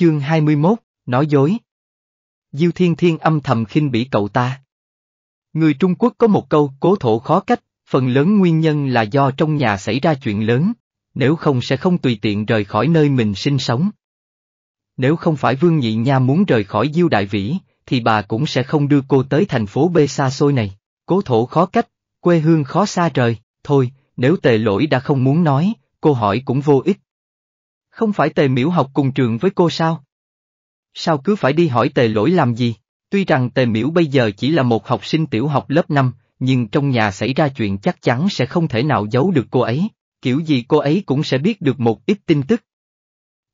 Chương 21, nói dối. Diêu Thiên Thiên âm thầm khinh bỉ cậu ta. Người Trung Quốc có một câu cố thổ khó cách, phần lớn nguyên nhân là do trong nhà xảy ra chuyện lớn, nếu không sẽ không tùy tiện rời khỏi nơi mình sinh sống. Nếu không phải Vương Nhị Nha muốn rời khỏi Diêu Đại Vĩ, thì bà cũng sẽ không đưa cô tới thành phố Bê xa xôi này, cố thổ khó cách, quê hương khó xa rời, thôi, nếu tề lỗi đã không muốn nói, cô hỏi cũng vô ích, không phải tề miễu học cùng trường với cô sao? Sao cứ phải đi hỏi tề lỗi làm gì? Tuy rằng tề miễu bây giờ chỉ là một học sinh tiểu học lớp 5, nhưng trong nhà xảy ra chuyện chắc chắn sẽ không thể nào giấu được cô ấy, kiểu gì cô ấy cũng sẽ biết được một ít tin tức.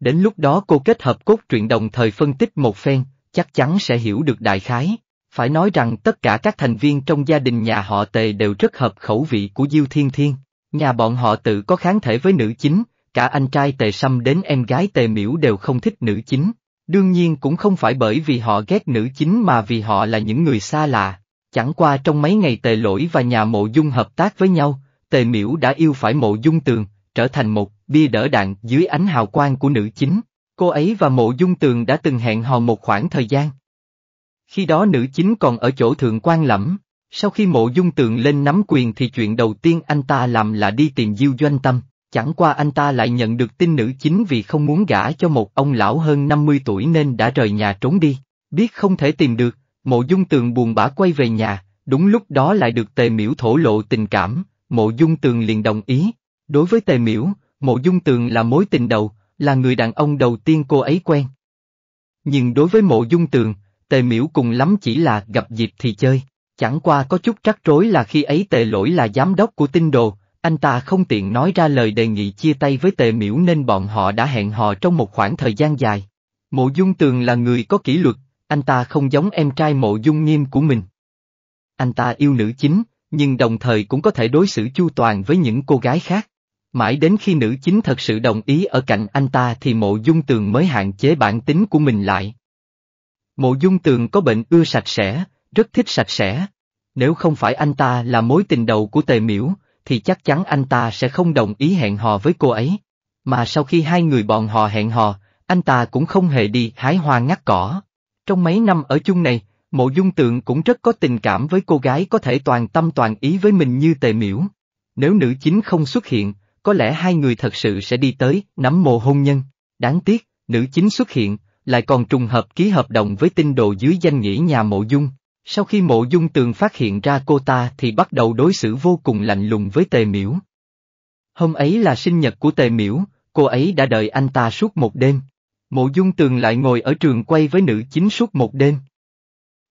Đến lúc đó cô kết hợp cốt truyện đồng thời phân tích một phen, chắc chắn sẽ hiểu được đại khái. Phải nói rằng tất cả các thành viên trong gia đình nhà họ tề đều rất hợp khẩu vị của Diêu Thiên Thiên. Nhà bọn họ tự có kháng thể với nữ chính, cả anh trai tề sâm đến em gái tề miễu đều không thích nữ chính. Đương nhiên cũng không phải bởi vì họ ghét nữ chính mà vì họ là những người xa lạ. Chẳng qua trong mấy ngày tề lỗi và nhà mộ dung hợp tác với nhau, tề miễu đã yêu phải mộ dung tường, trở thành một bia đỡ đạn dưới ánh hào quang của nữ chính. Cô ấy và mộ dung tường đã từng hẹn hò một khoảng thời gian. Khi đó nữ chính còn ở chỗ thượng quan lẫm, sau khi mộ dung tường lên nắm quyền thì chuyện đầu tiên anh ta làm là đi tìm Diêu Doanh Tâm. Chẳng qua anh ta lại nhận được tin nữ chính vì không muốn gả cho một ông lão hơn 50 tuổi nên đã rời nhà trốn đi. Biết không thể tìm được, mộ dung tường buồn bã quay về nhà, đúng lúc đó lại được tề miễu thổ lộ tình cảm, mộ dung tường liền đồng ý. Đối với tề miễu, mộ dung tường là mối tình đầu, là người đàn ông đầu tiên cô ấy quen. Nhưng đối với mộ dung tường, tề miễu cùng lắm chỉ là gặp dịp thì chơi, chẳng qua có chút trắc rối là khi ấy tề lỗi là giám đốc của tinh đồ, anh ta không tiện nói ra lời đề nghị chia tay với tề miễu nên bọn họ đã hẹn hò trong một khoảng thời gian dài. Mộ dung tường là người có kỷ luật, anh ta không giống em trai mộ dung nghiêm của mình. Anh ta yêu nữ chính, nhưng đồng thời cũng có thể đối xử chu toàn với những cô gái khác. Mãi đến khi nữ chính thật sự đồng ý ở cạnh anh ta thì mộ dung tường mới hạn chế bản tính của mình lại. Mộ dung tường có bệnh ưa sạch sẽ, rất thích sạch sẽ. Nếu không phải anh ta là mối tình đầu của tề miễu, thì chắc chắn anh ta sẽ không đồng ý hẹn hò với cô ấy. Mà sau khi hai người bọn họ hẹn hò, anh ta cũng không hề đi hái hoa ngắt cỏ. Trong mấy năm ở chung này, mộ dung tượng cũng rất có tình cảm với cô gái có thể toàn tâm toàn ý với mình như tề miễu. Nếu nữ chính không xuất hiện, có lẽ hai người thật sự sẽ đi tới, nắm mồ hôn nhân. Đáng tiếc, nữ chính xuất hiện, lại còn trùng hợp ký hợp đồng với tinh đồ dưới danh nghĩa nhà mộ dung. Sau khi mộ dung tường phát hiện ra cô ta thì bắt đầu đối xử vô cùng lạnh lùng với tề miễu. Hôm ấy là sinh nhật của tề miễu, cô ấy đã đợi anh ta suốt một đêm. Mộ dung tường lại ngồi ở trường quay với nữ chính suốt một đêm.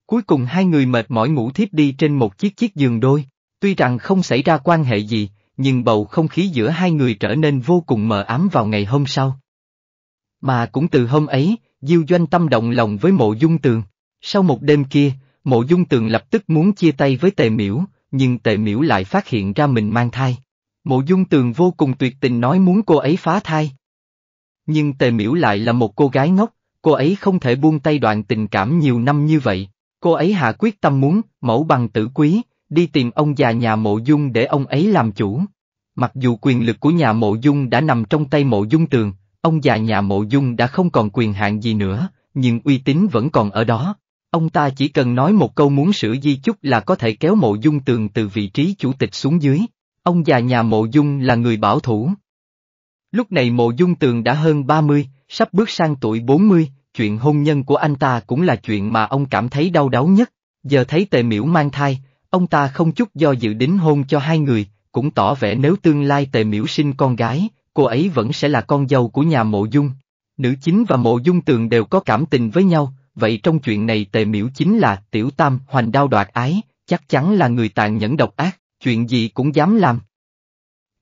Cuối cùng hai người mệt mỏi ngủ thiếp đi trên một chiếc chiếc giường đôi, tuy rằng không xảy ra quan hệ gì, nhưng bầu không khí giữa hai người trở nên vô cùng mờ ám vào ngày hôm sau. Mà cũng từ hôm ấy, Diêu Doanh tâm động lòng với mộ dung tường. Sau một đêm kia, Mộ dung tường lập tức muốn chia tay với tề miễu, nhưng tề miễu lại phát hiện ra mình mang thai. Mộ dung tường vô cùng tuyệt tình nói muốn cô ấy phá thai. Nhưng tề miễu lại là một cô gái ngốc, cô ấy không thể buông tay đoạn tình cảm nhiều năm như vậy. Cô ấy hạ quyết tâm muốn, mẫu bằng tử quý, đi tìm ông già nhà mộ dung để ông ấy làm chủ. Mặc dù quyền lực của nhà mộ dung đã nằm trong tay mộ dung tường, ông già nhà mộ dung đã không còn quyền hạn gì nữa, nhưng uy tín vẫn còn ở đó, Ông ta chỉ cần nói một câu muốn sửa di chúc là có thể kéo mộ dung tường từ vị trí chủ tịch xuống dưới. Ông già nhà mộ dung là người bảo thủ. Lúc này mộ dung tường đã hơn ba mươi, sắp bước sang tuổi bốn mươi, chuyện hôn nhân của anh ta cũng là chuyện mà ông cảm thấy đau đớn nhất. Giờ thấy tề miễu mang thai, ông ta không chút do dự đính hôn cho hai người, cũng tỏ vẻ nếu tương lai tề miễu sinh con gái, cô ấy vẫn sẽ là con dâu của nhà mộ dung. Nữ chính và mộ dung tường đều có cảm tình với nhau, vậy trong chuyện này tề miễu chính là tiểu tam hoành đao đoạt ái, chắc chắn là người tàn nhẫn độc ác, chuyện gì cũng dám làm.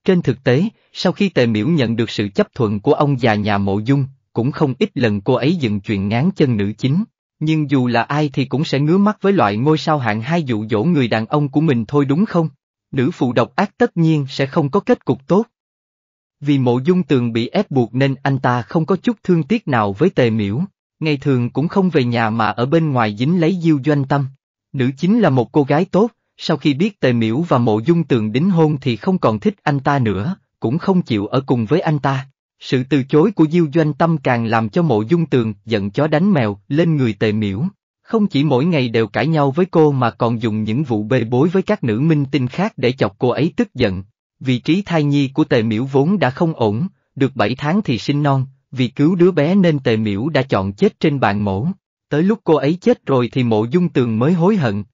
Trên thực tế, sau khi tề miễu nhận được sự chấp thuận của ông già nhà mộ dung, cũng không ít lần cô ấy dựng chuyện ngán chân nữ chính. Nhưng dù là ai thì cũng sẽ ngứa mắt với loại ngôi sao hạng hai dụ dỗ người đàn ông của mình thôi đúng không? Nữ phụ độc ác tất nhiên sẽ không có kết cục tốt. Vì mộ dung tường bị ép buộc nên anh ta không có chút thương tiếc nào với tề miễu, Ngày thường cũng không về nhà mà ở bên ngoài dính lấy Diêu Doanh Tâm. Nữ chính là một cô gái tốt, sau khi biết Tề Miễu và Mộ Dung Tường đính hôn thì không còn thích anh ta nữa, cũng không chịu ở cùng với anh ta. Sự từ chối của Diêu Doanh Tâm càng làm cho Mộ Dung Tường giận chó đánh mèo lên người Tề Miễu. Không chỉ mỗi ngày đều cãi nhau với cô mà còn dùng những vụ bê bối với các nữ minh tinh khác để chọc cô ấy tức giận. Vị trí thai nhi của Tề Miễu vốn đã không ổn, được bảy tháng thì sinh non, vì cứu đứa bé nên tề miễu đã chọn chết trên bàn mổ, tới lúc cô ấy chết rồi thì mộ dung tường mới hối hận.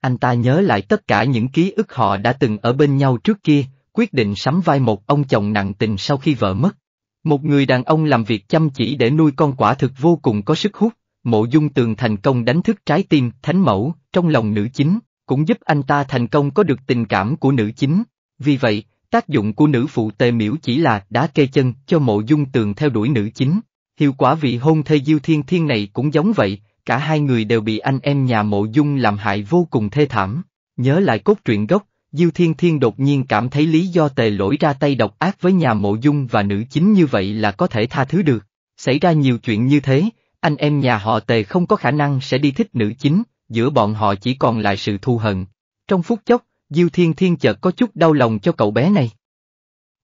Anh ta nhớ lại tất cả những ký ức họ đã từng ở bên nhau trước kia, quyết định sắm vai một ông chồng nặng tình sau khi vợ mất. Một người đàn ông làm việc chăm chỉ để nuôi con quả thực vô cùng có sức hút, mộ dung tường thành công đánh thức trái tim thánh mẫu trong lòng nữ chính, cũng giúp anh ta thành công có được tình cảm của nữ chính. Vì vậy, Tác dụng của nữ phụ tề miễu chỉ là đá kê chân cho mộ dung tường theo đuổi nữ chính. Hiệu quả vị hôn thê Diêu Thiên Thiên này cũng giống vậy, cả hai người đều bị anh em nhà mộ dung làm hại vô cùng thê thảm. Nhớ lại cốt truyện gốc, Diêu Thiên Thiên đột nhiên cảm thấy lý do tề lỗi ra tay độc ác với nhà mộ dung và nữ chính như vậy là có thể tha thứ được. Xảy ra nhiều chuyện như thế, anh em nhà họ tề không có khả năng sẽ đi thích nữ chính, giữa bọn họ chỉ còn lại sự thù hận. Trong phút chốc, Diêu Thiên Thiên chợt có chút đau lòng cho cậu bé này.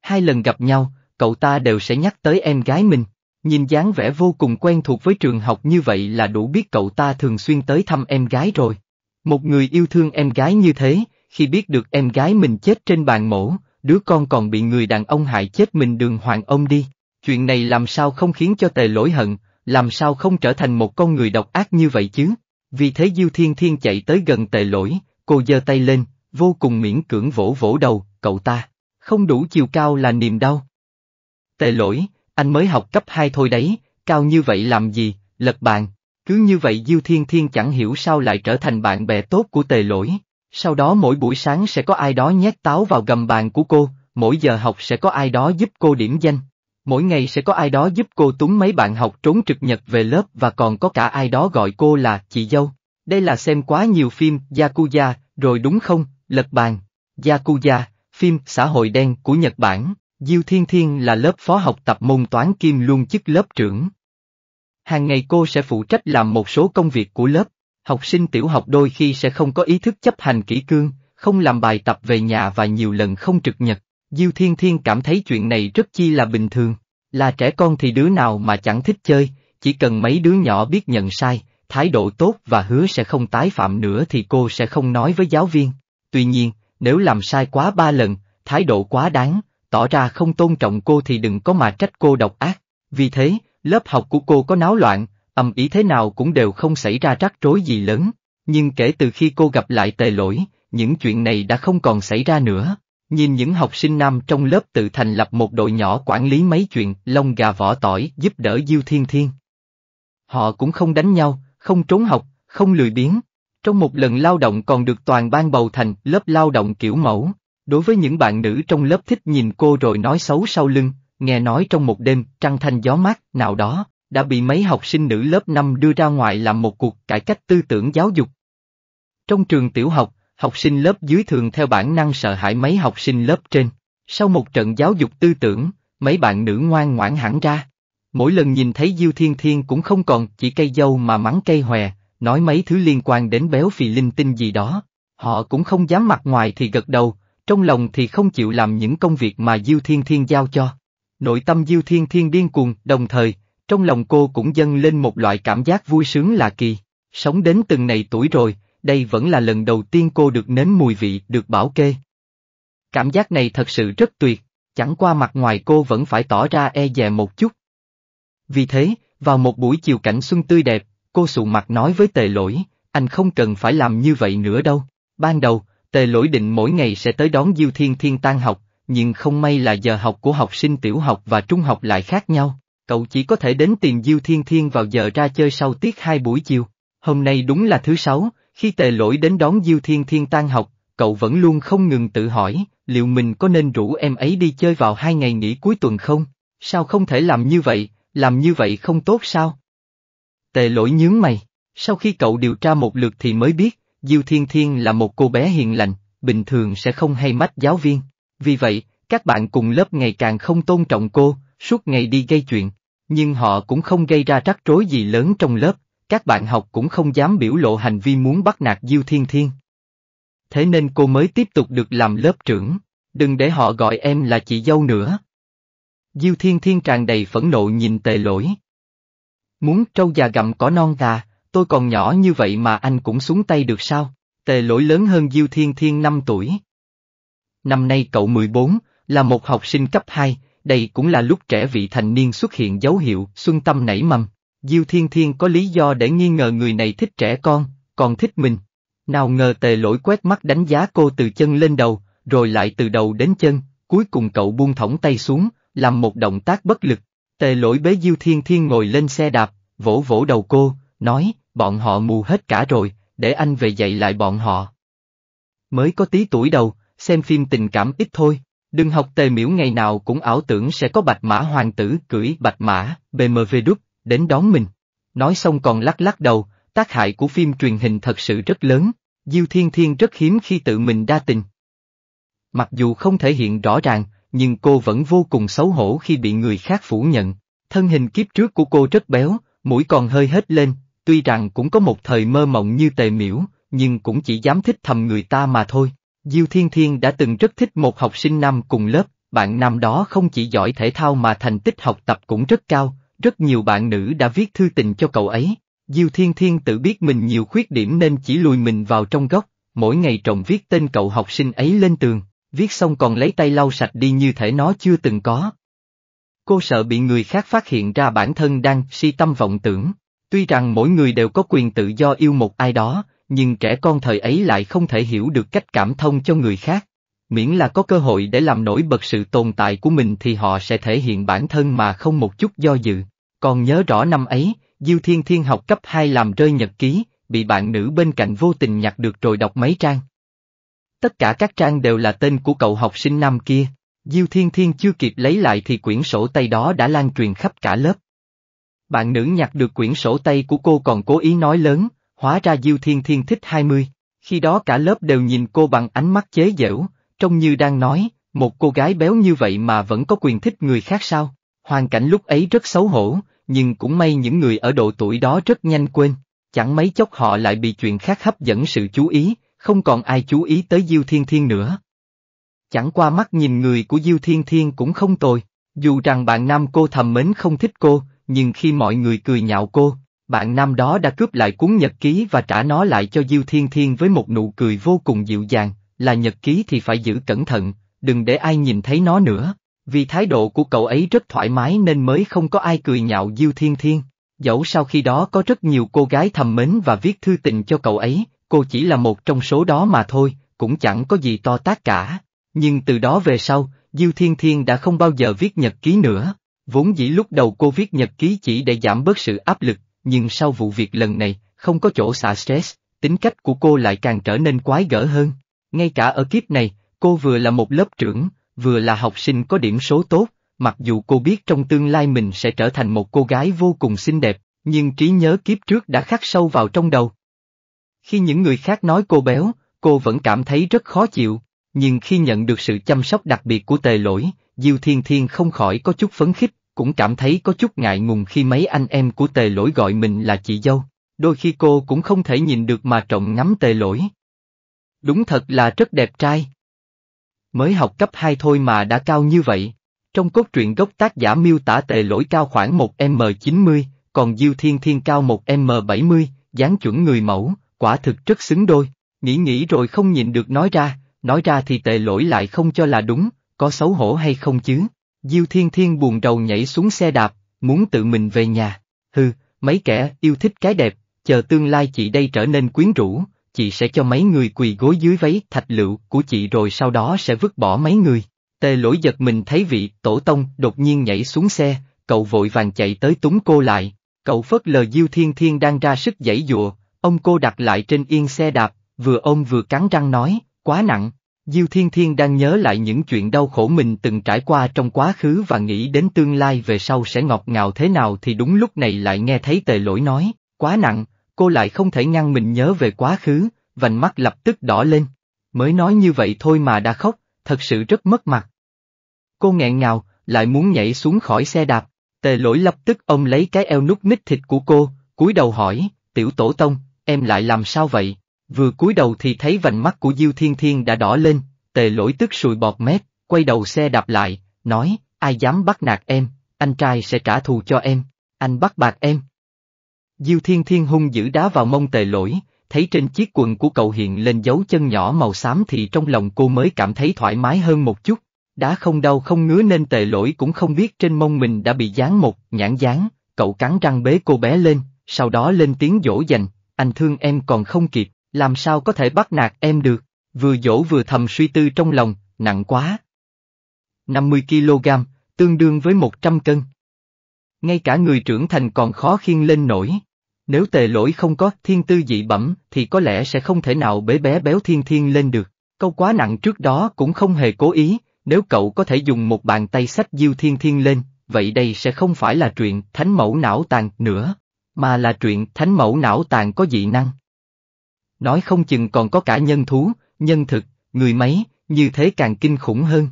Hai lần gặp nhau, cậu ta đều sẽ nhắc tới em gái mình, nhìn dáng vẻ vô cùng quen thuộc với trường học như vậy là đủ biết cậu ta thường xuyên tới thăm em gái rồi. Một người yêu thương em gái như thế, khi biết được em gái mình chết trên bàn mổ, đứa con còn bị người đàn ông hại chết mình đường hoàng ông đi. Chuyện này làm sao không khiến cho tề lỗi hận, làm sao không trở thành một con người độc ác như vậy chứ? Vì thế Diêu Thiên Thiên chạy tới gần tề lỗi, cô giơ tay lên, vô cùng miễn cưỡng vỗ vỗ đầu, cậu ta, không đủ chiều cao là niềm đau. Tệ lỗi, anh mới học cấp 2 thôi đấy, cao như vậy làm gì, lật bàn, cứ như vậy Diêu Thiên Thiên chẳng hiểu sao lại trở thành bạn bè tốt của tề lỗi. Sau đó mỗi buổi sáng sẽ có ai đó nhét táo vào gầm bàn của cô, mỗi giờ học sẽ có ai đó giúp cô điểm danh. Mỗi ngày sẽ có ai đó giúp cô túng mấy bạn học trốn trực nhật về lớp và còn có cả ai đó gọi cô là chị dâu. Đây là xem quá nhiều phim Yakuza, rồi đúng không? Lật bàn, Yakuza, phim xã hội đen của Nhật Bản, Diêu Thiên Thiên là lớp phó học tập môn toán kim luôn chức lớp trưởng. Hàng ngày cô sẽ phụ trách làm một số công việc của lớp, học sinh tiểu học đôi khi sẽ không có ý thức chấp hành kỹ cương, không làm bài tập về nhà và nhiều lần không trực nhật. Diêu Thiên Thiên cảm thấy chuyện này rất chi là bình thường, là trẻ con thì đứa nào mà chẳng thích chơi, chỉ cần mấy đứa nhỏ biết nhận sai, thái độ tốt và hứa sẽ không tái phạm nữa thì cô sẽ không nói với giáo viên, tuy nhiên, nếu làm sai quá ba lần, thái độ quá đáng, tỏ ra không tôn trọng cô thì đừng có mà trách cô độc ác. Vì thế, lớp học của cô có náo loạn, ầm ý thế nào cũng đều không xảy ra rắc rối gì lớn. Nhưng kể từ khi cô gặp lại tề lỗi, những chuyện này đã không còn xảy ra nữa. Nhìn những học sinh nam trong lớp tự thành lập một đội nhỏ quản lý mấy chuyện lông gà vỏ tỏi giúp đỡ Diêu Thiên Thiên. Họ cũng không đánh nhau, không trốn học, không lười biếng, trong một lần lao động còn được toàn ban bầu thành lớp lao động kiểu mẫu. Đối với những bạn nữ trong lớp thích nhìn cô rồi nói xấu sau lưng, nghe nói trong một đêm trăng thanh gió mát nào đó, đã bị mấy học sinh nữ lớp 5 đưa ra ngoài làm một cuộc cải cách tư tưởng giáo dục. Trong trường tiểu học, học sinh lớp dưới thường theo bản năng sợ hãi mấy học sinh lớp trên. Sau một trận giáo dục tư tưởng, mấy bạn nữ ngoan ngoãn hẳn ra. Mỗi lần nhìn thấy Diêu Thiên Thiên cũng không còn chỉ cây dâu mà mắng cây hòe, nói mấy thứ liên quan đến béo phì linh tinh gì đó. Họ cũng không dám mặt ngoài thì gật đầu, trong lòng thì không chịu làm những công việc mà Diêu Thiên Thiên giao cho. Nội tâm Diêu Thiên Thiên điên cuồng, đồng thời, trong lòng cô cũng dâng lên một loại cảm giác vui sướng lạ kỳ. Sống đến từng này tuổi rồi, đây vẫn là lần đầu tiên cô được nếm mùi vị, được bảo kê. Cảm giác này thật sự rất tuyệt, chẳng qua mặt ngoài cô vẫn phải tỏ ra e dè một chút. Vì thế, vào một buổi chiều cảnh xuân tươi đẹp, cô sụ mặt nói với tề lỗi, anh không cần phải làm như vậy nữa đâu. Ban đầu, tề lỗi định mỗi ngày sẽ tới đón Diêu Thiên Thiên tan học, nhưng không may là giờ học của học sinh tiểu học và trung học lại khác nhau. Cậu chỉ có thể đến tìm Diêu Thiên Thiên vào giờ ra chơi sau tiết hai buổi chiều. Hôm nay đúng là thứ sáu, khi tề lỗi đến đón Diêu Thiên Thiên tan học, cậu vẫn luôn không ngừng tự hỏi, liệu mình có nên rủ em ấy đi chơi vào hai ngày nghỉ cuối tuần không? Sao không thể làm như vậy, làm như vậy không tốt sao? Tề lỗi nhướng mày, sau khi cậu điều tra một lượt thì mới biết, Diêu Thiên Thiên là một cô bé hiền lành, bình thường sẽ không hay mách giáo viên. Vì vậy, các bạn cùng lớp ngày càng không tôn trọng cô, suốt ngày đi gây chuyện, nhưng họ cũng không gây ra rắc rối gì lớn trong lớp, các bạn học cũng không dám biểu lộ hành vi muốn bắt nạt Diêu Thiên Thiên. Thế nên cô mới tiếp tục được làm lớp trưởng, đừng để họ gọi em là chị dâu nữa. Diêu Thiên Thiên tràn đầy phẫn nộ nhìn tề lỗi. Muốn trâu già gặm cỏ non à, tôi còn nhỏ như vậy mà anh cũng xuống tay được sao? Tề lỗi lớn hơn Diêu Thiên Thiên 5 tuổi. Năm nay cậu 14, là một học sinh cấp 2, đây cũng là lúc trẻ vị thành niên xuất hiện dấu hiệu xuân tâm nảy mầm. Diêu Thiên Thiên có lý do để nghi ngờ người này thích trẻ con, còn thích mình. Nào ngờ tề lỗi quét mắt đánh giá cô từ chân lên đầu, rồi lại từ đầu đến chân, cuối cùng cậu buông thõng tay xuống, làm một động tác bất lực, Tề lỗi bế Diêu Thiên Thiên ngồi lên xe đạp, vỗ vỗ đầu cô, nói, bọn họ mù hết cả rồi, để anh về dạy lại bọn họ. Mới có tí tuổi đầu, xem phim tình cảm ít thôi, đừng học tề miễu ngày nào cũng ảo tưởng sẽ có bạch mã hoàng tử cưỡi bạch mã, BMW đúc, đến đón mình. Nói xong còn lắc lắc đầu, tác hại của phim truyền hình thật sự rất lớn, Diêu Thiên Thiên rất hiếm khi tự mình đa tình. Mặc dù không thể hiện rõ ràng, nhưng cô vẫn vô cùng xấu hổ khi bị người khác phủ nhận. Thân hình kiếp trước của cô rất béo, mũi còn hơi hết lên, tuy rằng cũng có một thời mơ mộng như tề miễu, nhưng cũng chỉ dám thích thầm người ta mà thôi. Diêu Thiên Thiên đã từng rất thích một học sinh nam cùng lớp, bạn nam đó không chỉ giỏi thể thao mà thành tích học tập cũng rất cao, rất nhiều bạn nữ đã viết thư tình cho cậu ấy. Diêu Thiên Thiên tự biết mình nhiều khuyết điểm nên chỉ lùi mình vào trong góc, mỗi ngày trồng viết tên cậu học sinh ấy lên tường, Viết xong còn lấy tay lau sạch đi như thể nó chưa từng có. Cô sợ bị người khác phát hiện ra bản thân đang si tâm vọng tưởng. Tuy rằng mỗi người đều có quyền tự do yêu một ai đó, nhưng trẻ con thời ấy lại không thể hiểu được cách cảm thông cho người khác. Miễn là có cơ hội để làm nổi bật sự tồn tại của mình thì họ sẽ thể hiện bản thân mà không một chút do dự. Còn nhớ rõ năm ấy, Diêu Thiên Thiên học cấp 2 làm rơi nhật ký, bị bạn nữ bên cạnh vô tình nhặt được rồi đọc mấy trang tất cả các trang đều là tên của cậu học sinh năm kia. Diêu Thiên Thiên chưa kịp lấy lại thì quyển sổ tay đó đã lan truyền khắp cả lớp. Bạn nữ nhặt được quyển sổ tay của cô còn cố ý nói lớn, hóa ra Diêu Thiên Thiên thích hai mươi. Khi đó cả lớp đều nhìn cô bằng ánh mắt chế giễu, trông như đang nói, một cô gái béo như vậy mà vẫn có quyền thích người khác sao. Hoàn cảnh lúc ấy rất xấu hổ, nhưng cũng may những người ở độ tuổi đó rất nhanh quên. Chẳng mấy chốc họ lại bị chuyện khác hấp dẫn sự chú ý, không còn ai chú ý tới Diêu Thiên Thiên nữa. Chẳng qua mắt nhìn người của Diêu Thiên Thiên cũng không tồi, dù rằng bạn nam cô thầm mến không thích cô, nhưng khi mọi người cười nhạo cô, bạn nam đó đã cướp lại cuốn nhật ký và trả nó lại cho Diêu Thiên Thiên với một nụ cười vô cùng dịu dàng, là nhật ký thì phải giữ cẩn thận, đừng để ai nhìn thấy nó nữa. Vì thái độ của cậu ấy rất thoải mái nên mới không có ai cười nhạo Diêu Thiên Thiên. Dẫu sau khi đó có rất nhiều cô gái thầm mến và viết thư tình cho cậu ấy, cô chỉ là một trong số đó mà thôi, cũng chẳng có gì to tác cả. Nhưng từ đó về sau, Diêu Thiên Thiên đã không bao giờ viết nhật ký nữa. Vốn dĩ lúc đầu cô viết nhật ký chỉ để giảm bớt sự áp lực, nhưng sau vụ việc lần này, không có chỗ xả stress, tính cách của cô lại càng trở nên quái gở hơn. Ngay cả ở kiếp này, cô vừa là một lớp trưởng, vừa là học sinh có điểm số tốt, mặc dù cô biết trong tương lai mình sẽ trở thành một cô gái vô cùng xinh đẹp, nhưng trí nhớ kiếp trước đã khắc sâu vào trong đầu, khi những người khác nói cô béo, cô vẫn cảm thấy rất khó chịu, nhưng khi nhận được sự chăm sóc đặc biệt của tề lỗi, Diêu Thiên Thiên không khỏi có chút phấn khích, cũng cảm thấy có chút ngại ngùng khi mấy anh em của tề lỗi gọi mình là chị dâu, đôi khi cô cũng không thể nhìn được mà trọng ngắm tề lỗi. Đúng thật là rất đẹp trai. Mới học cấp 2 thôi mà đã cao như vậy. Trong cốt truyện gốc tác giả miêu tả tề lỗi cao khoảng 1m90, còn Diêu Thiên Thiên cao 1m70, dáng chuẩn người mẫu, quả thực rất xứng đôi, nghĩ nghĩ rồi không nhìn được nói ra, nói ra thì tệ lỗi lại không cho là đúng, có xấu hổ hay không chứ. Diêu Thiên Thiên buồn rầu nhảy xuống xe đạp, muốn tự mình về nhà. Hừ, mấy kẻ yêu thích cái đẹp, chờ tương lai chị đây trở nên quyến rũ, chị sẽ cho mấy người quỳ gối dưới váy thạch lựu của chị rồi sau đó sẽ vứt bỏ mấy người. Tề lỗi giật mình thấy vị tổ tông đột nhiên nhảy xuống xe, cậu vội vàng chạy tới túng cô lại, cậu phớt lờ Diêu Thiên Thiên đang ra sức giãy dụa, Ông cô đặt lại trên yên xe đạp, vừa ôm vừa cắn răng nói, quá nặng. Diêu Thiên Thiên đang nhớ lại những chuyện đau khổ mình từng trải qua trong quá khứ và nghĩ đến tương lai về sau sẽ ngọt ngào thế nào thì đúng lúc này lại nghe thấy tề lỗi nói, quá nặng, cô lại không thể ngăn mình nhớ về quá khứ, vành mắt lập tức đỏ lên. Mới nói như vậy thôi mà đã khóc, thật sự rất mất mặt. Cô nghẹn ngào, lại muốn nhảy xuống khỏi xe đạp, tề lỗi lập tức ông lấy cái eo nút nít thịt của cô, cúi đầu hỏi, tiểu tổ tông, em lại làm sao vậy? Vừa cúi đầu thì thấy vành mắt của Diêu Thiên Thiên đã đỏ lên, tề lỗi tức sùi bọt mép, quay đầu xe đạp lại, nói, ai dám bắt nạt em, anh trai sẽ trả thù cho em, anh bắt bạc em. Diêu Thiên Thiên hung dữ đá vào mông tề lỗi, thấy trên chiếc quần của cậu hiện lên dấu chân nhỏ màu xám thì trong lòng cô mới cảm thấy thoải mái hơn một chút. Đá không đau không ngứa nên tề lỗi cũng không biết trên mông mình đã bị dán một nhãn dán, cậu cắn răng bế cô bé lên, sau đó lên tiếng dỗ dành, anh thương em còn không kịp, làm sao có thể bắt nạt em được, vừa dỗ vừa thầm suy tư trong lòng, nặng quá. 50kg, tương đương với 100 cân. Ngay cả người trưởng thành còn khó khiên lên nổi. Nếu tề lỗi không có thiên tư dị bẩm thì có lẽ sẽ không thể nào bế bé béo thiên thiên lên được. Câu quá nặng trước đó cũng không hề cố ý, nếu cậu có thể dùng một bàn tay sách Diêu Thiên Thiên lên, vậy đây sẽ không phải là chuyện thánh mẫu não tàn nữa mà là chuyện thánh mẫu não tàn có dị năng. Nói không chừng còn có cả nhân thú, nhân thực, người máy, như thế càng kinh khủng hơn.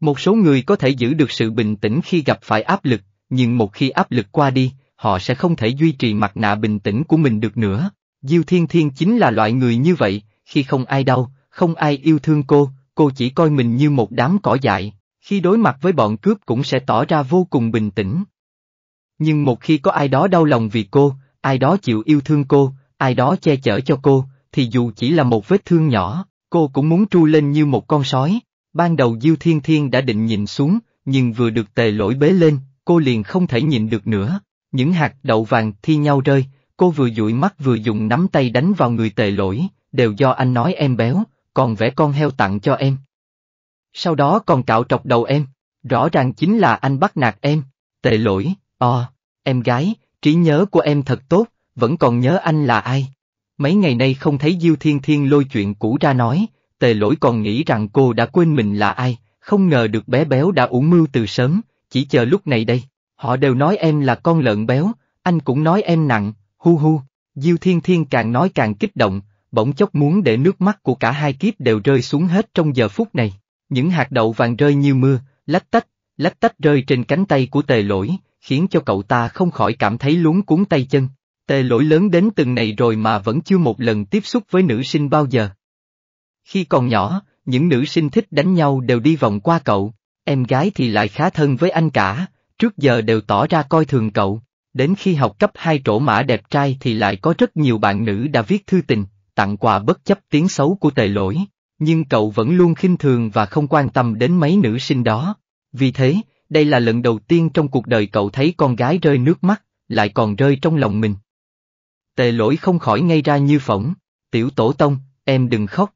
Một số người có thể giữ được sự bình tĩnh khi gặp phải áp lực, nhưng một khi áp lực qua đi, họ sẽ không thể duy trì mặt nạ bình tĩnh của mình được nữa. Diêu Thiên Thiên chính là loại người như vậy, khi không ai đau, không ai yêu thương cô, cô chỉ coi mình như một đám cỏ dại, khi đối mặt với bọn cướp cũng sẽ tỏ ra vô cùng bình tĩnh. Nhưng một khi có ai đó đau lòng vì cô, ai đó chịu yêu thương cô, ai đó che chở cho cô, thì dù chỉ là một vết thương nhỏ, cô cũng muốn tru lên như một con sói. Ban đầu Diêu Thiên Thiên đã định nhìn xuống, nhưng vừa được tề lỗi bế lên, cô liền không thể nhìn được nữa. Những hạt đậu vàng thi nhau rơi, cô vừa dụi mắt vừa dùng nắm tay đánh vào người tề lỗi, đều do anh nói em béo, còn vẽ con heo tặng cho em. Sau đó còn cạo trọc đầu em, rõ ràng chính là anh bắt nạt em, tệ lỗi, Ồ, ờ, em gái, trí nhớ của em thật tốt, vẫn còn nhớ anh là ai. Mấy ngày nay không thấy Diêu Thiên Thiên lôi chuyện cũ ra nói, tề lỗi còn nghĩ rằng cô đã quên mình là ai, không ngờ được bé béo đã ủ mưu từ sớm, chỉ chờ lúc này đây. Họ đều nói em là con lợn béo, anh cũng nói em nặng, hu hu. Diêu Thiên Thiên càng nói càng kích động, bỗng chốc muốn để nước mắt của cả hai kiếp đều rơi xuống hết trong giờ phút này. Những hạt đậu vàng rơi như mưa, lách tách, lách tách rơi trên cánh tay của tề lỗi, khiến cho cậu ta không khỏi cảm thấy luống cuốn tay chân. Tề lỗi lớn đến từng này rồi mà vẫn chưa một lần tiếp xúc với nữ sinh bao giờ. Khi còn nhỏ, những nữ sinh thích đánh nhau đều đi vòng qua cậu, em gái thì lại khá thân với anh cả, trước giờ đều tỏ ra coi thường cậu. Đến khi học cấp 2 trổ mã đẹp trai thì lại có rất nhiều bạn nữ đã viết thư tình, tặng quà bất chấp tiếng xấu của tề lỗi, nhưng cậu vẫn luôn khinh thường và không quan tâm đến mấy nữ sinh đó. Vì thế, đây là lần đầu tiên trong cuộc đời cậu thấy con gái rơi nước mắt, lại còn rơi trong lòng mình. Tề lỗi không khỏi ngay ra như phỏng, tiểu tổ tông, em đừng khóc.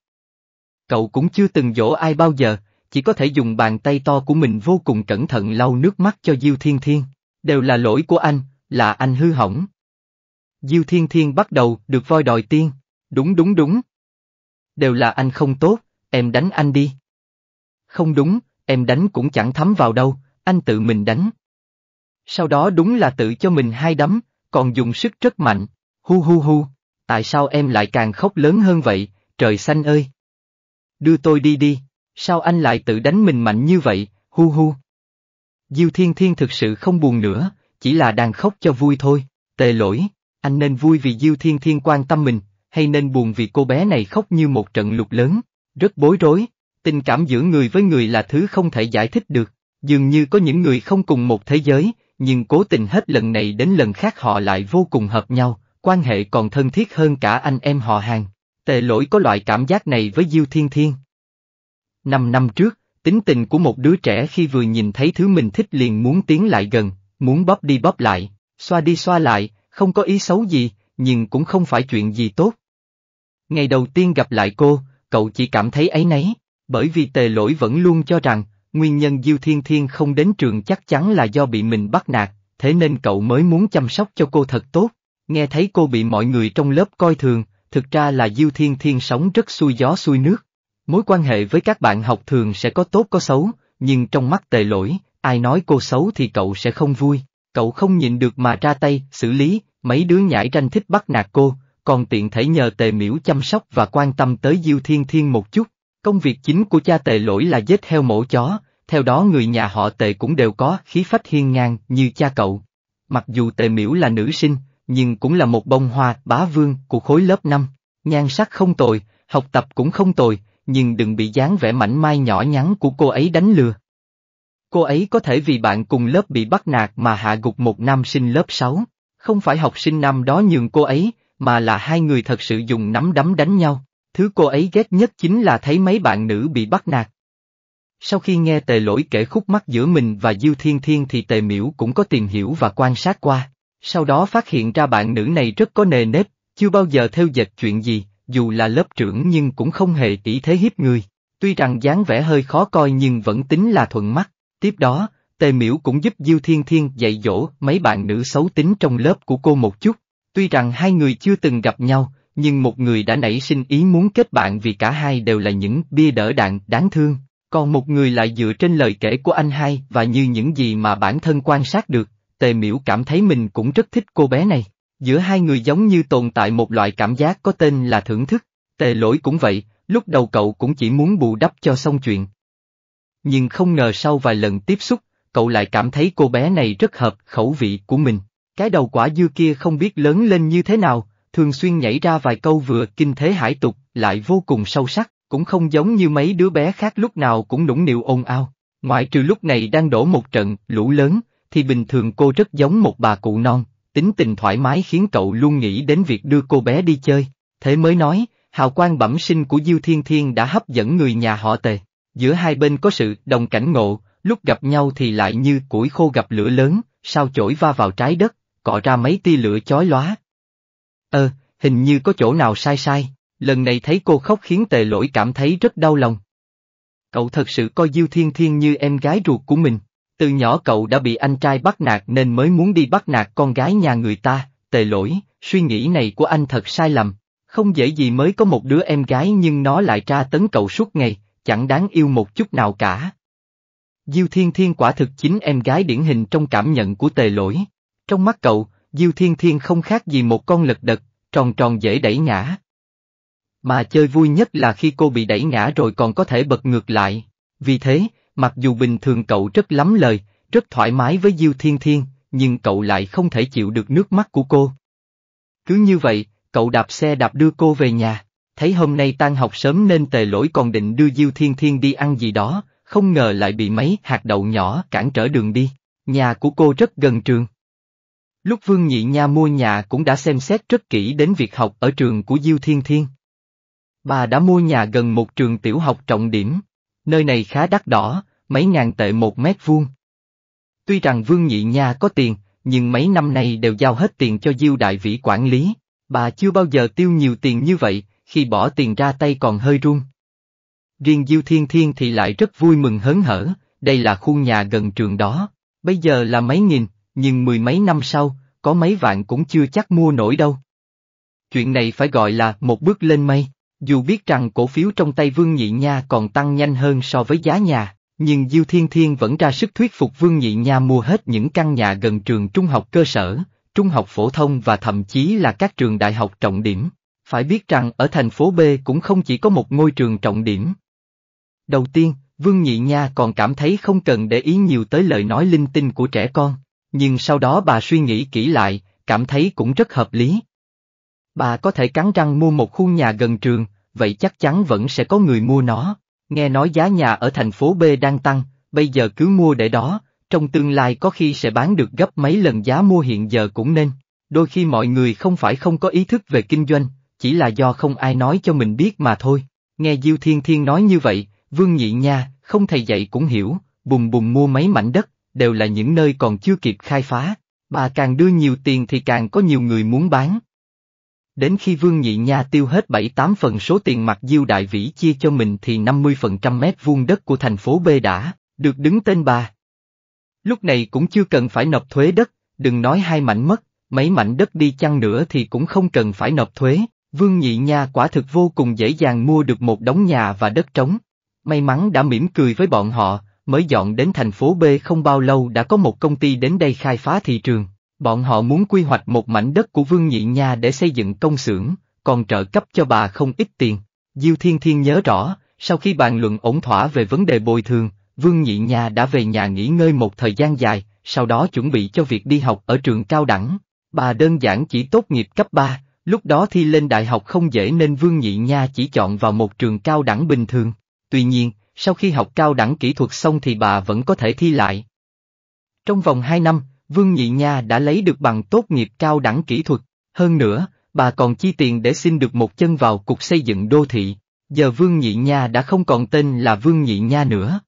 Cậu cũng chưa từng dỗ ai bao giờ, chỉ có thể dùng bàn tay to của mình vô cùng cẩn thận lau nước mắt cho Diêu Thiên Thiên, đều là lỗi của anh, là anh hư hỏng. Diêu Thiên Thiên bắt đầu được voi đòi tiên, đúng đúng đúng. Đều là anh không tốt, em đánh anh đi. Không đúng, em đánh cũng chẳng thấm vào đâu, anh tự mình đánh. Sau đó đúng là tự cho mình hai đấm, còn dùng sức rất mạnh, hu hu hu, tại sao em lại càng khóc lớn hơn vậy, trời xanh ơi. Đưa tôi đi đi, sao anh lại tự đánh mình mạnh như vậy, hu hu. Diêu Thiên Thiên thực sự không buồn nữa, chỉ là đang khóc cho vui thôi, tề lỗi, anh nên vui vì Diêu Thiên Thiên quan tâm mình, hay nên buồn vì cô bé này khóc như một trận lục lớn, rất bối rối, tình cảm giữa người với người là thứ không thể giải thích được. Dường như có những người không cùng một thế giới, nhưng cố tình hết lần này đến lần khác họ lại vô cùng hợp nhau, quan hệ còn thân thiết hơn cả anh em họ hàng. Tề lỗi có loại cảm giác này với Diêu Thiên Thiên. Năm năm trước, tính tình của một đứa trẻ khi vừa nhìn thấy thứ mình thích liền muốn tiến lại gần, muốn bóp đi bóp lại, xoa đi xoa lại, không có ý xấu gì, nhưng cũng không phải chuyện gì tốt. Ngày đầu tiên gặp lại cô, cậu chỉ cảm thấy ấy nấy, bởi vì tề lỗi vẫn luôn cho rằng, nguyên nhân Diêu Thiên Thiên không đến trường chắc chắn là do bị mình bắt nạt, thế nên cậu mới muốn chăm sóc cho cô thật tốt. Nghe thấy cô bị mọi người trong lớp coi thường, thực ra là Diêu Thiên Thiên sống rất xuôi gió xuôi nước. Mối quan hệ với các bạn học thường sẽ có tốt có xấu, nhưng trong mắt tề lỗi, ai nói cô xấu thì cậu sẽ không vui. Cậu không nhịn được mà ra tay, xử lý, mấy đứa nhãi tranh thích bắt nạt cô, còn tiện thể nhờ tề miễu chăm sóc và quan tâm tới Diêu Thiên Thiên một chút. Công việc chính của cha tề lỗi là giết heo mổ chó, theo đó người nhà họ tề cũng đều có khí phách hiên ngang như cha cậu. Mặc dù tề miễu là nữ sinh, nhưng cũng là một bông hoa bá vương của khối lớp 5, nhan sắc không tồi, học tập cũng không tồi, nhưng đừng bị dáng vẻ mảnh mai nhỏ nhắn của cô ấy đánh lừa. Cô ấy có thể vì bạn cùng lớp bị bắt nạt mà hạ gục một nam sinh lớp 6, không phải học sinh năm đó nhường cô ấy, mà là hai người thật sự dùng nắm đấm đánh nhau. Thứ cô ấy ghét nhất chính là thấy mấy bạn nữ bị bắt nạt. Sau khi nghe tề lỗi kể khúc mắt giữa mình và Diêu Thiên Thiên thì tề miễu cũng có tìm hiểu và quan sát qua, sau đó phát hiện ra bạn nữ này rất có nề nếp, chưa bao giờ theo dệt chuyện gì, dù là lớp trưởng nhưng cũng không hề tỷ thế hiếp người, tuy rằng dáng vẻ hơi khó coi nhưng vẫn tính là thuận mắt. Tiếp đó, Tề Miễu cũng giúp Diêu Thiên Thiên dạy dỗ mấy bạn nữ xấu tính trong lớp của cô một chút, tuy rằng hai người chưa từng gặp nhau, nhưng một người đã nảy sinh ý muốn kết bạn vì cả hai đều là những bia đỡ đạn đáng thương, còn một người lại dựa trên lời kể của anh hai và như những gì mà bản thân quan sát được, tề Miểu cảm thấy mình cũng rất thích cô bé này. Giữa hai người giống như tồn tại một loại cảm giác có tên là thưởng thức, tề lỗi cũng vậy, lúc đầu cậu cũng chỉ muốn bù đắp cho xong chuyện. Nhưng không ngờ sau vài lần tiếp xúc, cậu lại cảm thấy cô bé này rất hợp khẩu vị của mình, cái đầu quả dưa kia không biết lớn lên như thế nào, thường xuyên nhảy ra vài câu vừa kinh thế hải tục, lại vô cùng sâu sắc, cũng không giống như mấy đứa bé khác lúc nào cũng nũng nịu ồn ao Ngoại trừ lúc này đang đổ một trận lũ lớn, thì bình thường cô rất giống một bà cụ non, tính tình thoải mái khiến cậu luôn nghĩ đến việc đưa cô bé đi chơi. Thế mới nói, hào quang bẩm sinh của Diêu Thiên Thiên đã hấp dẫn người nhà họ tề. Giữa hai bên có sự đồng cảnh ngộ, lúc gặp nhau thì lại như củi khô gặp lửa lớn, sao chổi va vào trái đất, cọ ra mấy tia lửa chói lóa, Ờ, hình như có chỗ nào sai sai, lần này thấy cô khóc khiến tề lỗi cảm thấy rất đau lòng. Cậu thật sự coi Diêu Thiên Thiên như em gái ruột của mình, từ nhỏ cậu đã bị anh trai bắt nạt nên mới muốn đi bắt nạt con gái nhà người ta, tề lỗi, suy nghĩ này của anh thật sai lầm, không dễ gì mới có một đứa em gái nhưng nó lại tra tấn cậu suốt ngày, chẳng đáng yêu một chút nào cả. Diêu Thiên Thiên quả thực chính em gái điển hình trong cảm nhận của tề lỗi. Trong mắt cậu, Diêu Thiên Thiên không khác gì một con lật đật, tròn tròn dễ đẩy ngã. Mà chơi vui nhất là khi cô bị đẩy ngã rồi còn có thể bật ngược lại. Vì thế, mặc dù bình thường cậu rất lắm lời, rất thoải mái với Diêu Thiên Thiên, nhưng cậu lại không thể chịu được nước mắt của cô. Cứ như vậy, cậu đạp xe đạp đưa cô về nhà, thấy hôm nay tan học sớm nên tề lỗi còn định đưa Diêu Thiên Thiên đi ăn gì đó, không ngờ lại bị mấy hạt đậu nhỏ cản trở đường đi. Nhà của cô rất gần trường. Lúc Vương Nhị Nha mua nhà cũng đã xem xét rất kỹ đến việc học ở trường của Diêu Thiên Thiên. Bà đã mua nhà gần một trường tiểu học trọng điểm, nơi này khá đắt đỏ, mấy ngàn tệ một mét vuông. Tuy rằng Vương Nhị Nha có tiền, nhưng mấy năm nay đều giao hết tiền cho Diêu Đại Vĩ quản lý, bà chưa bao giờ tiêu nhiều tiền như vậy, khi bỏ tiền ra tay còn hơi run. Riêng Diêu Thiên Thiên thì lại rất vui mừng hớn hở, đây là khu nhà gần trường đó, bây giờ là mấy nghìn, nhưng mười mấy năm sau, có mấy vạn cũng chưa chắc mua nổi đâu. Chuyện này phải gọi là một bước lên mây, dù biết rằng cổ phiếu trong tay Vương Nhị Nha còn tăng nhanh hơn so với giá nhà, nhưng Diêu Thiên Thiên vẫn ra sức thuyết phục Vương Nhị Nha mua hết những căn nhà gần trường trung học cơ sở, trung học phổ thông và thậm chí là các trường đại học trọng điểm. Phải biết rằng ở thành phố B cũng không chỉ có một ngôi trường trọng điểm. Đầu tiên, Vương Nhị Nha còn cảm thấy không cần để ý nhiều tới lời nói linh tinh của trẻ con, nhưng sau đó bà suy nghĩ kỹ lại, cảm thấy cũng rất hợp lý. Bà có thể cắn răng mua một khu nhà gần trường, vậy chắc chắn vẫn sẽ có người mua nó. Nghe nói giá nhà ở thành phố B đang tăng, bây giờ cứ mua để đó, trong tương lai có khi sẽ bán được gấp mấy lần giá mua hiện giờ cũng nên. Đôi khi mọi người không phải không có ý thức về kinh doanh, chỉ là do không ai nói cho mình biết mà thôi. Nghe Diêu Thiên Thiên nói như vậy, Vương Nhị Nha, không thầy dạy cũng hiểu, bùng bùng mua mấy mảnh đất, đều là những nơi còn chưa kịp khai phá, bà càng đưa nhiều tiền thì càng có nhiều người muốn bán. Đến khi Vương Nhị Nha tiêu hết 7-8 phần số tiền mặt Diêu Đại Vĩ chia cho mình thì 50% mét vuông đất của thành phố B đã, được đứng tên bà. Lúc này cũng chưa cần phải nộp thuế đất, đừng nói hai mảnh mất, mấy mảnh đất đi chăng nữa thì cũng không cần phải nộp thuế, Vương Nhị Nha quả thực vô cùng dễ dàng mua được một đống nhà và đất trống. May mắn đã mỉm cười với bọn họ, mới dọn đến thành phố B không bao lâu đã có một công ty đến đây khai phá thị trường. Bọn họ muốn quy hoạch một mảnh đất của Vương Nhị Nha để xây dựng công xưởng, còn trợ cấp cho bà không ít tiền. Diêu Thiên Thiên nhớ rõ, sau khi bàn luận ổn thỏa về vấn đề bồi thường, Vương Nhị Nha đã về nhà nghỉ ngơi một thời gian dài, sau đó chuẩn bị cho việc đi học ở trường cao đẳng. Bà đơn giản chỉ tốt nghiệp cấp 3, lúc đó thi lên đại học không dễ nên Vương Nhị Nha chỉ chọn vào một trường cao đẳng bình thường. Tuy nhiên, sau khi học cao đẳng kỹ thuật xong thì bà vẫn có thể thi lại. Trong vòng 2 năm, Vương Nhị Nha đã lấy được bằng tốt nghiệp cao đẳng kỹ thuật, hơn nữa, bà còn chi tiền để xin được một chân vào cục xây dựng đô thị. Giờ Vương Nhị Nha đã không còn tên là Vương Nhị Nha nữa.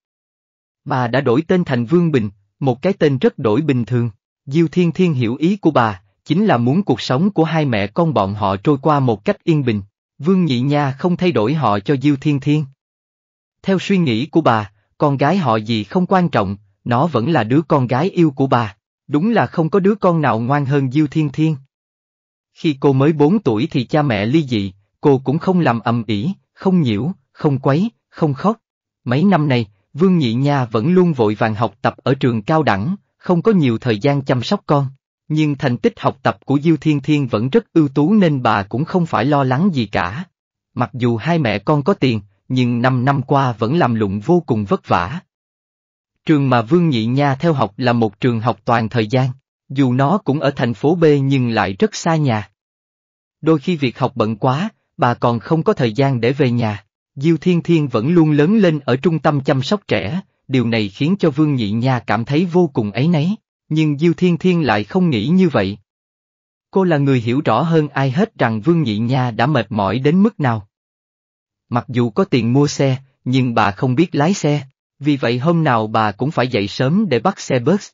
Bà đã đổi tên thành Vương Bình, một cái tên rất đổi bình thường. Diêu Thiên Thiên hiểu ý của bà, chính là muốn cuộc sống của hai mẹ con bọn họ trôi qua một cách yên bình. Vương Nhị Nha không thay đổi họ cho Diêu Thiên Thiên. Theo suy nghĩ của bà, con gái họ gì không quan trọng, nó vẫn là đứa con gái yêu của bà. Đúng là không có đứa con nào ngoan hơn Diêu Thiên Thiên. Khi cô mới 4 tuổi thì cha mẹ ly dị, cô cũng không làm ầm ĩ, không nhiễu, không quấy, không khóc. Mấy năm nay Vương Nhị Nha vẫn luôn vội vàng học tập ở trường cao đẳng, không có nhiều thời gian chăm sóc con. Nhưng thành tích học tập của Diêu Thiên Thiên vẫn rất ưu tú nên bà cũng không phải lo lắng gì cả. Mặc dù hai mẹ con có tiền, nhưng năm năm qua vẫn làm lụng vô cùng vất vả. Trường mà Vương Nhị Nha theo học là một trường học toàn thời gian, dù nó cũng ở thành phố B nhưng lại rất xa nhà. Đôi khi việc học bận quá, bà còn không có thời gian để về nhà. Diêu Thiên Thiên vẫn luôn lớn lên ở trung tâm chăm sóc trẻ, điều này khiến cho Vương Nhị Nha cảm thấy vô cùng ấy nấy, nhưng Diêu Thiên Thiên lại không nghĩ như vậy. Cô là người hiểu rõ hơn ai hết rằng Vương Nhị Nha đã mệt mỏi đến mức nào. Mặc dù có tiền mua xe, nhưng bà không biết lái xe, vì vậy hôm nào bà cũng phải dậy sớm để bắt xe bus.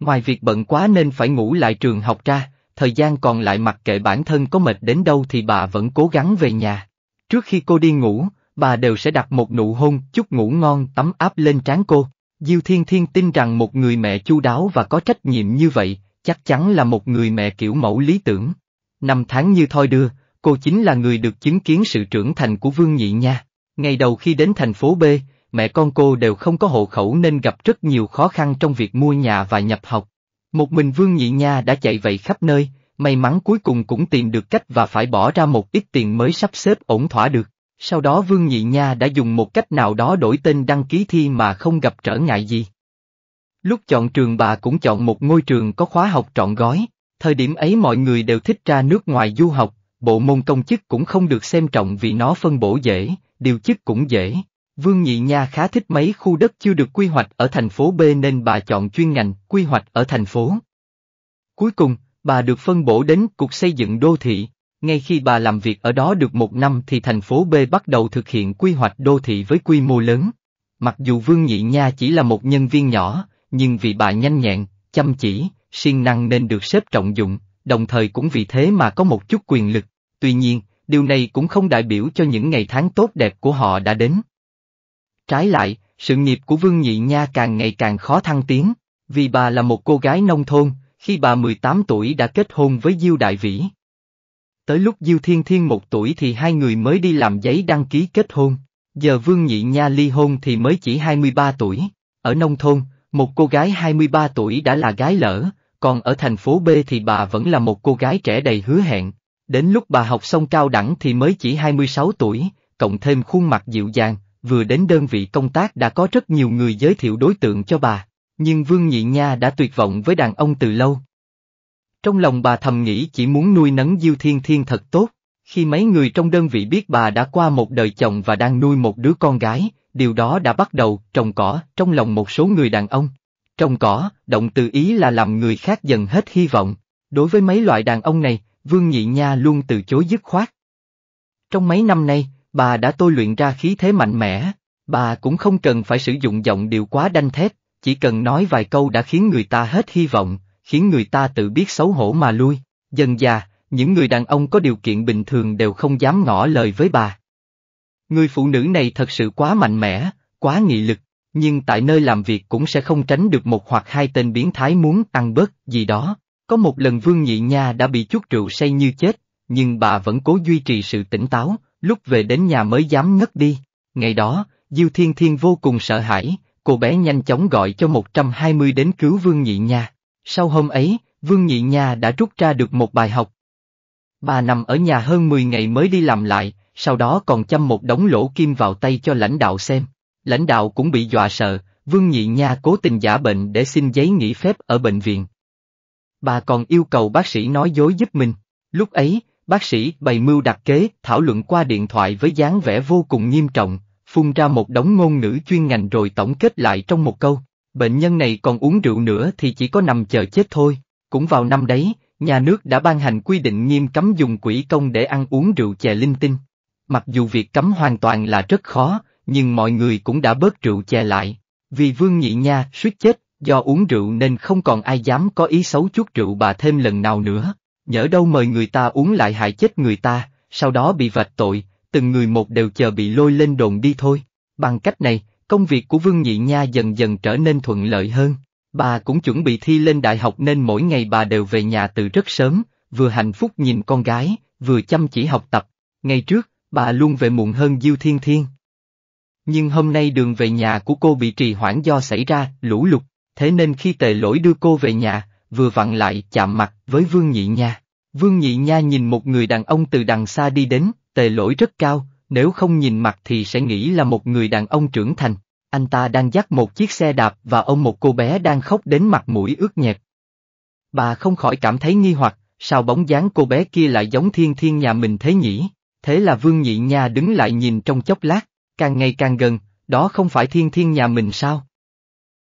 Ngoài việc bận quá nên phải ngủ lại trường học ra, thời gian còn lại mặc kệ bản thân có mệt đến đâu thì bà vẫn cố gắng về nhà. Trước khi cô đi ngủ, bà đều sẽ đặt một nụ hôn chút ngủ ngon tắm áp lên trán cô. Diêu Thiên Thiên tin rằng một người mẹ chu đáo và có trách nhiệm như vậy, chắc chắn là một người mẹ kiểu mẫu lý tưởng. Năm tháng như thoi đưa, cô chính là người được chứng kiến sự trưởng thành của Vương Nhị Nha. Ngày đầu khi đến thành phố B, mẹ con cô đều không có hộ khẩu nên gặp rất nhiều khó khăn trong việc mua nhà và nhập học. Một mình Vương Nhị Nha đã chạy vậy khắp nơi, may mắn cuối cùng cũng tìm được cách và phải bỏ ra một ít tiền mới sắp xếp ổn thỏa được. Sau đó Vương Nhị Nha đã dùng một cách nào đó đổi tên đăng ký thi mà không gặp trở ngại gì. Lúc chọn trường bà cũng chọn một ngôi trường có khóa học trọn gói, thời điểm ấy mọi người đều thích ra nước ngoài du học, bộ môn công chức cũng không được xem trọng vì nó phân bổ dễ, điều chức cũng dễ. Vương Nhị Nha khá thích mấy khu đất chưa được quy hoạch ở thành phố B nên bà chọn chuyên ngành quy hoạch ở thành phố. Cuối cùng, bà được phân bổ đến Cục Xây dựng Đô thị. Ngay khi bà làm việc ở đó được một năm thì thành phố B bắt đầu thực hiện quy hoạch đô thị với quy mô lớn. Mặc dù Vương Nhị Nha chỉ là một nhân viên nhỏ, nhưng vì bà nhanh nhẹn, chăm chỉ, siêng năng nên được xếp trọng dụng, đồng thời cũng vì thế mà có một chút quyền lực. Tuy nhiên, điều này cũng không đại biểu cho những ngày tháng tốt đẹp của họ đã đến. Trái lại, sự nghiệp của Vương Nhị Nha càng ngày càng khó thăng tiến, vì bà là một cô gái nông thôn, khi bà 18 tuổi đã kết hôn với Diêu Đại Vĩ. Tới lúc Diêu Thiên Thiên một tuổi thì hai người mới đi làm giấy đăng ký kết hôn, giờ Vương Nhị Nha ly hôn thì mới chỉ 23 tuổi. Ở nông thôn, một cô gái 23 tuổi đã là gái lỡ, còn ở thành phố B thì bà vẫn là một cô gái trẻ đầy hứa hẹn. Đến lúc bà học xong cao đẳng thì mới chỉ 26 tuổi, cộng thêm khuôn mặt dịu dàng, vừa đến đơn vị công tác đã có rất nhiều người giới thiệu đối tượng cho bà, nhưng Vương Nhị Nha đã tuyệt vọng với đàn ông từ lâu. Trong lòng bà thầm nghĩ chỉ muốn nuôi nấng Diêu Thiên Thiên thật tốt, khi mấy người trong đơn vị biết bà đã qua một đời chồng và đang nuôi một đứa con gái, điều đó đã bắt đầu trồng cỏ trong lòng một số người đàn ông trong cỏ, động từ ý là làm người khác dần hết hy vọng. Đối với mấy loại đàn ông này, Vương Nhị Nha luôn từ chối dứt khoát. Trong mấy năm nay, bà đã tôi luyện ra khí thế mạnh mẽ, bà cũng không cần phải sử dụng giọng điệu quá đanh thép, chỉ cần nói vài câu đã khiến người ta hết hy vọng, khiến người ta tự biết xấu hổ mà lui. Dần già, những người đàn ông có điều kiện bình thường đều không dám ngỏ lời với bà. Người phụ nữ này thật sự quá mạnh mẽ, quá nghị lực. Nhưng tại nơi làm việc cũng sẽ không tránh được một hoặc hai tên biến thái muốn tăng bớt gì đó. Có một lần Vương Nhị Nha đã bị chút rượu say như chết, nhưng bà vẫn cố duy trì sự tỉnh táo, lúc về đến nhà mới dám ngất đi. Ngày đó, Diêu Thiên Thiên vô cùng sợ hãi, cô bé nhanh chóng gọi cho 120 đến cứu Vương Nhị Nha. Sau hôm ấy, Vương Nhị Nha đã rút ra được một bài học. Bà nằm ở nhà hơn 10 ngày mới đi làm lại, sau đó còn chăm một đống lỗ kim vào tay cho lãnh đạo xem. Lãnh đạo cũng bị dọa sợ, Vương Nhị Nha cố tình giả bệnh để xin giấy nghỉ phép ở bệnh viện. Bà còn yêu cầu bác sĩ nói dối giúp mình. Lúc ấy, bác sĩ bày mưu đặt kế, thảo luận qua điện thoại với dáng vẻ vô cùng nghiêm trọng, phun ra một đống ngôn ngữ chuyên ngành rồi tổng kết lại trong một câu. Bệnh nhân này còn uống rượu nữa thì chỉ có nằm chờ chết thôi. Cũng vào năm đấy, nhà nước đã ban hành quy định nghiêm cấm dùng quỹ công để ăn uống rượu chè linh tinh. Mặc dù việc cấm hoàn toàn là rất khó, nhưng mọi người cũng đã bớt rượu che lại, vì Vương Nhị Nha suýt chết, do uống rượu nên không còn ai dám có ý xấu chút rượu bà thêm lần nào nữa, nhỡ đâu mời người ta uống lại hại chết người ta, sau đó bị vạch tội, từng người một đều chờ bị lôi lên đồn đi thôi. Bằng cách này, công việc của Vương Nhị Nha dần dần trở nên thuận lợi hơn. Bà cũng chuẩn bị thi lên đại học nên mỗi ngày bà đều về nhà từ rất sớm, vừa hạnh phúc nhìn con gái, vừa chăm chỉ học tập. Ngày trước, bà luôn về muộn hơn Diêu Thiên Thiên, nhưng hôm nay đường về nhà của cô bị trì hoãn do xảy ra lũ lụt, thế nên khi tề lỗi đưa cô về nhà, vừa vặn lại chạm mặt với Vương Nhị Nha. Vương Nhị Nha nhìn một người đàn ông từ đằng xa đi đến, tề lỗi rất cao, nếu không nhìn mặt thì sẽ nghĩ là một người đàn ông trưởng thành. Anh ta đang dắt một chiếc xe đạp và ông một cô bé đang khóc đến mặt mũi ướt nhẹp. Bà không khỏi cảm thấy nghi hoặc, sao bóng dáng cô bé kia lại giống thiên thiên nhà mình thế nhỉ? Thế là Vương Nhị Nha đứng lại nhìn trong chốc lát, càng ngày càng gần, đó không phải thiên thiên nhà mình sao?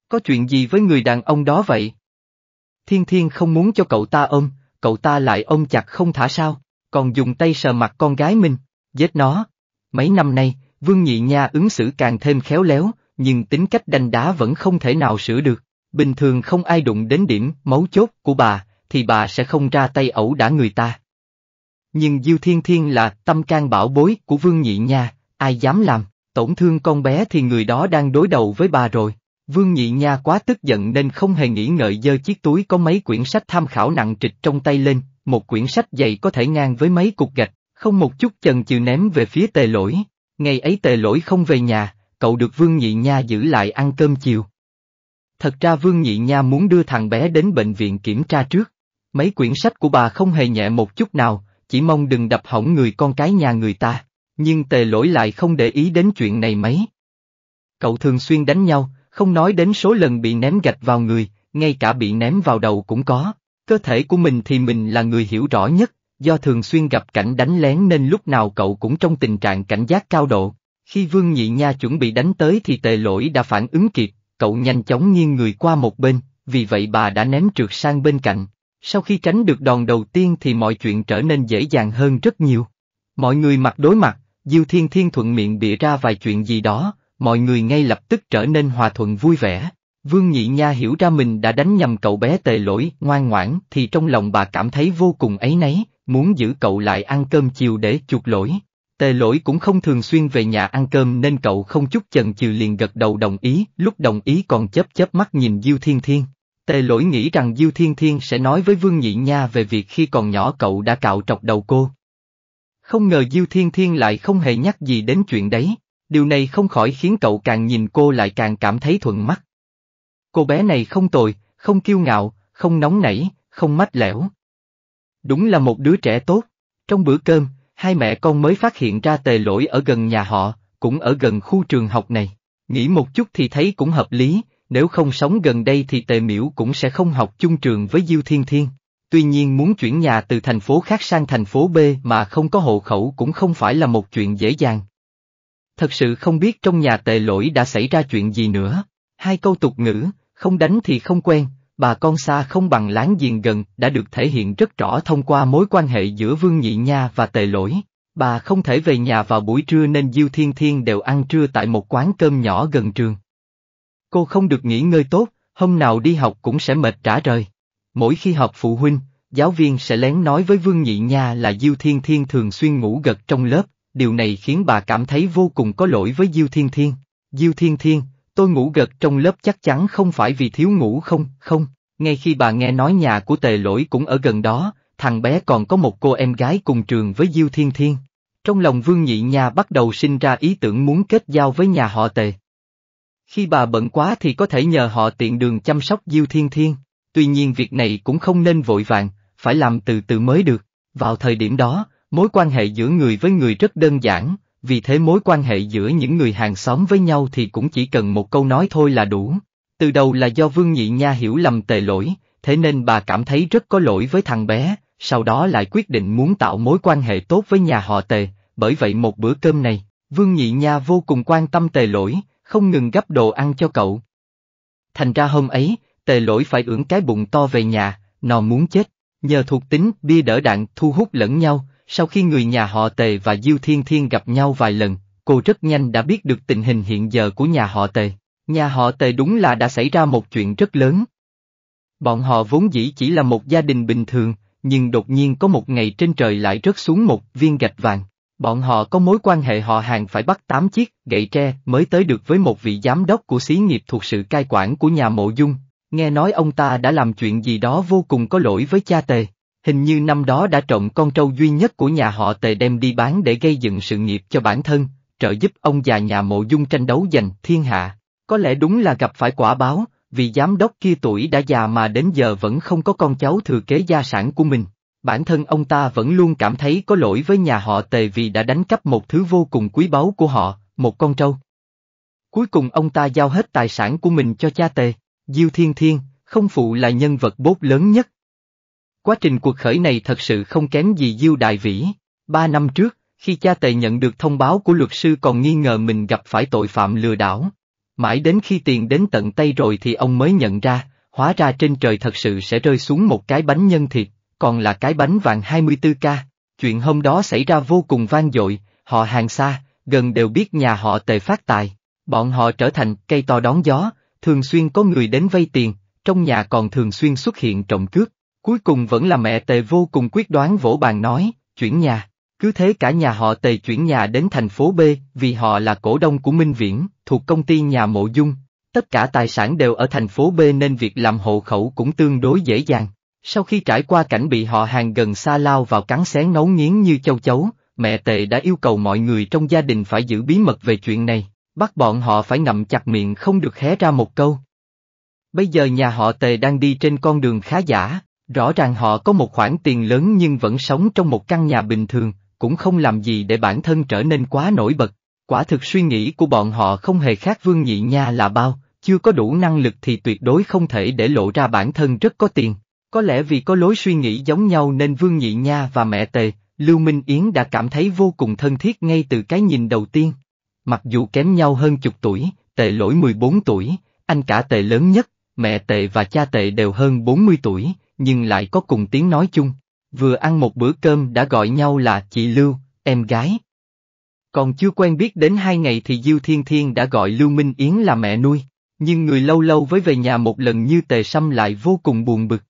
Có chuyện gì với người đàn ông đó vậy? Thiên thiên không muốn cho cậu ta ôm, cậu ta lại ôm chặt không thả sao, còn dùng tay sờ mặt con gái mình, giết nó. Mấy năm nay, Vương Nhị Nha ứng xử càng thêm khéo léo, nhưng tính cách đanh đá vẫn không thể nào sửa được. Bình thường không ai đụng đến điểm mấu chốt của bà, thì bà sẽ không ra tay ẩu đả người ta. Nhưng Diêu Thiên Thiên là tâm can bảo bối của Vương Nhị Nha, ai dám làm tổn thương con bé thì người đó đang đối đầu với bà rồi. Vương Nhị Nha quá tức giận nên không hề nghĩ ngợi giơ chiếc túi có mấy quyển sách tham khảo nặng trịch trong tay lên, một quyển sách dày có thể ngang với mấy cục gạch, không một chút chần chừ ném về phía tề lỗi. Ngày ấy tề lỗi không về nhà, cậu được Vương Nhị Nha giữ lại ăn cơm chiều. Thật ra Vương Nhị Nha muốn đưa thằng bé đến bệnh viện kiểm tra trước. Mấy quyển sách của bà không hề nhẹ một chút nào, chỉ mong đừng đập hỏng người con cái nhà người ta. Nhưng tề lỗi lại không để ý đến chuyện này mấy. Cậu thường xuyên đánh nhau, không nói đến số lần bị ném gạch vào người, ngay cả bị ném vào đầu cũng có. Cơ thể của mình thì mình là người hiểu rõ nhất, do thường xuyên gặp cảnh đánh lén nên lúc nào cậu cũng trong tình trạng cảnh giác cao độ. Khi Vương Nhị Nha chuẩn bị đánh tới thì tề lỗi đã phản ứng kịp, cậu nhanh chóng nghiêng người qua một bên, vì vậy bà đã ném trượt sang bên cạnh. Sau khi tránh được đòn đầu tiên thì mọi chuyện trở nên dễ dàng hơn rất nhiều. Mọi người mặt đối mặt, Diêu Thiên Thiên thuận miệng bịa ra vài chuyện gì đó, mọi người ngay lập tức trở nên hòa thuận vui vẻ. Vương Nhị Nha hiểu ra mình đã đánh nhầm cậu bé tề lỗi, ngoan ngoãn, thì trong lòng bà cảm thấy vô cùng ấy nấy, muốn giữ cậu lại ăn cơm chiều để chuộc lỗi. Tề lỗi cũng không thường xuyên về nhà ăn cơm nên cậu không chút chần chừ liền gật đầu đồng ý, lúc đồng ý còn chớp chớp mắt nhìn Diêu Thiên Thiên. Tề lỗi nghĩ rằng Diêu Thiên Thiên sẽ nói với Vương Nhị Nha về việc khi còn nhỏ cậu đã cạo trọc đầu cô. Không ngờ Diêu Thiên Thiên lại không hề nhắc gì đến chuyện đấy, điều này không khỏi khiến cậu càng nhìn cô lại càng cảm thấy thuận mắt. Cô bé này không tồi, không kiêu ngạo, không nóng nảy, không mách lẻo. Đúng là một đứa trẻ tốt. Trong bữa cơm, hai mẹ con mới phát hiện ra tề lỗi ở gần nhà họ, cũng ở gần khu trường học này. Nghĩ một chút thì thấy cũng hợp lý, nếu không sống gần đây thì tề miễu cũng sẽ không học chung trường với Diêu Thiên Thiên. Tuy nhiên muốn chuyển nhà từ thành phố khác sang thành phố B mà không có hộ khẩu cũng không phải là một chuyện dễ dàng. Thật sự không biết trong nhà tề lỗi đã xảy ra chuyện gì nữa. Hai câu tục ngữ, không đánh thì không quen, bà con xa không bằng láng giềng gần đã được thể hiện rất rõ thông qua mối quan hệ giữa Vương Nhị Nha và tề lỗi. Bà không thể về nhà vào buổi trưa nên Diêu Thiên Thiên đều ăn trưa tại một quán cơm nhỏ gần trường. Cô không được nghỉ ngơi tốt, hôm nào đi học cũng sẽ mệt trả rời. Mỗi khi họp phụ huynh, giáo viên sẽ lén nói với Vương Nhị Nha là Diêu Thiên Thiên thường xuyên ngủ gật trong lớp, điều này khiến bà cảm thấy vô cùng có lỗi với Diêu Thiên Thiên. Diêu Thiên Thiên, tôi ngủ gật trong lớp chắc chắn không phải vì thiếu ngủ không, không. Ngay khi bà nghe nói nhà của tề lỗi cũng ở gần đó, thằng bé còn có một cô em gái cùng trường với Diêu Thiên Thiên. Trong lòng Vương Nhị Nha bắt đầu sinh ra ý tưởng muốn kết giao với nhà họ tề. Khi bà bận quá thì có thể nhờ họ tiện đường chăm sóc Diêu Thiên Thiên tuy nhiên việc này cũng không nên vội vàng, phải làm từ từ mới được. Vào thời điểm đó, mối quan hệ giữa người với người rất đơn giản, vì thế mối quan hệ giữa những người hàng xóm với nhau thì cũng chỉ cần một câu nói thôi là đủ. Từ đầu là do Vương Nhị Nha hiểu lầm tề lỗi, thế nên bà cảm thấy rất có lỗi với thằng bé, sau đó lại quyết định muốn tạo mối quan hệ tốt với nhà họ tề, bởi vậy một bữa cơm này, Vương Nhị Nha vô cùng quan tâm tề lỗi, không ngừng gấp đồ ăn cho cậu. Thành ra hôm ấy, tề lỗi phải ưỡn cái bụng to về nhà, nó muốn chết. Nhờ thuộc tính, bia đỡ đạn thu hút lẫn nhau, sau khi người nhà họ tề và Diêu Thiên Thiên gặp nhau vài lần, cô rất nhanh đã biết được tình hình hiện giờ của nhà họ tề. Nhà họ tề đúng là đã xảy ra một chuyện rất lớn. Bọn họ vốn dĩ chỉ là một gia đình bình thường, nhưng đột nhiên có một ngày trên trời lại rớt xuống một viên gạch vàng. Bọn họ có mối quan hệ họ hàng phải bắt tám chiếc gậy tre mới tới được với một vị giám đốc của xí nghiệp thuộc sự cai quản của nhà mộ dung, Nghe nói ông ta đã làm chuyện gì đó vô cùng có lỗi với cha tề, hình như năm đó đã trộm con trâu duy nhất của nhà họ tề đem đi bán để gây dựng sự nghiệp cho bản thân, trợ giúp ông già nhà mộ dung tranh đấu giành thiên hạ. Có lẽ đúng là gặp phải quả báo, vì giám đốc kia tuổi đã già mà đến giờ vẫn không có con cháu thừa kế gia sản của mình. Bản thân ông ta vẫn luôn cảm thấy có lỗi với nhà họ tề vì đã đánh cắp một thứ vô cùng quý báu của họ, một con trâu. Cuối cùng ông ta giao hết tài sản của mình cho cha tề. Diêu Thiên Thiên, không phụ là nhân vật bốt lớn nhất. Quá trình cuộc khởi này thật sự không kém gì Diêu Đại Vĩ. Ba năm trước, khi cha tề nhận được thông báo của luật sư còn nghi ngờ mình gặp phải tội phạm lừa đảo. Mãi đến khi tiền đến tận tay rồi thì ông mới nhận ra, hóa ra trên trời thật sự sẽ rơi xuống một cái bánh nhân thịt, còn là cái bánh vàng 24K. Chuyện hôm đó xảy ra vô cùng vang dội, họ hàng xa, gần đều biết nhà họ tề phát tài. Bọn họ trở thành cây to đón gió, thường xuyên có người đến vay tiền, trong nhà còn thường xuyên xuất hiện trộm cướp. Cuối cùng vẫn là mẹ tề vô cùng quyết đoán vỗ bàn nói, chuyển nhà. Cứ thế cả nhà họ tề chuyển nhà đến thành phố B, vì họ là cổ đông của Minh Viễn, thuộc công ty nhà mộ dung. Tất cả tài sản đều ở thành phố B nên việc làm hộ khẩu cũng tương đối dễ dàng. Sau khi trải qua cảnh bị họ hàng gần xa lao vào cắn xé ngấu nghiến như châu chấu, mẹ tệ đã yêu cầu mọi người trong gia đình phải giữ bí mật về chuyện này bắt bọn họ phải ngậm chặt miệng không được hé ra một câu. Bây giờ nhà họ tề đang đi trên con đường khá giả, rõ ràng họ có một khoản tiền lớn nhưng vẫn sống trong một căn nhà bình thường, cũng không làm gì để bản thân trở nên quá nổi bật. Quả thực suy nghĩ của bọn họ không hề khác Vương Nhị Nha là bao, chưa có đủ năng lực thì tuyệt đối không thể để lộ ra bản thân rất có tiền. Có lẽ vì có lối suy nghĩ giống nhau nên Vương Nhị Nha và mẹ Tề, Lưu Minh Yến đã cảm thấy vô cùng thân thiết ngay từ cái nhìn đầu tiên. Mặc dù kém nhau hơn chục tuổi, tệ lỗi 14 tuổi, anh cả tệ lớn nhất, mẹ tệ và cha tệ đều hơn 40 tuổi, nhưng lại có cùng tiếng nói chung. Vừa ăn một bữa cơm đã gọi nhau là chị Lưu, em gái. Còn chưa quen biết đến hai ngày thì Diêu Thiên Thiên đã gọi Lưu Minh Yến là mẹ nuôi, nhưng người lâu lâu với về nhà một lần như tề sâm lại vô cùng buồn bực.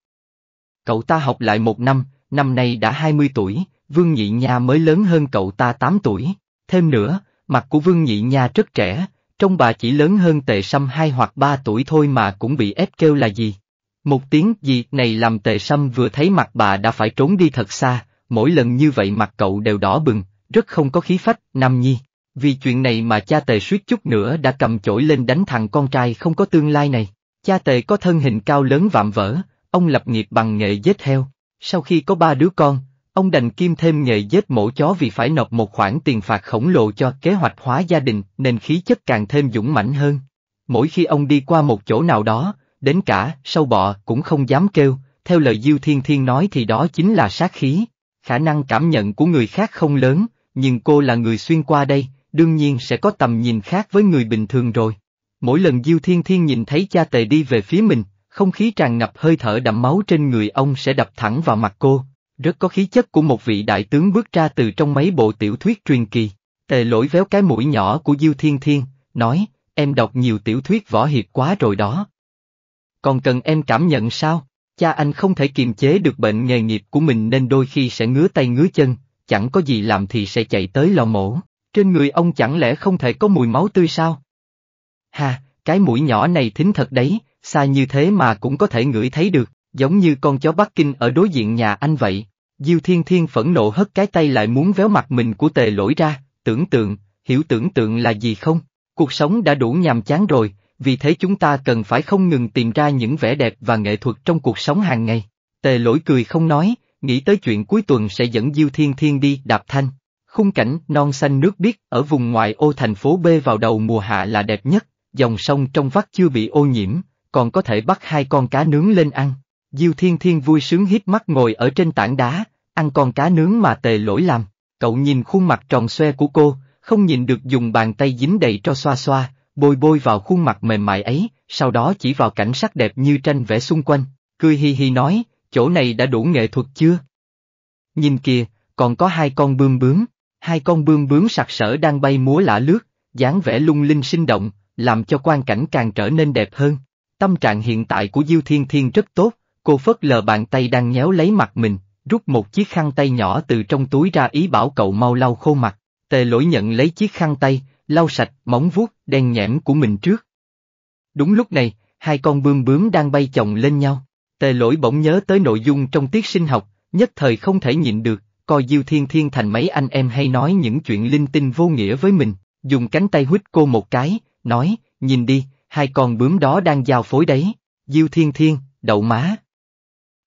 Cậu ta học lại một năm, năm nay đã 20 tuổi, Vương Nhị Nha mới lớn hơn cậu ta 8 tuổi. Thêm nữa, Mặt của Vương Nhị Nha rất trẻ, trong bà chỉ lớn hơn tệ sâm 2 hoặc 3 tuổi thôi mà cũng bị ép kêu là gì. Một tiếng gì này làm tệ sâm vừa thấy mặt bà đã phải trốn đi thật xa, mỗi lần như vậy mặt cậu đều đỏ bừng, rất không có khí phách, Nam Nhi. Vì chuyện này mà cha tề suýt chút nữa đã cầm chổi lên đánh thằng con trai không có tương lai này. Cha tề có thân hình cao lớn vạm vỡ, ông lập nghiệp bằng nghệ giết heo. Sau khi có ba đứa con, Ông đành kiêm thêm nghề giết mổ chó vì phải nộp một khoản tiền phạt khổng lồ cho kế hoạch hóa gia đình nên khí chất càng thêm dũng mãnh hơn. Mỗi khi ông đi qua một chỗ nào đó, đến cả sâu bọ cũng không dám kêu, theo lời Diêu Thiên Thiên nói thì đó chính là sát khí. Khả năng cảm nhận của người khác không lớn, nhưng cô là người xuyên qua đây, đương nhiên sẽ có tầm nhìn khác với người bình thường rồi. Mỗi lần Diêu Thiên Thiên nhìn thấy cha tề đi về phía mình, không khí tràn ngập hơi thở đậm máu trên người ông sẽ đập thẳng vào mặt cô, rất có khí chất của một vị đại tướng bước ra từ trong mấy bộ tiểu thuyết truyền kỳ. Tề lỗi véo cái mũi nhỏ của Diêu Thiên Thiên, nói, em đọc nhiều tiểu thuyết võ hiệp quá rồi đó. Còn cần em cảm nhận sao? Cha anh không thể kiềm chế được bệnh nghề nghiệp của mình nên đôi khi sẽ ngứa tay ngứa chân, chẳng có gì làm thì sẽ chạy tới lò mổ. Trên người ông chẳng lẽ không thể có mùi máu tươi sao? Ha, cái mũi nhỏ này thính thật đấy, xa như thế mà cũng có thể ngửi thấy được giống như con chó Bắc Kinh ở đối diện nhà anh vậy. Diêu Thiên Thiên phẫn nộ hất cái tay lại muốn véo mặt mình của tề lỗi ra, tưởng tượng, hiểu tưởng tượng là gì không? Cuộc sống đã đủ nhàm chán rồi, vì thế chúng ta cần phải không ngừng tìm ra những vẻ đẹp và nghệ thuật trong cuộc sống hàng ngày. Tề lỗi cười không nói, nghĩ tới chuyện cuối tuần sẽ dẫn Diêu Thiên Thiên đi đạp thanh. Khung cảnh non xanh nước biếc ở vùng ngoại ô thành phố B vào đầu mùa hạ là đẹp nhất, dòng sông trong vắt chưa bị ô nhiễm, còn có thể bắt hai con cá nướng lên ăn. Diêu Thiên Thiên vui sướng hít mắt ngồi ở trên tảng đá, ăn con cá nướng mà tề lỗi làm. Cậu nhìn khuôn mặt tròn xoe của cô, không nhìn được dùng bàn tay dính đầy cho xoa xoa, bôi bôi vào khuôn mặt mềm mại ấy, sau đó chỉ vào cảnh sắc đẹp như tranh vẽ xung quanh, cười hi hi nói, chỗ này đã đủ nghệ thuật chưa? Nhìn kìa, còn có hai con bươm bướm, hai con bươm bướm sặc sỡ đang bay múa lả lướt, dáng vẻ lung linh sinh động, làm cho quan cảnh càng trở nên đẹp hơn. Tâm trạng hiện tại của Diêu Thiên Thiên rất tốt, Cô phớt lờ bàn tay đang nhéo lấy mặt mình, rút một chiếc khăn tay nhỏ từ trong túi ra ý bảo cậu mau lau khô mặt. Tề lỗi nhận lấy chiếc khăn tay, lau sạch móng vuốt đen nhẽm của mình trước. Đúng lúc này, hai con bươm bướm đang bay chồng lên nhau. Tề lỗi bỗng nhớ tới nội dung trong tiết sinh học, nhất thời không thể nhịn được, coi Diêu Thiên Thiên thành mấy anh em hay nói những chuyện linh tinh vô nghĩa với mình, dùng cánh tay huýt cô một cái, nói, nhìn đi, hai con bướm đó đang giao phối đấy. Diêu Thiên Thiên, đậu má.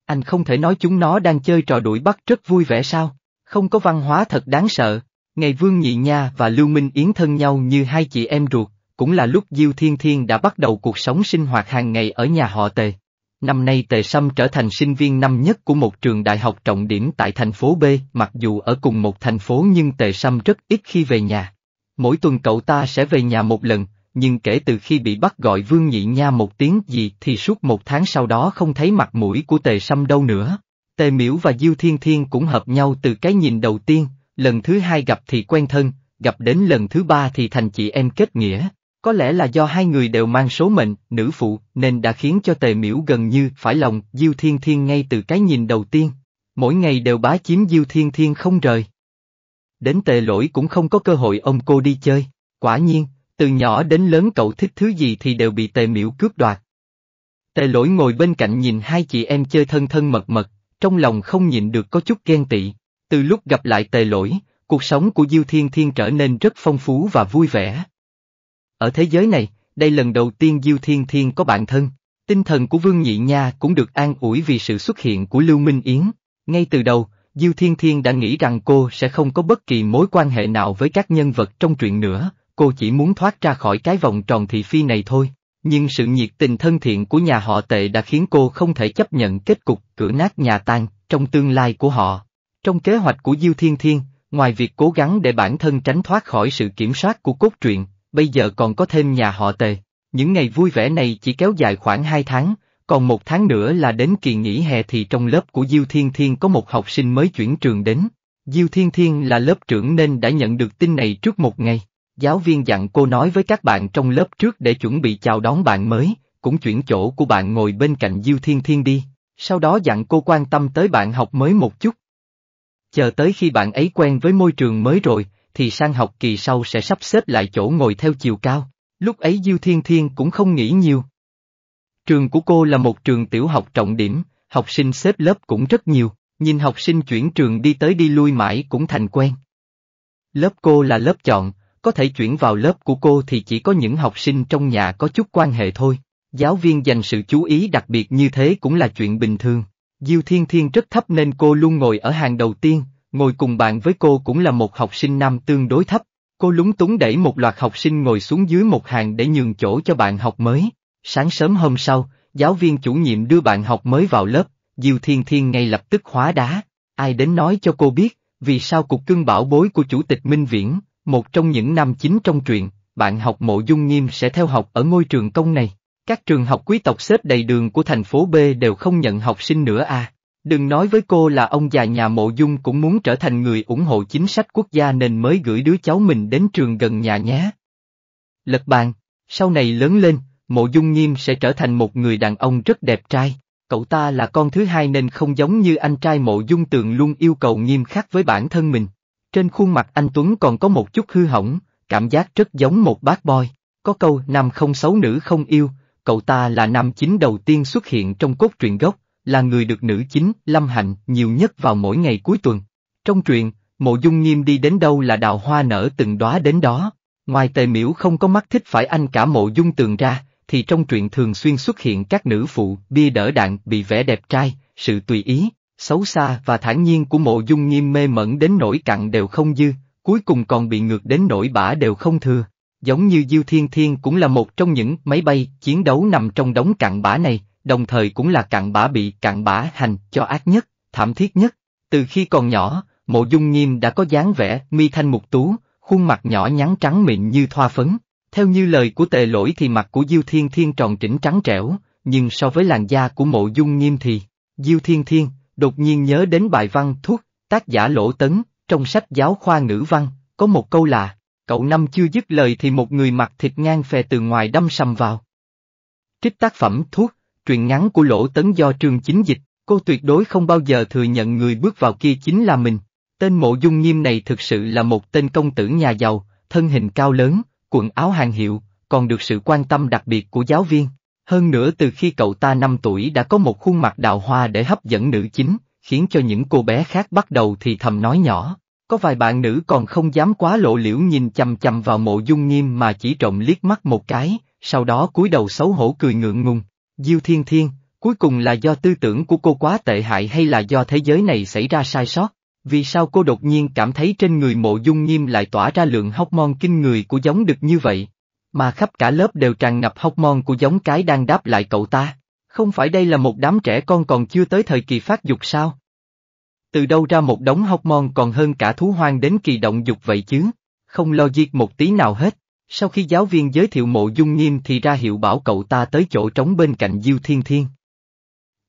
Anh không thể nói chúng nó đang chơi trò đuổi bắt rất vui vẻ sao, không có văn hóa thật đáng sợ. Ngày Vương Nhị Nha và Lưu Minh Yến thân nhau như hai chị em ruột, cũng là lúc Diêu Thiên Thiên đã bắt đầu cuộc sống sinh hoạt hàng ngày ở nhà họ Tề. Năm nay Tề Sâm trở thành sinh viên năm nhất của một trường đại học trọng điểm tại thành phố B, mặc dù ở cùng một thành phố nhưng Tề Sâm rất ít khi về nhà. Mỗi tuần cậu ta sẽ về nhà một lần, nhưng kể từ khi bị bắt gọi Vương Nhị Nha một tiếng gì thì suốt một tháng sau đó không thấy mặt mũi của Tề Sâm đâu nữa. Tề Miễu và Diêu Thiên Thiên cũng hợp nhau từ cái nhìn đầu tiên, lần thứ hai gặp thì quen thân, gặp đến lần thứ ba thì thành chị em kết nghĩa. Có lẽ là do hai người đều mang số mệnh, nữ phụ, nên đã khiến cho Tề Miễu gần như phải lòng Diêu Thiên Thiên ngay từ cái nhìn đầu tiên. Mỗi ngày đều bá chiếm Diêu Thiên Thiên không rời. Đến Tề Lỗi cũng không có cơ hội ông cô đi chơi, quả nhiên, từ nhỏ đến lớn cậu thích thứ gì thì đều bị tề miễu cướp đoạt. Tề lỗi ngồi bên cạnh nhìn hai chị em chơi thân thân mật mật, trong lòng không nhịn được có chút ghen tị. Từ lúc gặp lại tề lỗi, cuộc sống của Diêu Thiên Thiên trở nên rất phong phú và vui vẻ. Ở thế giới này, đây lần đầu tiên Diêu Thiên Thiên có bạn thân, tinh thần của Vương Nhị Nha cũng được an ủi vì sự xuất hiện của Lưu Minh Yến. Ngay từ đầu, Diêu Thiên Thiên đã nghĩ rằng cô sẽ không có bất kỳ mối quan hệ nào với các nhân vật trong truyện nữa, cô chỉ muốn thoát ra khỏi cái vòng tròn thị phi này thôi, nhưng sự nhiệt tình thân thiện của nhà họ tệ đã khiến cô không thể chấp nhận kết cục cửa nát nhà tan trong tương lai của họ. Trong kế hoạch của Diêu Thiên Thiên, ngoài việc cố gắng để bản thân tránh thoát khỏi sự kiểm soát của cốt truyện, bây giờ còn có thêm nhà họ tề. Những ngày vui vẻ này chỉ kéo dài khoảng 2 tháng, còn một tháng nữa là đến kỳ nghỉ hè thì trong lớp của Diêu Thiên Thiên có một học sinh mới chuyển trường đến. Diêu Thiên Thiên là lớp trưởng nên đã nhận được tin này trước một ngày. Giáo viên dặn cô nói với các bạn trong lớp trước để chuẩn bị chào đón bạn mới, cũng chuyển chỗ của bạn ngồi bên cạnh Diêu Thiên Thiên đi, sau đó dặn cô quan tâm tới bạn học mới một chút. Chờ tới khi bạn ấy quen với môi trường mới rồi, thì sang học kỳ sau sẽ sắp xếp lại chỗ ngồi theo chiều cao, lúc ấy Diêu Thiên Thiên cũng không nghĩ nhiều. Trường của cô là một trường tiểu học trọng điểm, học sinh xếp lớp cũng rất nhiều, nhìn học sinh chuyển trường đi tới đi lui mãi cũng thành quen. Lớp cô là lớp chọn, có thể chuyển vào lớp của cô thì chỉ có những học sinh trong nhà có chút quan hệ thôi. Giáo viên dành sự chú ý đặc biệt như thế cũng là chuyện bình thường. Diêu Thiên Thiên rất thấp nên cô luôn ngồi ở hàng đầu tiên, ngồi cùng bạn với cô cũng là một học sinh nam tương đối thấp. Cô lúng túng đẩy một loạt học sinh ngồi xuống dưới một hàng để nhường chỗ cho bạn học mới. Sáng sớm hôm sau, giáo viên chủ nhiệm đưa bạn học mới vào lớp, Diêu Thiên Thiên ngay lập tức hóa đá. Ai đến nói cho cô biết, vì sao cục cưng bảo bối của Chủ tịch Minh Viễn, một trong những năm chính trong truyện, bạn học mộ dung nghiêm sẽ theo học ở ngôi trường công này. Các trường học quý tộc xếp đầy đường của thành phố B đều không nhận học sinh nữa à. Đừng nói với cô là ông già nhà mộ dung cũng muốn trở thành người ủng hộ chính sách quốc gia nên mới gửi đứa cháu mình đến trường gần nhà nhé. Lật bàn, sau này lớn lên, mộ dung nghiêm sẽ trở thành một người đàn ông rất đẹp trai. Cậu ta là con thứ hai nên không giống như anh trai mộ dung tường luôn yêu cầu nghiêm khắc với bản thân mình. Trên khuôn mặt anh Tuấn còn có một chút hư hỏng, cảm giác rất giống một bác boy. Có câu nam không xấu nữ không yêu, cậu ta là nam chính đầu tiên xuất hiện trong cốt truyện gốc, là người được nữ chính Lâm Hạnh nhiều nhất vào mỗi ngày cuối tuần. Trong truyện, Mộ Dung Nghiêm đi đến đâu là đào hoa nở từng đóa đến đó. Ngoài Tề Miễu không có mắt thích phải anh cả Mộ Dung Tường ra, thì trong truyện thường xuyên xuất hiện các nữ phụ bia đỡ đạn bị vẽ đẹp trai, sự tùy ý, xấu xa và thản nhiên của mộ dung nghiêm mê mẩn đến nỗi cặn đều không dư, cuối cùng còn bị ngược đến nỗi bả đều không thừa. Giống như Diêu Thiên Thiên cũng là một trong những máy bay chiến đấu nằm trong đống cặn bã này, đồng thời cũng là cặn bã bị cặn bã hành cho ác nhất, thảm thiết nhất. Từ khi còn nhỏ, mộ dung nghiêm đã có dáng vẻ mi thanh mục tú, khuôn mặt nhỏ nhắn trắng mịn như thoa phấn. Theo như lời của tề lỗi thì mặt của Diêu Thiên Thiên tròn trĩnh trắng trẻo, nhưng so với làn da của mộ dung nghiêm thì, Diêu Thiên Thiên, đột nhiên nhớ đến bài văn thuốc, tác giả Lỗ Tấn, trong sách giáo khoa ngữ văn, có một câu là, cậu năm chưa dứt lời thì một người mặc thịt ngang phè từ ngoài đâm sầm vào. Trích tác phẩm thuốc, truyện ngắn của Lỗ Tấn do trường chính dịch, cô tuyệt đối không bao giờ thừa nhận người bước vào kia chính là mình. Tên mộ dung nghiêm này thực sự là một tên công tử nhà giàu, thân hình cao lớn, quần áo hàng hiệu, còn được sự quan tâm đặc biệt của giáo viên. Hơn nữa từ khi cậu ta 5 tuổi đã có một khuôn mặt đào hoa để hấp dẫn nữ chính, khiến cho những cô bé khác bắt đầu thì thầm nói nhỏ. Có vài bạn nữ còn không dám quá lộ liễu nhìn chằm chằm vào mộ dung nghiêm mà chỉ trộm liếc mắt một cái, sau đó cúi đầu xấu hổ cười ngượng ngùng. Diêu thiên thiên, cuối cùng là do tư tưởng của cô quá tệ hại hay là do thế giới này xảy ra sai sót? Vì sao cô đột nhiên cảm thấy trên người mộ dung nghiêm lại tỏa ra lượng hóc mon kinh người của giống đực như vậy? Mà khắp cả lớp đều tràn ngập hóc mon của giống cái đang đáp lại cậu ta. Không phải đây là một đám trẻ con còn chưa tới thời kỳ phát dục sao? Từ đâu ra một đống hóc mon còn hơn cả thú hoang đến kỳ động dục vậy chứ? Không lo diệt một tí nào hết. Sau khi giáo viên giới thiệu mộ dung nghiêm thì ra hiệu bảo cậu ta tới chỗ trống bên cạnh Diêu Thiên Thiên.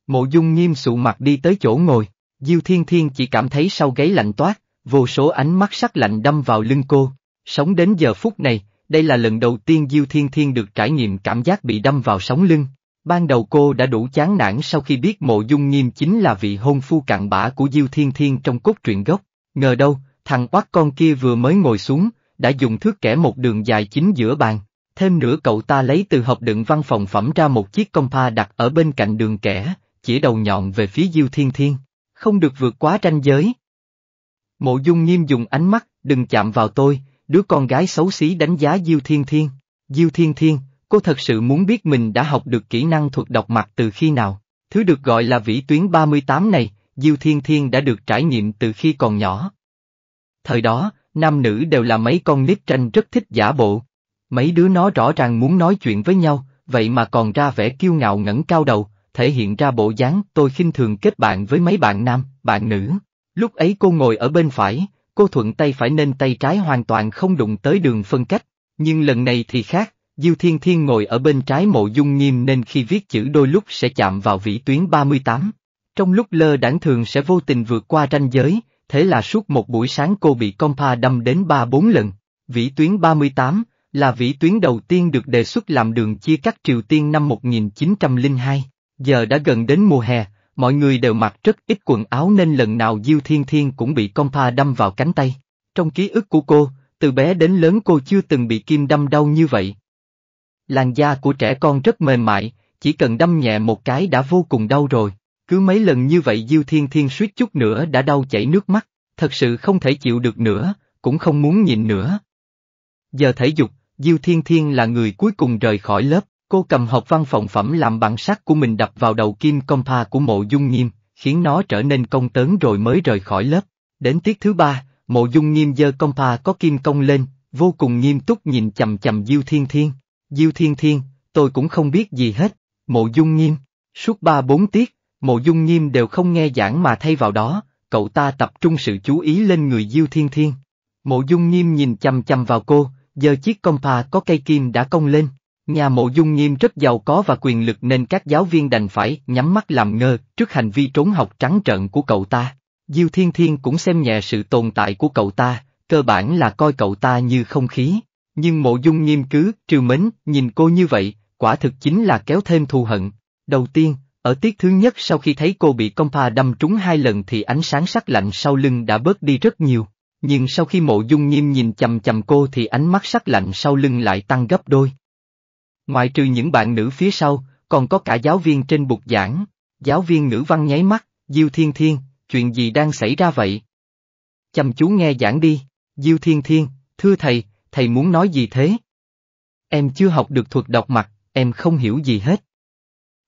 Mộ dung nghiêm sụ mặt đi tới chỗ ngồi, Diêu Thiên Thiên chỉ cảm thấy sau gáy lạnh toát, vô số ánh mắt sắc lạnh đâm vào lưng cô. Sống đến giờ phút này, đây là lần đầu tiên Diêu Thiên Thiên được trải nghiệm cảm giác bị đâm vào sóng lưng. Ban đầu cô đã đủ chán nản sau khi biết mộ dung nghiêm chính là vị hôn phu cặn bã của Diêu Thiên Thiên trong cốt truyện gốc. Ngờ đâu, thằng quát con kia vừa mới ngồi xuống, đã dùng thước kẻ một đường dài chính giữa bàn. Thêm nữa cậu ta lấy từ hộp đựng văn phòng phẩm ra một chiếc compa đặt ở bên cạnh đường kẻ, chỉ đầu nhọn về phía Diêu Thiên Thiên. Không được vượt quá ranh giới. Mộ dung nghiêm dùng ánh mắt, đừng chạm vào tôi, đứa con gái xấu xí đánh giá Diêu Thiên Thiên. Diêu Thiên Thiên, cô thật sự muốn biết mình đã học được kỹ năng thuật đọc mặt từ khi nào. Thứ được gọi là vĩ tuyến 38 này, Diêu Thiên Thiên đã được trải nghiệm từ khi còn nhỏ. Thời đó, nam nữ đều là mấy con nít tranh rất thích giả bộ. Mấy đứa nó rõ ràng muốn nói chuyện với nhau, vậy mà còn ra vẻ kiêu ngạo ngẩng cao đầu, thể hiện ra bộ dáng tôi khinh thường kết bạn với mấy bạn nam, bạn nữ. Lúc ấy cô ngồi ở bên phải, cô thuận tay phải nên tay trái hoàn toàn không đụng tới đường phân cách, nhưng lần này thì khác, Diêu Thiên Thiên ngồi ở bên trái mộ dung nghiêm nên khi viết chữ đôi lúc sẽ chạm vào vĩ tuyến 38. Trong lúc lơ đảng thường sẽ vô tình vượt qua ranh giới, thế là suốt một buổi sáng cô bị compa đâm đến 3-4 lần. Vĩ tuyến 38 là vĩ tuyến đầu tiên được đề xuất làm đường chia cắt Triều Tiên năm 1902, giờ đã gần đến mùa hè, mọi người đều mặc rất ít quần áo nên lần nào Diêu Thiên Thiên cũng bị con pa đâm vào cánh tay. Trong ký ức của cô, từ bé đến lớn cô chưa từng bị kim đâm đau như vậy. Làn da của trẻ con rất mềm mại, chỉ cần đâm nhẹ một cái đã vô cùng đau rồi. Cứ mấy lần như vậy Diêu Thiên Thiên suýt chút nữa đã đau chảy nước mắt, thật sự không thể chịu được nữa, cũng không muốn nhìn nữa. Giờ thể dục, Diêu Thiên Thiên là người cuối cùng rời khỏi lớp, Cô cầm học văn phòng phẩm làm bằng sắt của mình đập vào đầu kim compa của mộ dung nghiêm, khiến nó trở nên công tớn rồi mới rời khỏi lớp. Đến tiết thứ ba, mộ dung nghiêm giơ compa có kim công lên, vô cùng nghiêm túc nhìn chầm chầm Diêu Thiên Thiên. Diêu Thiên Thiên, tôi cũng không biết gì hết, mộ dung nghiêm. Suốt ba bốn tiết, mộ dung nghiêm đều không nghe giảng mà thay vào đó, cậu ta tập trung sự chú ý lên người Diêu Thiên Thiên. Mộ dung nghiêm nhìn chầm chầm vào cô, giờ chiếc compa có cây kim đã cong lên, Nhà mộ dung nghiêm rất giàu có và quyền lực nên các giáo viên đành phải nhắm mắt làm ngơ trước hành vi trốn học trắng trợn của cậu ta. Diêu Thiên Thiên cũng xem nhẹ sự tồn tại của cậu ta, cơ bản là coi cậu ta như không khí. Nhưng mộ dung nghiêm cứ, trừ mến, nhìn cô như vậy, quả thực chính là kéo thêm thù hận. Đầu tiên, ở tiết thứ nhất sau khi thấy cô bị công pha đâm trúng hai lần thì ánh sáng sắc lạnh sau lưng đã bớt đi rất nhiều. Nhưng sau khi mộ dung nghiêm nhìn chầm chầm cô thì ánh mắt sắc lạnh sau lưng lại tăng gấp đôi. Ngoại trừ những bạn nữ phía sau, còn có cả giáo viên trên bục giảng, giáo viên ngữ văn nháy mắt, Diêu Thiên Thiên, chuyện gì đang xảy ra vậy? Chăm chú nghe giảng đi, Diêu Thiên Thiên, thưa thầy, thầy muốn nói gì thế? Em chưa học được thuật đọc mặt, em không hiểu gì hết.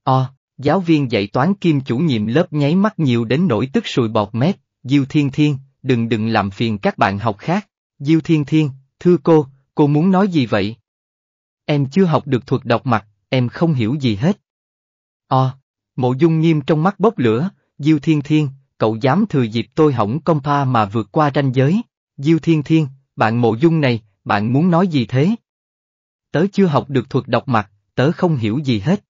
Ồ, giáo viên dạy toán kim chủ nhiệm lớp nháy mắt nhiều đến nỗi tức sùi bọt mép, Diêu Thiên Thiên, đừng đừng làm phiền các bạn học khác. Diêu Thiên Thiên, thưa cô, cô muốn nói gì vậy? Em chưa học được thuật đọc mặt, em không hiểu gì hết. O, mộ dung nghiêm trong mắt bốc lửa, Diêu Thiên Thiên, cậu dám thừa dịp tôi hỏng công compa mà vượt qua ranh giới. Diêu Thiên Thiên, bạn mộ dung này, bạn muốn nói gì thế? Tớ chưa học được thuật đọc mặt, tớ không hiểu gì hết.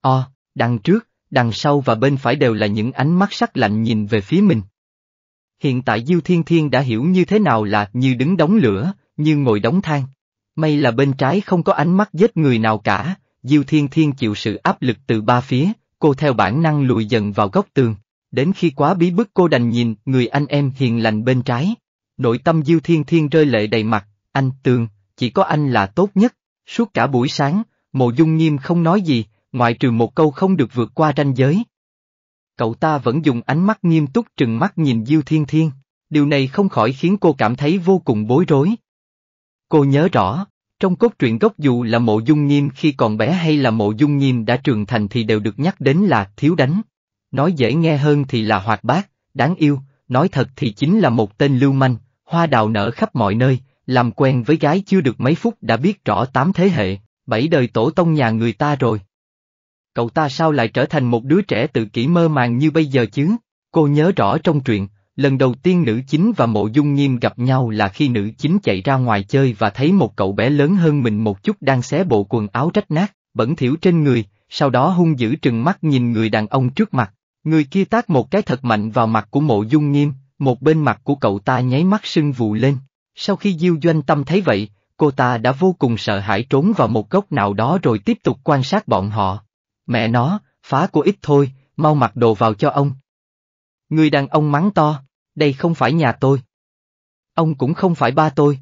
O, đằng trước, đằng sau và bên phải đều là những ánh mắt sắc lạnh nhìn về phía mình. Hiện tại Diêu Thiên Thiên đã hiểu như thế nào là như đứng đóng lửa, như ngồi đóng than. May là bên trái không có ánh mắt giết người nào cả, Diêu Thiên Thiên chịu sự áp lực từ ba phía, cô theo bản năng lùi dần vào góc tường. Đến khi quá bí bức cô đành nhìn người anh em hiền lành bên trái. Nội tâm Diêu Thiên Thiên rơi lệ đầy mặt, anh Tường, chỉ có anh là tốt nhất. Suốt cả buổi sáng, Mộ Dung Nghiêm không nói gì, ngoại trừ một câu không được vượt qua ranh giới. Cậu ta vẫn dùng ánh mắt nghiêm túc trừng mắt nhìn Diêu Thiên Thiên. Điều này không khỏi khiến cô cảm thấy vô cùng bối rối. Cô nhớ rõ, trong cốt truyện gốc dù là mộ dung nghiêm khi còn bé hay là mộ dung nghiêm đã trưởng thành thì đều được nhắc đến là thiếu đánh. Nói dễ nghe hơn thì là hoạt bát, đáng yêu, nói thật thì chính là một tên lưu manh, hoa đào nở khắp mọi nơi, làm quen với gái chưa được mấy phút đã biết rõ tám thế hệ, bảy đời tổ tông nhà người ta rồi. Cậu ta sao lại trở thành một đứa trẻ tự kỷ mơ màng như bây giờ chứ? Cô nhớ rõ trong truyện, Lần đầu tiên nữ chính và mộ dung nghiêm gặp nhau là khi nữ chính chạy ra ngoài chơi và thấy một cậu bé lớn hơn mình một chút đang xé bộ quần áo rách nát, bẩn thỉu trên người, sau đó hung dữ trừng mắt nhìn người đàn ông trước mặt. Người kia tác một cái thật mạnh vào mặt của mộ dung nghiêm, một bên mặt của cậu ta nháy mắt sưng vù lên. Sau khi Diêu Doanh Tâm thấy vậy, cô ta đã vô cùng sợ hãi trốn vào một góc nào đó rồi tiếp tục quan sát bọn họ. Mẹ nó, phá của ít thôi, mau mặc đồ vào cho ông. Người đàn ông mắng to đây không phải nhà tôi. Ông cũng không phải ba tôi.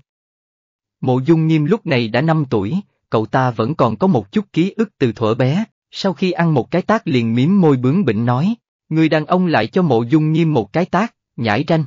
Mộ Dung Nghiêm lúc này đã 5 tuổi, cậu ta vẫn còn có một chút ký ức từ thuở bé, sau khi ăn một cái tác liền miếm môi bướng bỉnh nói, người đàn ông lại cho Mộ Dung Nghiêm một cái tác, nhảy ranh.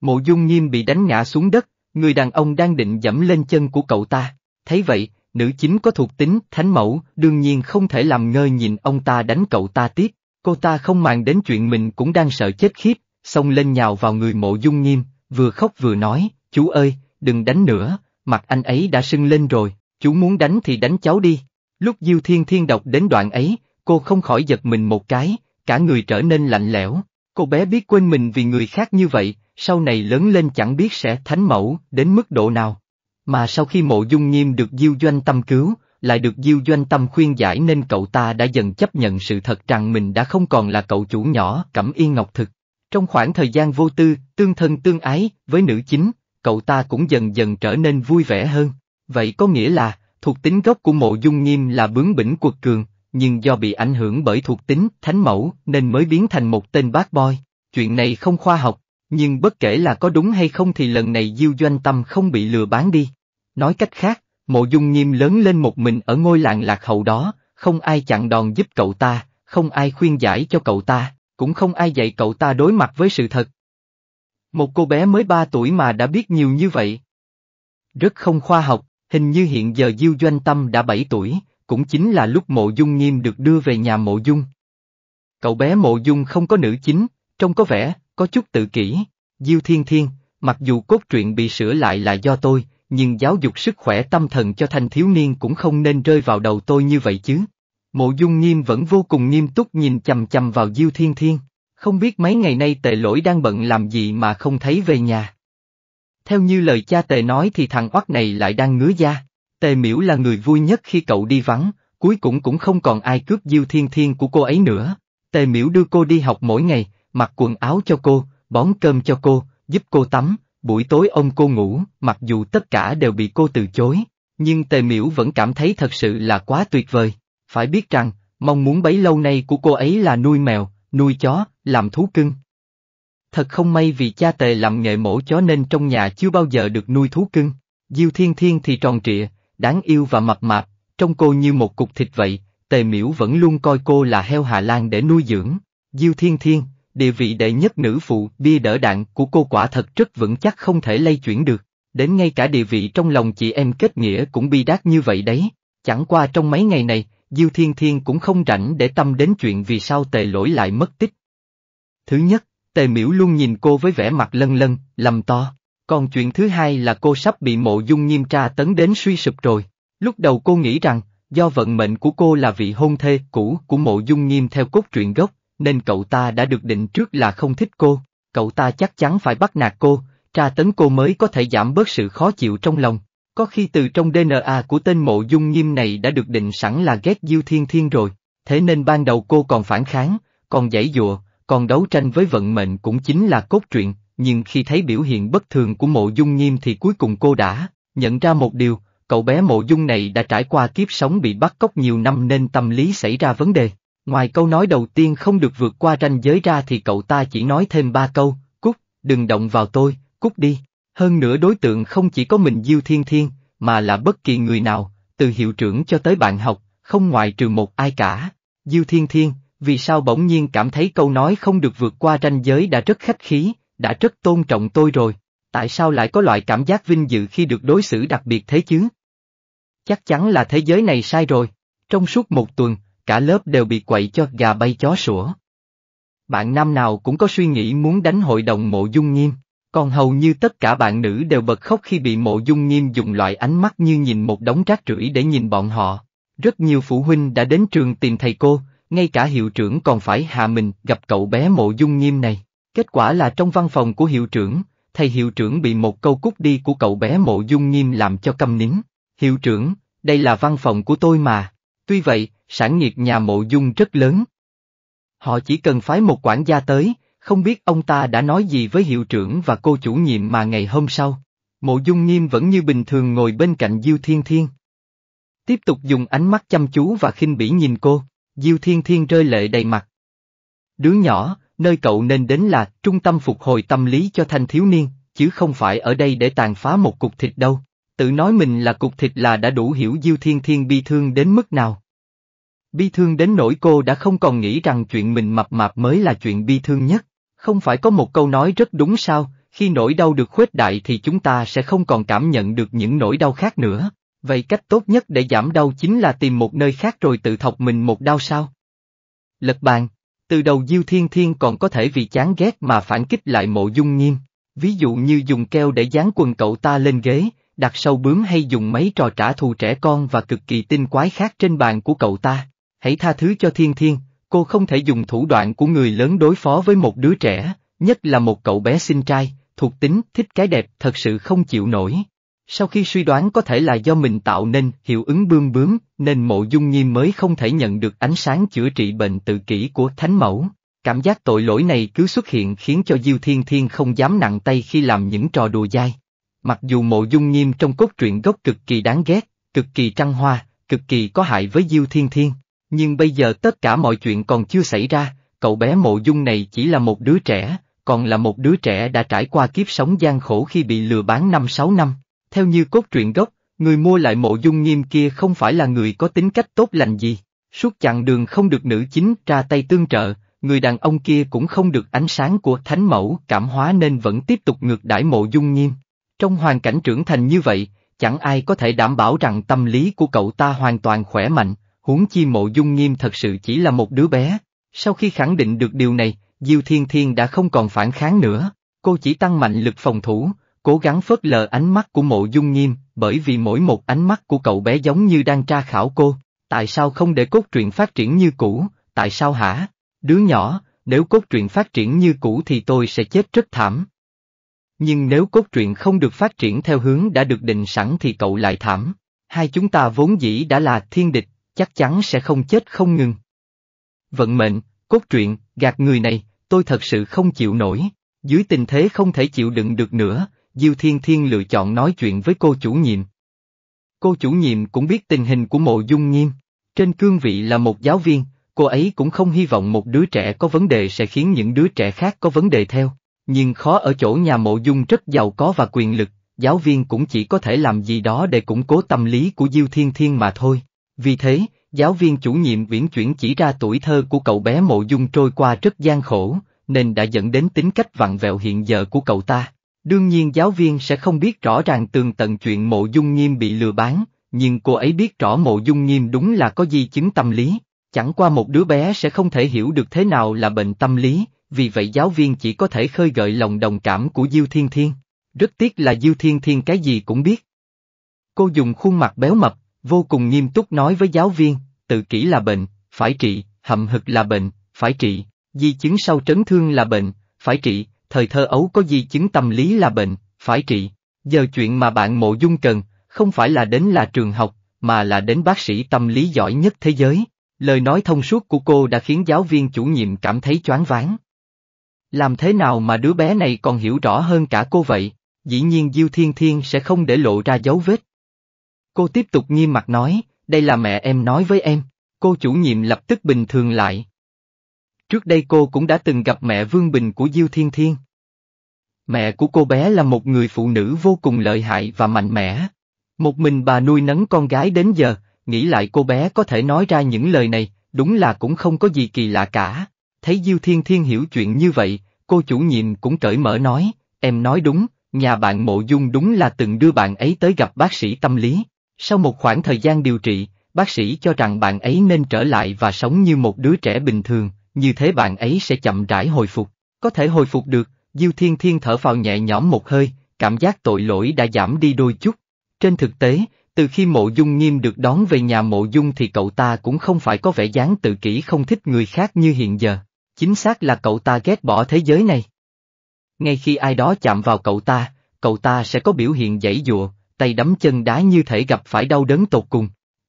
Mộ Dung Nghiêm bị đánh ngã xuống đất, người đàn ông đang định dẫm lên chân của cậu ta, thấy vậy, nữ chính có thuộc tính thánh mẫu, đương nhiên không thể làm ngơ nhìn ông ta đánh cậu ta tiếp, cô ta không màng đến chuyện mình cũng đang sợ chết khiếp, xông lên nhào vào người mộ dung nghiêm, vừa khóc vừa nói, chú ơi, đừng đánh nữa, mặt anh ấy đã sưng lên rồi, chú muốn đánh thì đánh cháu đi. Lúc Diêu Thiên Thiên đọc đến đoạn ấy, cô không khỏi giật mình một cái, cả người trở nên lạnh lẽo. Cô bé biết quên mình vì người khác như vậy, sau này lớn lên chẳng biết sẽ thánh mẫu đến mức độ nào. Mà sau khi mộ dung nghiêm được Diêu Doanh Tâm cứu, lại được Diêu Doanh Tâm khuyên giải nên cậu ta đã dần chấp nhận sự thật rằng mình đã không còn là cậu chủ nhỏ cẩm yên ngọc thực. Trong khoảng thời gian vô tư, tương thân tương ái, với nữ chính, cậu ta cũng dần dần trở nên vui vẻ hơn. Vậy có nghĩa là, thuộc tính gốc của mộ dung nghiêm là bướng bỉnh quật cường, nhưng do bị ảnh hưởng bởi thuộc tính thánh mẫu nên mới biến thành một tên bác boy. Chuyện này không khoa học, nhưng bất kể là có đúng hay không thì lần này Diêu Doanh Tâm không bị lừa bán đi. Nói cách khác, mộ dung nghiêm lớn lên một mình ở ngôi làng lạc hậu đó, không ai chặn đòn giúp cậu ta, không ai khuyên giải cho cậu ta, cũng không ai dạy cậu ta đối mặt với sự thật. Một cô bé mới 3 tuổi mà đã biết nhiều như vậy. Rất không khoa học, hình như hiện giờ Diêu Doanh Tâm đã 7 tuổi, cũng chính là lúc Mộ Dung Nghiêm được đưa về nhà Mộ Dung. Cậu bé Mộ Dung không có nữ chính, trông có vẻ, có chút tự kỷ. Diêu Thiên Thiên, mặc dù cốt truyện bị sửa lại là do tôi, nhưng giáo dục sức khỏe tâm thần cho thanh thiếu niên cũng không nên rơi vào đầu tôi như vậy chứ. Mộ dung nghiêm vẫn vô cùng nghiêm túc nhìn chầm chầm vào Diêu Thiên Thiên, không biết mấy ngày nay tệ lỗi đang bận làm gì mà không thấy về nhà. Theo như lời cha tề nói thì thằng oắt này lại đang ngứa da, tề miễu là người vui nhất khi cậu đi vắng, cuối cùng cũng không còn ai cướp Diêu Thiên Thiên của cô ấy nữa. Tề miễu đưa cô đi học mỗi ngày, mặc quần áo cho cô, bón cơm cho cô, giúp cô tắm, buổi tối ôm cô ngủ, mặc dù tất cả đều bị cô từ chối, nhưng tề miễu vẫn cảm thấy thật sự là quá tuyệt vời phải biết rằng, mong muốn bấy lâu nay của cô ấy là nuôi mèo, nuôi chó, làm thú cưng. Thật không may vì cha tề làm nghề mổ chó nên trong nhà chưa bao giờ được nuôi thú cưng. Diêu Thiên Thiên thì tròn trịa, đáng yêu và mập mạp, trông cô như một cục thịt vậy, tề miễu vẫn luôn coi cô là heo Hà Lan để nuôi dưỡng. Diêu Thiên Thiên, địa vị đệ nhất nữ phụ bia đỡ đạn của cô quả thật rất vững chắc không thể lay chuyển được, đến ngay cả địa vị trong lòng chị em kết nghĩa cũng bi đát như vậy đấy. Chẳng qua trong mấy ngày này, Diêu Thiên Thiên cũng không rảnh để tâm đến chuyện vì sao tề lỗi lại mất tích. Thứ nhất, tề miễu luôn nhìn cô với vẻ mặt lân lân, lầm to. Còn chuyện thứ hai là cô sắp bị mộ dung nghiêm tra tấn đến suy sụp rồi. Lúc đầu cô nghĩ rằng, do vận mệnh của cô là vị hôn thê cũ của mộ dung nghiêm theo cốt truyện gốc, nên cậu ta đã được định trước là không thích cô. Cậu ta chắc chắn phải bắt nạt cô, tra tấn cô mới có thể giảm bớt sự khó chịu trong lòng. Có khi từ trong DNA của tên mộ dung nghiêm này đã được định sẵn là ghét Diêu Thiên Thiên rồi, thế nên ban đầu cô còn phản kháng, còn giãy dụa, còn đấu tranh với vận mệnh cũng chính là cốt truyện, nhưng khi thấy biểu hiện bất thường của mộ dung nghiêm thì cuối cùng cô đã nhận ra một điều, cậu bé mộ dung này đã trải qua kiếp sống bị bắt cóc nhiều năm nên tâm lý xảy ra vấn đề. Ngoài câu nói đầu tiên không được vượt qua ranh giới ra thì cậu ta chỉ nói thêm ba câu, cút, đừng động vào tôi, cút đi. Hơn nữa đối tượng không chỉ có mình Diêu Thiên Thiên, mà là bất kỳ người nào, từ hiệu trưởng cho tới bạn học, không ngoại trừ một ai cả. Diêu Thiên Thiên, vì sao bỗng nhiên cảm thấy câu nói không được vượt qua ranh giới đã rất khách khí, đã rất tôn trọng tôi rồi, tại sao lại có loại cảm giác vinh dự khi được đối xử đặc biệt thế chứ? Chắc chắn là thế giới này sai rồi, trong suốt một tuần, cả lớp đều bị quậy cho gà bay chó sủa. Bạn nam nào cũng có suy nghĩ muốn đánh hội đồng mộ dung nghiêm, còn hầu như tất cả bạn nữ đều bật khóc khi bị mộ dung nghiêm dùng loại ánh mắt như nhìn một đống rác rưởi để nhìn bọn họ. Rất nhiều phụ huynh đã đến trường tìm thầy cô, ngay cả hiệu trưởng còn phải hạ mình gặp cậu bé mộ dung nghiêm này. Kết quả là trong văn phòng của hiệu trưởng, thầy hiệu trưởng bị một câu cút đi của cậu bé mộ dung nghiêm làm cho câm nín. Hiệu trưởng, đây là văn phòng của tôi mà. Tuy vậy, sản nghiệp nhà mộ dung rất lớn. Họ chỉ cần phái một quản gia tới, không biết ông ta đã nói gì với hiệu trưởng và cô chủ nhiệm mà ngày hôm sau. Mộ Dung Nghiêm vẫn như bình thường ngồi bên cạnh Diêu Thiên Thiên. Tiếp tục dùng ánh mắt chăm chú và khinh bỉ nhìn cô, Diêu Thiên Thiên rơi lệ đầy mặt. Đứa nhỏ, nơi cậu nên đến là trung tâm phục hồi tâm lý cho thanh thiếu niên, chứ không phải ở đây để tàn phá một cục thịt đâu. Tự nói mình là cục thịt là đã đủ hiểu Diêu Thiên Thiên bi thương đến mức nào. Bi thương đến nỗi cô đã không còn nghĩ rằng chuyện mình mập mạp mới là chuyện bi thương nhất. Không phải có một câu nói rất đúng sao, khi nỗi đau được khuếch đại thì chúng ta sẽ không còn cảm nhận được những nỗi đau khác nữa. Vậy cách tốt nhất để giảm đau chính là tìm một nơi khác rồi tự thọc mình một đau sao? Lật bàn, từ đầu Diêu Thiên Thiên còn có thể vì chán ghét mà phản kích lại mộ dung nghiêm, ví dụ như dùng keo để dán quần cậu ta lên ghế, đặt sâu bướm hay dùng mấy trò trả thù trẻ con và cực kỳ tinh quái khác trên bàn của cậu ta. Hãy tha thứ cho Thiên Thiên, Cô không thể dùng thủ đoạn của người lớn đối phó với một đứa trẻ, nhất là một cậu bé sinh trai, thuộc tính, thích cái đẹp, thật sự không chịu nổi. Sau khi suy đoán có thể là do mình tạo nên hiệu ứng bươm bướm, nên mộ dung nghiêm mới không thể nhận được ánh sáng chữa trị bệnh tự kỷ của thánh mẫu. Cảm giác tội lỗi này cứ xuất hiện khiến cho Diêu Thiên Thiên không dám nặng tay khi làm những trò đùa dai. Mặc dù mộ dung nghiêm trong cốt truyện gốc cực kỳ đáng ghét, cực kỳ trăng hoa, cực kỳ có hại với Diêu Thiên Thiên, nhưng bây giờ tất cả mọi chuyện còn chưa xảy ra, cậu bé mộ dung này chỉ là một đứa trẻ, còn là một đứa trẻ đã trải qua kiếp sống gian khổ khi bị lừa bán 5-6 năm. Theo như cốt truyện gốc, người mua lại mộ dung nghiêm kia không phải là người có tính cách tốt lành gì. Suốt chặng đường không được nữ chính ra tay tương trợ, người đàn ông kia cũng không được ánh sáng của thánh mẫu cảm hóa nên vẫn tiếp tục ngược đãi mộ dung nghiêm. Trong hoàn cảnh trưởng thành như vậy, chẳng ai có thể đảm bảo rằng tâm lý của cậu ta hoàn toàn khỏe mạnh huống chi mộ dung nghiêm thật sự chỉ là một đứa bé. Sau khi khẳng định được điều này, Diêu Thiên Thiên đã không còn phản kháng nữa, cô chỉ tăng mạnh lực phòng thủ, cố gắng phớt lờ ánh mắt của mộ dung nghiêm, bởi vì mỗi một ánh mắt của cậu bé giống như đang tra khảo cô, tại sao không để cốt truyện phát triển như cũ, tại sao hả? Đứa nhỏ, nếu cốt truyện phát triển như cũ thì tôi sẽ chết rất thảm. Nhưng nếu cốt truyện không được phát triển theo hướng đã được định sẵn thì cậu lại thảm. Hai chúng ta vốn dĩ đã là thiên địch, chắc chắn sẽ không chết không ngừng. Vận mệnh, cốt truyện, gạt người này, tôi thật sự không chịu nổi, dưới tình thế không thể chịu đựng được nữa, Diêu Thiên Thiên lựa chọn nói chuyện với cô chủ nhiệm. Cô chủ nhiệm cũng biết tình hình của mộ dung nghiêm, trên cương vị là một giáo viên, cô ấy cũng không hy vọng một đứa trẻ có vấn đề sẽ khiến những đứa trẻ khác có vấn đề theo, nhưng khó ở chỗ nhà mộ dung rất giàu có và quyền lực, giáo viên cũng chỉ có thể làm gì đó để củng cố tâm lý của Diêu Thiên Thiên mà thôi. Vì thế, giáo viên chủ nhiệm viễn chuyển chỉ ra tuổi thơ của cậu bé mộ dung trôi qua rất gian khổ, nên đã dẫn đến tính cách vặn vẹo hiện giờ của cậu ta. Đương nhiên giáo viên sẽ không biết rõ ràng tường tận chuyện mộ dung nghiêm bị lừa bán, nhưng cô ấy biết rõ mộ dung nghiêm đúng là có di chứng tâm lý. Chẳng qua một đứa bé sẽ không thể hiểu được thế nào là bệnh tâm lý, vì vậy giáo viên chỉ có thể khơi gợi lòng đồng cảm của Diêu Thiên Thiên. Rất tiếc là Diêu Thiên Thiên cái gì cũng biết. Cô dùng khuôn mặt béo mập, vô cùng nghiêm túc nói với giáo viên, tự kỷ là bệnh, phải trị, hậm hực là bệnh, phải trị, di chứng sau trấn thương là bệnh, phải trị, thời thơ ấu có di chứng tâm lý là bệnh, phải trị. Giờ chuyện mà bạn mộ dung cần, không phải là đến là trường học, mà là đến bác sĩ tâm lý giỏi nhất thế giới. Lời nói thông suốt của cô đã khiến giáo viên chủ nhiệm cảm thấy choáng váng. Làm thế nào mà đứa bé này còn hiểu rõ hơn cả cô vậy? Dĩ nhiên Diêu Thiên Thiên sẽ không để lộ ra dấu vết. Cô tiếp tục nghiêm mặt nói, đây là mẹ em nói với em, cô chủ nhiệm lập tức bình thường lại. Trước đây cô cũng đã từng gặp mẹ Vương Bình của Diêu Thiên Thiên. Mẹ của cô bé là một người phụ nữ vô cùng lợi hại và mạnh mẽ. Một mình bà nuôi nấng con gái đến giờ, nghĩ lại cô bé có thể nói ra những lời này, đúng là cũng không có gì kỳ lạ cả. Thấy Diêu Thiên Thiên hiểu chuyện như vậy, cô chủ nhiệm cũng cởi mở nói, em nói đúng, nhà bạn Mộ Dung đúng là từng đưa bạn ấy tới gặp bác sĩ tâm lý, sau một khoảng thời gian điều trị, bác sĩ cho rằng bạn ấy nên trở lại và sống như một đứa trẻ bình thường, như thế bạn ấy sẽ chậm rãi hồi phục. Có thể hồi phục được, Diêu Thiên Thiên thở vào nhẹ nhõm một hơi, cảm giác tội lỗi đã giảm đi đôi chút. Trên thực tế, từ khi mộ dung nghiêm được đón về nhà mộ dung thì cậu ta cũng không phải có vẻ dáng tự kỷ không thích người khác như hiện giờ. Chính xác là cậu ta ghét bỏ thế giới này. Ngay khi ai đó chạm vào cậu ta, cậu ta sẽ có biểu hiện dãy dụa, tay đấm chân đá như thể gặp phải đau đớn tột cùng.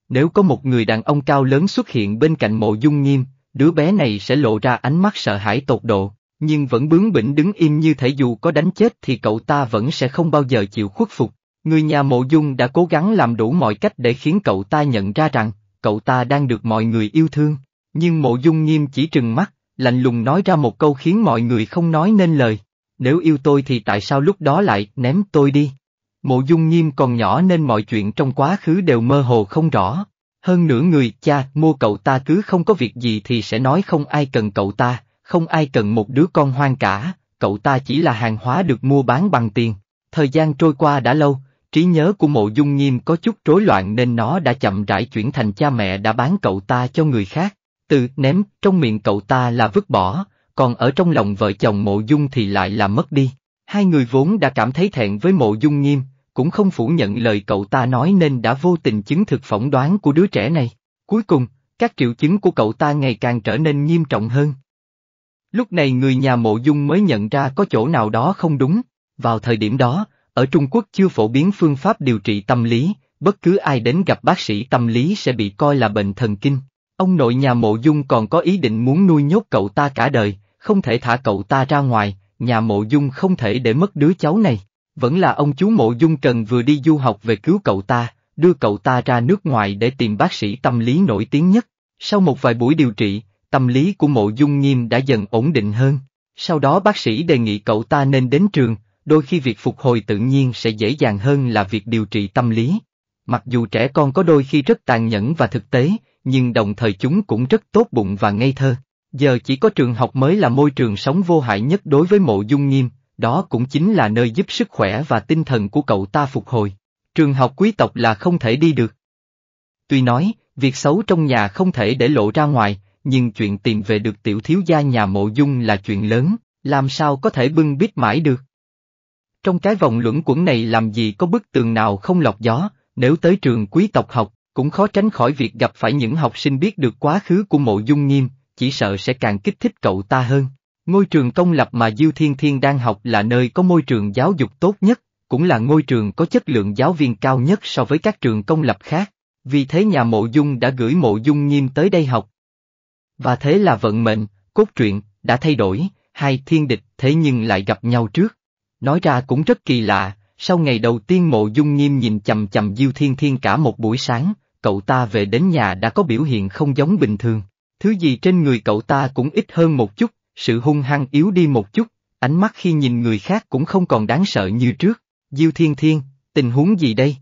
Nếu có một người đàn ông cao lớn xuất hiện bên cạnh mộ dung nghiêm, đứa bé này sẽ lộ ra ánh mắt sợ hãi tột độ, nhưng vẫn bướng bỉnh đứng im như thể dù có đánh chết thì cậu ta vẫn sẽ không bao giờ chịu khuất phục. Người nhà mộ dung đã cố gắng làm đủ mọi cách để khiến cậu ta nhận ra rằng, cậu ta đang được mọi người yêu thương. Nhưng mộ dung nghiêm chỉ trừng mắt, lạnh lùng nói ra một câu khiến mọi người không nói nên lời. Nếu yêu tôi thì tại sao lúc đó lại ném tôi đi? Mộ Dung Nghiêm còn nhỏ nên mọi chuyện trong quá khứ đều mơ hồ không rõ. Hơn nữa người cha mua cậu ta cứ không có việc gì thì sẽ nói không ai cần cậu ta, không ai cần một đứa con hoang cả, cậu ta chỉ là hàng hóa được mua bán bằng tiền. Thời gian trôi qua đã lâu, trí nhớ của mộ dung nghiêm có chút rối loạn nên nó đã chậm rãi chuyển thành cha mẹ đã bán cậu ta cho người khác. Từ ném trong miệng cậu ta là vứt bỏ, còn ở trong lòng vợ chồng mộ dung thì lại là mất đi. Hai người vốn đã cảm thấy thẹn với mộ dung nghiêm, cũng không phủ nhận lời cậu ta nói nên đã vô tình chứng thực phỏng đoán của đứa trẻ này. Cuối cùng, các triệu chứng của cậu ta ngày càng trở nên nghiêm trọng hơn. Lúc này người nhà mộ dung mới nhận ra có chỗ nào đó không đúng, vào thời điểm đó, ở Trung Quốc chưa phổ biến phương pháp điều trị tâm lý, bất cứ ai đến gặp bác sĩ tâm lý sẽ bị coi là bệnh thần kinh. Ông nội nhà mộ dung còn có ý định muốn nuôi nhốt cậu ta cả đời, không thể thả cậu ta ra ngoài, nhà mộ dung không thể để mất đứa cháu này. Vẫn là ông chú mộ dung Trần vừa đi du học về cứu cậu ta, đưa cậu ta ra nước ngoài để tìm bác sĩ tâm lý nổi tiếng nhất. Sau một vài buổi điều trị, tâm lý của mộ dung nghiêm đã dần ổn định hơn. Sau đó bác sĩ đề nghị cậu ta nên đến trường, đôi khi việc phục hồi tự nhiên sẽ dễ dàng hơn là việc điều trị tâm lý. Mặc dù trẻ con có đôi khi rất tàn nhẫn và thực tế, nhưng đồng thời chúng cũng rất tốt bụng và ngây thơ. Giờ chỉ có trường học mới là môi trường sống vô hại nhất đối với mộ dung nghiêm, đó cũng chính là nơi giúp sức khỏe và tinh thần của cậu ta phục hồi. Trường học quý tộc là không thể đi được. Tuy nói, việc xấu trong nhà không thể để lộ ra ngoài, nhưng chuyện tìm về được tiểu thiếu gia nhà mộ dung là chuyện lớn, làm sao có thể bưng bít mãi được. Trong cái vòng luẩn quẩn này làm gì có bức tường nào không lọc gió, nếu tới trường quý tộc học, cũng khó tránh khỏi việc gặp phải những học sinh biết được quá khứ của mộ dung nghiêm, chỉ sợ sẽ càng kích thích cậu ta hơn. Ngôi trường công lập mà Diêu Thiên Thiên đang học là nơi có môi trường giáo dục tốt nhất, cũng là ngôi trường có chất lượng giáo viên cao nhất so với các trường công lập khác, vì thế nhà Mộ Dung đã gửi Mộ Dung Nghiêm tới đây học. Và thế là vận mệnh, cốt truyện, đã thay đổi, hai thiên địch thế nhưng lại gặp nhau trước. Nói ra cũng rất kỳ lạ, sau ngày đầu tiên Mộ Dung Nghiêm nhìn chầm chầm Diêu Thiên Thiên cả một buổi sáng, cậu ta về đến nhà đã có biểu hiện không giống bình thường, thứ gì trên người cậu ta cũng ít hơn một chút sự hung hăng yếu đi một chút, ánh mắt khi nhìn người khác cũng không còn đáng sợ như trước. Diêu Thiên Thiên, tình huống gì đây?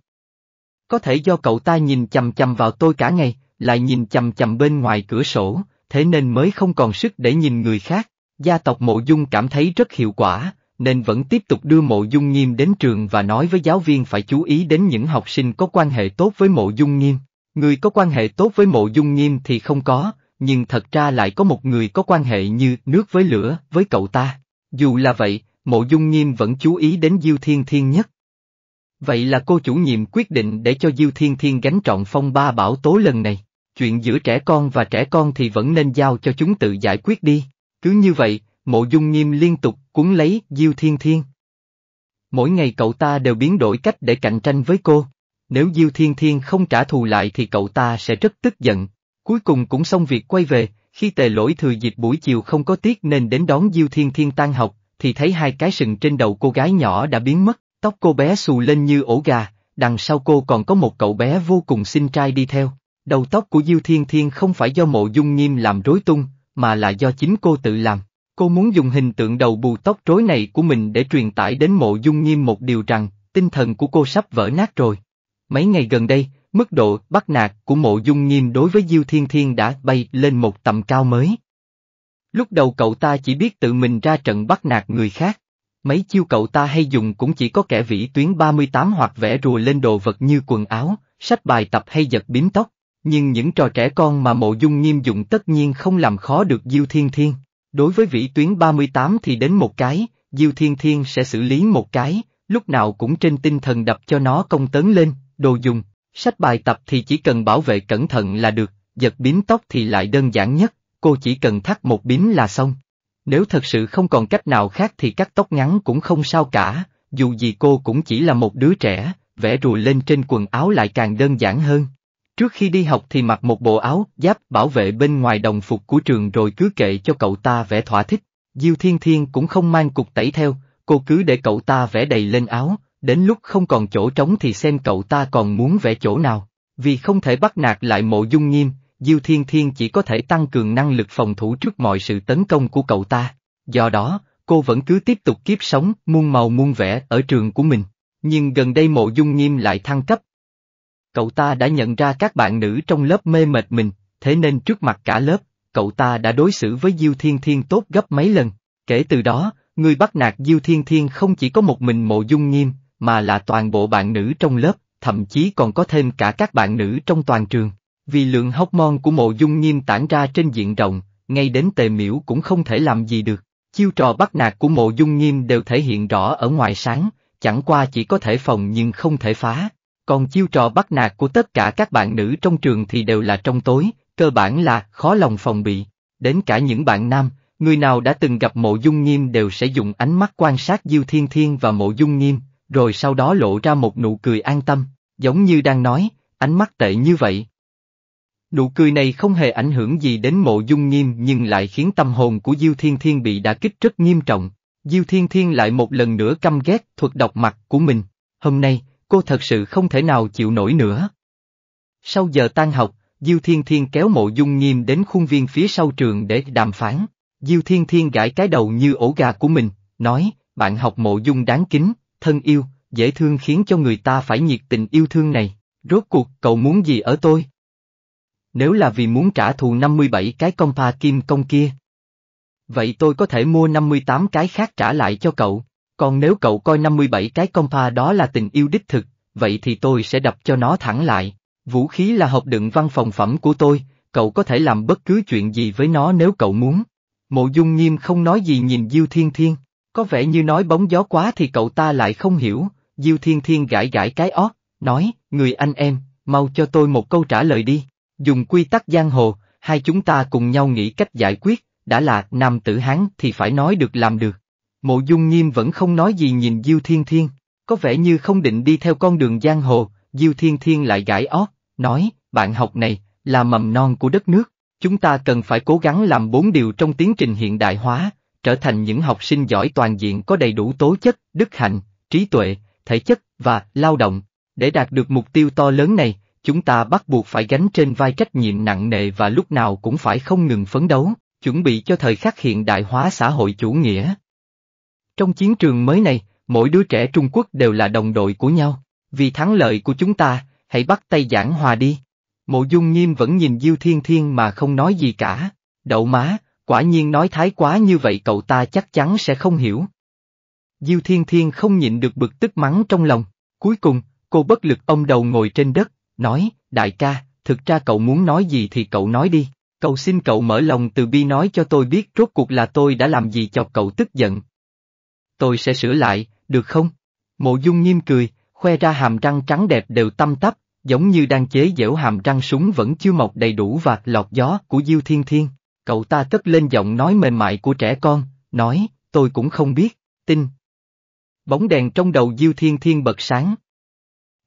Có thể do cậu ta nhìn chầm chầm vào tôi cả ngày, lại nhìn chầm chầm bên ngoài cửa sổ, thế nên mới không còn sức để nhìn người khác. Gia tộc Mộ Dung cảm thấy rất hiệu quả, nên vẫn tiếp tục đưa Mộ Dung Nghiêm đến trường và nói với giáo viên phải chú ý đến những học sinh có quan hệ tốt với Mộ Dung Nghiêm. Người có quan hệ tốt với Mộ Dung Nghiêm thì không có, nhưng thật ra lại có một người có quan hệ như nước với lửa với cậu ta. Dù là vậy, mộ dung nghiêm vẫn chú ý đến Diêu Thiên Thiên nhất. Vậy là cô chủ nhiệm quyết định để cho Diêu Thiên Thiên gánh trọn phong ba bảo tố lần này. Chuyện giữa trẻ con và trẻ con thì vẫn nên giao cho chúng tự giải quyết đi. Cứ như vậy, mộ dung nghiêm liên tục cuốn lấy Diêu Thiên Thiên. Mỗi ngày cậu ta đều biến đổi cách để cạnh tranh với cô. Nếu Diêu Thiên Thiên không trả thù lại thì cậu ta sẽ rất tức giận. Cuối cùng cũng xong việc quay về, khi tề lỗi thừa dịp buổi chiều không có tiếc nên đến đón Diêu Thiên Thiên tan học, thì thấy hai cái sừng trên đầu cô gái nhỏ đã biến mất, tóc cô bé xù lên như ổ gà, đằng sau cô còn có một cậu bé vô cùng xinh trai đi theo. Đầu tóc của Diêu Thiên Thiên không phải do mộ dung nghiêm làm rối tung, mà là do chính cô tự làm. Cô muốn dùng hình tượng đầu bù tóc rối này của mình để truyền tải đến mộ dung nghiêm một điều rằng, tinh thần của cô sắp vỡ nát rồi. Mấy ngày gần đây, Mức độ bắt nạt của mộ dung nghiêm đối với Diêu Thiên Thiên đã bay lên một tầm cao mới. Lúc đầu cậu ta chỉ biết tự mình ra trận bắt nạt người khác. Mấy chiêu cậu ta hay dùng cũng chỉ có kẻ vĩ tuyến 38 hoặc vẽ rùa lên đồ vật như quần áo, sách bài tập hay giật bím tóc. Nhưng những trò trẻ con mà mộ dung nghiêm dụng tất nhiên không làm khó được Diêu Thiên Thiên. Đối với vĩ tuyến 38 thì đến một cái, Diêu Thiên Thiên sẽ xử lý một cái, lúc nào cũng trên tinh thần đập cho nó công tấn lên, đồ dùng, Sách bài tập thì chỉ cần bảo vệ cẩn thận là được, giật bím tóc thì lại đơn giản nhất, cô chỉ cần thắt một bím là xong. Nếu thật sự không còn cách nào khác thì cắt tóc ngắn cũng không sao cả, dù gì cô cũng chỉ là một đứa trẻ, vẽ rùa lên trên quần áo lại càng đơn giản hơn. Trước khi đi học thì mặc một bộ áo, giáp bảo vệ bên ngoài đồng phục của trường rồi cứ kệ cho cậu ta vẽ thỏa thích. Diêu Thiên Thiên cũng không mang cục tẩy theo, cô cứ để cậu ta vẽ đầy lên áo, đến lúc không còn chỗ trống thì xem cậu ta còn muốn vẽ chỗ nào. Vì không thể bắt nạt lại mộ dung nghiêm, Diêu Thiên Thiên chỉ có thể tăng cường năng lực phòng thủ trước mọi sự tấn công của cậu ta. Do đó, cô vẫn cứ tiếp tục kiếp sống, muôn màu muôn vẻ ở trường của mình. Nhưng gần đây mộ dung nghiêm lại thăng cấp. Cậu ta đã nhận ra các bạn nữ trong lớp mê mệt mình, thế nên trước mặt cả lớp, cậu ta đã đối xử với Diêu Thiên Thiên tốt gấp mấy lần. Kể từ đó, người bắt nạt Diêu Thiên Thiên không chỉ có một mình mộ dung nghiêm, mà là toàn bộ bạn nữ trong lớp, thậm chí còn có thêm cả các bạn nữ trong toàn trường. Vì lượng hormone của mộ dung nghiêm tản ra trên diện rộng, ngay đến tề miễu cũng không thể làm gì được. Chiêu trò bắt nạt của mộ dung nghiêm đều thể hiện rõ ở ngoài sáng, chẳng qua chỉ có thể phòng nhưng không thể phá. Còn chiêu trò bắt nạt của tất cả các bạn nữ trong trường thì đều là trong tối, cơ bản là khó lòng phòng bị. Đến cả những bạn nam, người nào đã từng gặp mộ dung nghiêm đều sẽ dùng ánh mắt quan sát Diêu Thiên Thiên và mộ dung nghiêm, rồi sau đó lộ ra một nụ cười an tâm, giống như đang nói, ánh mắt tệ như vậy. Nụ cười này không hề ảnh hưởng gì đến mộ dung nghiêm nhưng lại khiến tâm hồn của Diêu Thiên Thiên bị đả kích rất nghiêm trọng. Diêu Thiên Thiên lại một lần nữa căm ghét thuật độc mặt của mình. Hôm nay, cô thật sự không thể nào chịu nổi nữa. Sau giờ tan học, Diêu Thiên Thiên kéo mộ dung nghiêm đến khuôn viên phía sau trường để đàm phán. Diêu Thiên Thiên gãi cái đầu như ổ gà của mình, nói, bạn học mộ dung đáng kính, thân yêu, dễ thương khiến cho người ta phải nhiệt tình yêu thương này, rốt cuộc cậu muốn gì ở tôi? Nếu là vì muốn trả thù 57 cái công pa kim công kia. Vậy tôi có thể mua 58 cái khác trả lại cho cậu, còn nếu cậu coi 57 cái công pa đó là tình yêu đích thực, vậy thì tôi sẽ đập cho nó thẳng lại. Vũ khí là hộp đựng văn phòng phẩm của tôi, cậu có thể làm bất cứ chuyện gì với nó nếu cậu muốn. Mộ Dung Nghiêm không nói gì nhìn Diêu Thiên Thiên. Có vẻ như nói bóng gió quá thì cậu ta lại không hiểu, Diêu Thiên Thiên gãi gãi cái ót, nói, người anh em, mau cho tôi một câu trả lời đi. Dùng quy tắc giang hồ, hai chúng ta cùng nhau nghĩ cách giải quyết, đã là nam tử hán thì phải nói được làm được. Mộ Dung Nghiêm vẫn không nói gì nhìn Diêu Thiên Thiên, có vẻ như không định đi theo con đường giang hồ, Diêu Thiên Thiên lại gãi ót, nói, bạn học này, là mầm non của đất nước, chúng ta cần phải cố gắng làm bốn điều trong tiến trình hiện đại hóa, trở thành những học sinh giỏi toàn diện có đầy đủ tố chất, đức hạnh, trí tuệ, thể chất và lao động. Để đạt được mục tiêu to lớn này, chúng ta bắt buộc phải gánh trên vai trách nhiệm nặng nề và lúc nào cũng phải không ngừng phấn đấu, chuẩn bị cho thời khắc hiện đại hóa xã hội chủ nghĩa. Trong chiến trường mới này, mỗi đứa trẻ Trung Quốc đều là đồng đội của nhau. Vì thắng lợi của chúng ta, hãy bắt tay giảng hòa đi. Mộ Dung Nghiêm vẫn nhìn Diêu Thiên Thiên mà không nói gì cả. Đậu má, Quả nhiên nói thái quá như vậy cậu ta chắc chắn sẽ không hiểu. Diêu Thiên Thiên không nhịn được bực tức mắng trong lòng. Cuối cùng, cô bất lực ông đầu ngồi trên đất, nói, đại ca, thực ra cậu muốn nói gì thì cậu nói đi. Cậu xin cậu mở lòng từ bi nói cho tôi biết rốt cuộc là tôi đã làm gì cho cậu tức giận. Tôi sẽ sửa lại, được không? Mộ Dung nghiêm cười, khoe ra hàm răng trắng đẹp đều tăm tắp, giống như đang chế giễu hàm răng súng vẫn chưa mọc đầy đủ và lọt gió của Diêu Thiên Thiên. Cậu ta cất lên giọng nói mềm mại của trẻ con, nói, tôi cũng không biết, tin. Bóng đèn trong đầu Diêu Thiên Thiên bật sáng.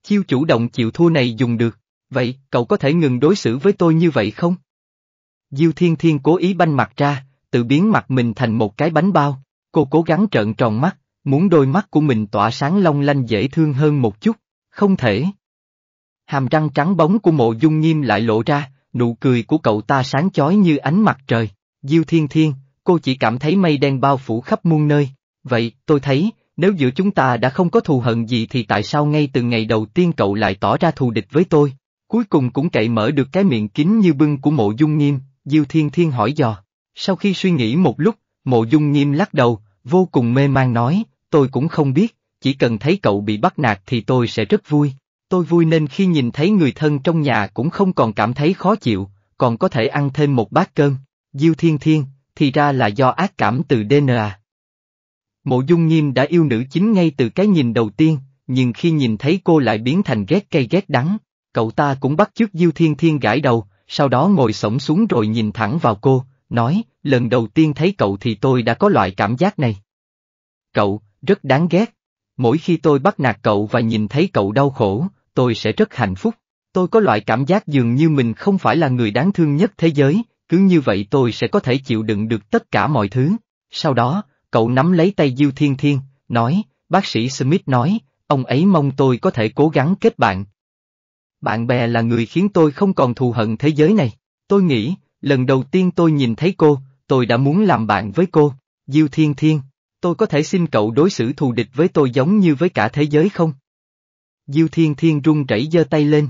Chiêu chủ động chịu thua này dùng được, vậy cậu có thể ngừng đối xử với tôi như vậy không? Diêu Thiên Thiên cố ý banh mặt ra, tự biến mặt mình thành một cái bánh bao, cô cố gắng trợn tròn mắt, muốn đôi mắt của mình tỏa sáng long lanh dễ thương hơn một chút, không thể. Hàm răng trắng bóng của mộ dung nghiêm lại lộ ra, nụ cười của cậu ta sáng chói như ánh mặt trời. Diêu Thiên Thiên, cô chỉ cảm thấy mây đen bao phủ khắp muôn nơi. Vậy, tôi thấy, nếu giữa chúng ta đã không có thù hận gì thì tại sao ngay từ ngày đầu tiên cậu lại tỏ ra thù địch với tôi? Cuối cùng cũng cậy mở được cái miệng kín như bưng của mộ dung nghiêm, Diêu Thiên Thiên hỏi dò. Sau khi suy nghĩ một lúc, mộ dung nghiêm lắc đầu, vô cùng mê mang nói, tôi cũng không biết, chỉ cần thấy cậu bị bắt nạt thì tôi sẽ rất vui. Tôi vui nên khi nhìn thấy người thân trong nhà cũng không còn cảm thấy khó chịu, còn có thể ăn thêm một bát cơm. Diêu Thiên Thiên, thì ra là do ác cảm từ DNA. Mộ Dung Nghiêm đã yêu nữ chính ngay từ cái nhìn đầu tiên, nhưng khi nhìn thấy cô lại biến thành ghét cay ghét đắng, cậu ta cũng bắt chước Diêu Thiên Thiên gãi đầu, sau đó ngồi sổng xuống rồi nhìn thẳng vào cô, nói, lần đầu tiên thấy cậu thì tôi đã có loại cảm giác này. Cậu, rất đáng ghét. Mỗi khi tôi bắt nạt cậu và nhìn thấy cậu đau khổ, tôi sẽ rất hạnh phúc. Tôi có loại cảm giác dường như mình không phải là người đáng thương nhất thế giới, cứ như vậy tôi sẽ có thể chịu đựng được tất cả mọi thứ. Sau đó, cậu nắm lấy tay Diêu Thiên Thiên, nói, bác sĩ Smith nói, ông ấy mong tôi có thể cố gắng kết bạn. Bạn bè là người khiến tôi không còn thù hận thế giới này. Tôi nghĩ, lần đầu tiên tôi nhìn thấy cô, tôi đã muốn làm bạn với cô, Diêu Thiên Thiên. Tôi có thể xin cậu đối xử thù địch với tôi giống như với cả thế giới không? Diêu Thiên Thiên run rẩy giơ tay lên.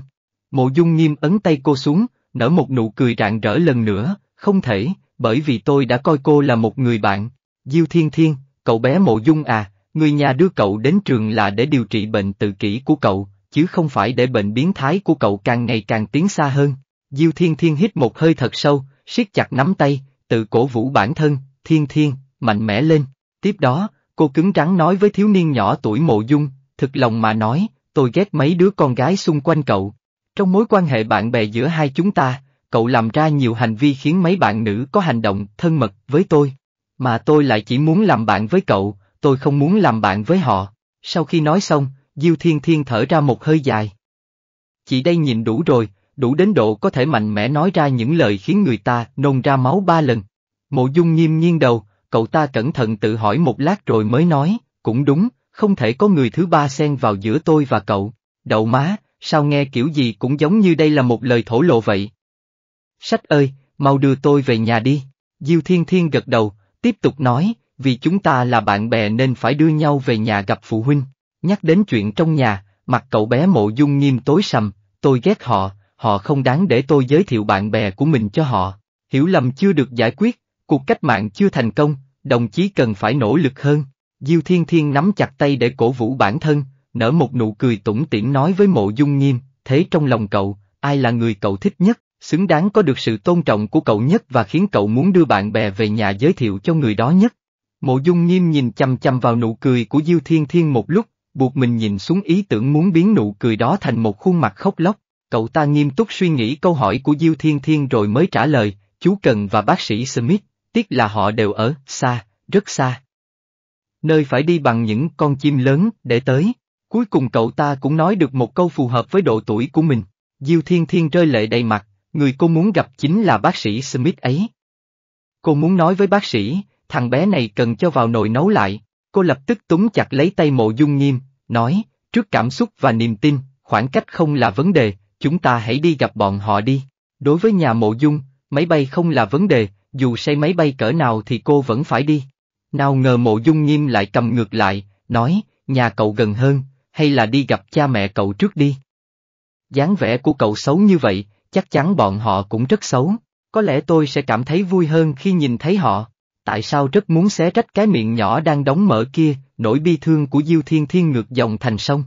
Mộ Dung Nghiêm ấn tay cô xuống, nở một nụ cười rạng rỡ lần nữa, không thể, bởi vì tôi đã coi cô là một người bạn. Diêu Thiên Thiên, cậu bé Mộ Dung à, người nhà đưa cậu đến trường là để điều trị bệnh tự kỷ của cậu, chứ không phải để bệnh biến thái của cậu càng ngày càng tiến xa hơn. Diêu Thiên Thiên hít một hơi thật sâu, siết chặt nắm tay, tự cổ vũ bản thân, Thiên Thiên, mạnh mẽ lên. Tiếp đó, cô cứng rắn nói với thiếu niên nhỏ tuổi Mộ Dung, thực lòng mà nói, tôi ghét mấy đứa con gái xung quanh cậu. Trong mối quan hệ bạn bè giữa hai chúng ta, cậu làm ra nhiều hành vi khiến mấy bạn nữ có hành động thân mật với tôi. Mà tôi lại chỉ muốn làm bạn với cậu, tôi không muốn làm bạn với họ. Sau khi nói xong, Diêu Thiên Thiên thở ra một hơi dài. chỉ đây nhìn đủ rồi, đủ đến độ có thể mạnh mẽ nói ra những lời khiến người ta nôn ra máu ba lần. Mộ Dung nghiêm nghiêng đầu, cậu ta cẩn thận tự hỏi một lát rồi mới nói, cũng đúng, không thể có người thứ ba xen vào giữa tôi và cậu, đậu má, sao nghe kiểu gì cũng giống như đây là một lời thổ lộ vậy. Sách ơi, mau đưa tôi về nhà đi, Diêu Thiên Thiên gật đầu, tiếp tục nói, vì chúng ta là bạn bè nên phải đưa nhau về nhà gặp phụ huynh, nhắc đến chuyện trong nhà, mặt cậu bé mộ dung nghiêm tối sầm, tôi ghét họ, họ không đáng để tôi giới thiệu bạn bè của mình cho họ, hiểu lầm chưa được giải quyết, cuộc cách mạng chưa thành công, đồng chí cần phải nỗ lực hơn. Diêu Thiên Thiên nắm chặt tay để cổ vũ bản thân, nở một nụ cười tủm tiễn nói với mộ dung nghiêm, thế trong lòng cậu, ai là người cậu thích nhất, xứng đáng có được sự tôn trọng của cậu nhất và khiến cậu muốn đưa bạn bè về nhà giới thiệu cho người đó nhất. Mộ dung nghiêm nhìn chăm chăm vào nụ cười của Diêu Thiên Thiên một lúc, buộc mình nhìn xuống ý tưởng muốn biến nụ cười đó thành một khuôn mặt khóc lóc, cậu ta nghiêm túc suy nghĩ câu hỏi của Diêu Thiên Thiên rồi mới trả lời, chú Cần và bác sĩ Smith, tiếc là họ đều ở, xa, rất xa nơi phải đi bằng những con chim lớn để tới. Cuối cùng cậu ta cũng nói được một câu phù hợp với độ tuổi của mình. Diêu Thiên Thiên rơi lệ đầy mặt, người cô muốn gặp chính là bác sĩ Smith ấy. Cô muốn nói với bác sĩ, thằng bé này cần cho vào nồi nấu lại. Cô lập tức túng chặt lấy tay mộ dung nghiêm, nói, trước cảm xúc và niềm tin, khoảng cách không là vấn đề, chúng ta hãy đi gặp bọn họ đi. Đối với nhà mộ dung, máy bay không là vấn đề, dù say máy bay cỡ nào thì cô vẫn phải đi. Nào ngờ mộ dung nghiêm lại cầm ngược lại, nói, nhà cậu gần hơn, hay là đi gặp cha mẹ cậu trước đi. dáng vẻ của cậu xấu như vậy, chắc chắn bọn họ cũng rất xấu, có lẽ tôi sẽ cảm thấy vui hơn khi nhìn thấy họ. Tại sao rất muốn xé rách cái miệng nhỏ đang đóng mở kia, nỗi bi thương của Diêu Thiên Thiên ngược dòng thành sông.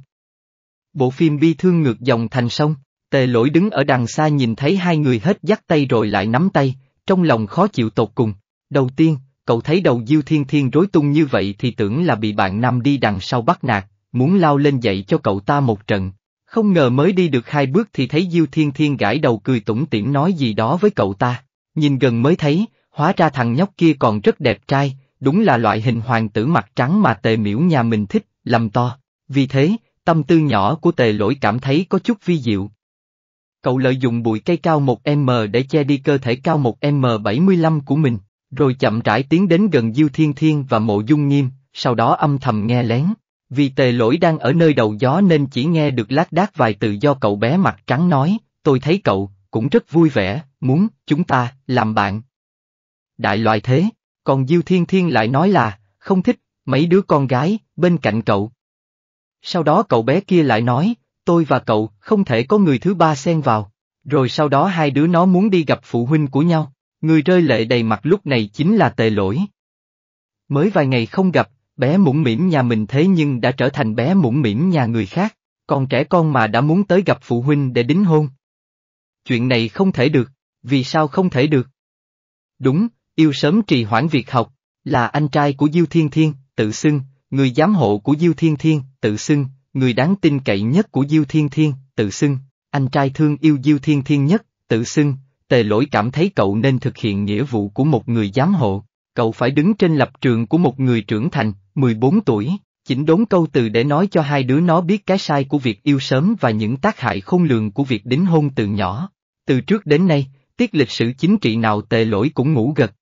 Bộ phim bi thương ngược dòng thành sông, tề lỗi đứng ở đằng xa nhìn thấy hai người hết dắt tay rồi lại nắm tay, trong lòng khó chịu tột cùng. Đầu tiên, cậu thấy đầu Diêu Thiên Thiên rối tung như vậy thì tưởng là bị bạn Nam đi đằng sau bắt nạt, muốn lao lên dạy cho cậu ta một trận. Không ngờ mới đi được hai bước thì thấy Diêu Thiên Thiên gãi đầu cười tủm tiễn nói gì đó với cậu ta, nhìn gần mới thấy, hóa ra thằng nhóc kia còn rất đẹp trai, đúng là loại hình hoàng tử mặt trắng mà tề miễu nhà mình thích, lầm to. Vì thế, tâm tư nhỏ của tề lỗi cảm thấy có chút vi diệu. Cậu lợi dụng bụi cây cao 1m để che đi cơ thể cao 1m75 của mình rồi chậm rãi tiến đến gần Diêu Thiên Thiên và Mộ Dung Nghiêm, sau đó âm thầm nghe lén. Vì tề lỗi đang ở nơi đầu gió nên chỉ nghe được lác đác vài từ do cậu bé mặt trắng nói, tôi thấy cậu, cũng rất vui vẻ, muốn, chúng ta, làm bạn. Đại loại thế, còn Diêu Thiên Thiên lại nói là, không thích, mấy đứa con gái, bên cạnh cậu. Sau đó cậu bé kia lại nói, tôi và cậu, không thể có người thứ ba xen vào. Rồi sau đó hai đứa nó muốn đi gặp phụ huynh của nhau. Người rơi lệ đầy mặt lúc này chính là tề lỗi. Mới vài ngày không gặp, bé mũm mỉm nhà mình thế nhưng đã trở thành bé mũm mỉm nhà người khác, còn trẻ con mà đã muốn tới gặp phụ huynh để đính hôn. Chuyện này không thể được, vì sao không thể được? Đúng, yêu sớm trì hoãn việc học, là anh trai của Diêu Thiên Thiên, tự xưng, người giám hộ của Diêu Thiên Thiên, tự xưng, người đáng tin cậy nhất của Diêu Thiên Thiên, tự xưng, anh trai thương yêu Diêu Thiên Thiên nhất, tự xưng, tề lỗi cảm thấy cậu nên thực hiện nghĩa vụ của một người giám hộ, cậu phải đứng trên lập trường của một người trưởng thành, 14 tuổi, chỉnh đốn câu từ để nói cho hai đứa nó biết cái sai của việc yêu sớm và những tác hại không lường của việc đính hôn từ nhỏ. Từ trước đến nay, tiết lịch sử chính trị nào tề lỗi cũng ngủ gật.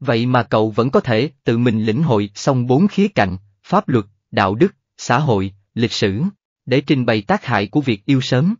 Vậy mà cậu vẫn có thể tự mình lĩnh hội xong bốn khía cạnh, pháp luật, đạo đức, xã hội, lịch sử, để trình bày tác hại của việc yêu sớm.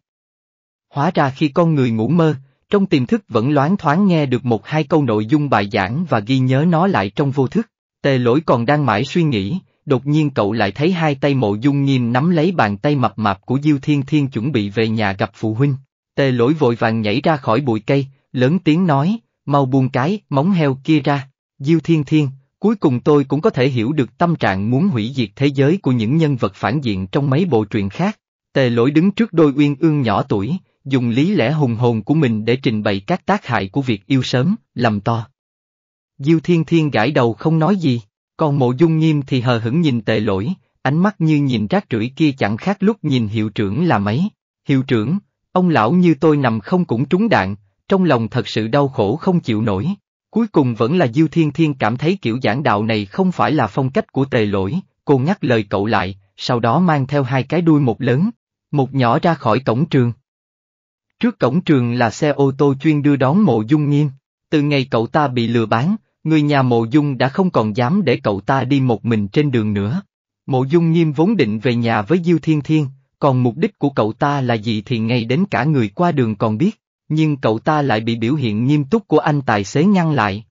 Hóa ra khi con người ngủ mơ, trong tiềm thức vẫn loáng thoáng nghe được một hai câu nội dung bài giảng và ghi nhớ nó lại trong vô thức. Tề lỗi còn đang mãi suy nghĩ, đột nhiên cậu lại thấy hai tay mộ dung nghiêm nắm lấy bàn tay mập mạp của Diêu Thiên Thiên chuẩn bị về nhà gặp phụ huynh. Tề lỗi vội vàng nhảy ra khỏi bụi cây, lớn tiếng nói, mau buông cái, móng heo kia ra. Diêu Thiên Thiên, cuối cùng tôi cũng có thể hiểu được tâm trạng muốn hủy diệt thế giới của những nhân vật phản diện trong mấy bộ truyện khác. Tề lỗi đứng trước đôi uyên ương nhỏ tuổi, dùng lý lẽ hùng hồn của mình để trình bày các tác hại của việc yêu sớm, lầm to. Diêu Thiên Thiên gãi đầu không nói gì, còn mộ dung nghiêm thì hờ hững nhìn tề lỗi, ánh mắt như nhìn rác rưởi kia chẳng khác lúc nhìn hiệu trưởng là mấy. Hiệu trưởng, ông lão như tôi nằm không cũng trúng đạn, trong lòng thật sự đau khổ không chịu nổi. Cuối cùng vẫn là Diêu Thiên Thiên cảm thấy kiểu giảng đạo này không phải là phong cách của tề lỗi, cô ngắt lời cậu lại, sau đó mang theo hai cái đuôi một lớn, một nhỏ ra khỏi cổng trường. Trước cổng trường là xe ô tô chuyên đưa đón mộ dung nghiêm. Từ ngày cậu ta bị lừa bán, người nhà mộ dung đã không còn dám để cậu ta đi một mình trên đường nữa. Mộ dung nghiêm vốn định về nhà với Diêu Thiên Thiên, còn mục đích của cậu ta là gì thì ngay đến cả người qua đường còn biết, nhưng cậu ta lại bị biểu hiện nghiêm túc của anh tài xế ngăn lại.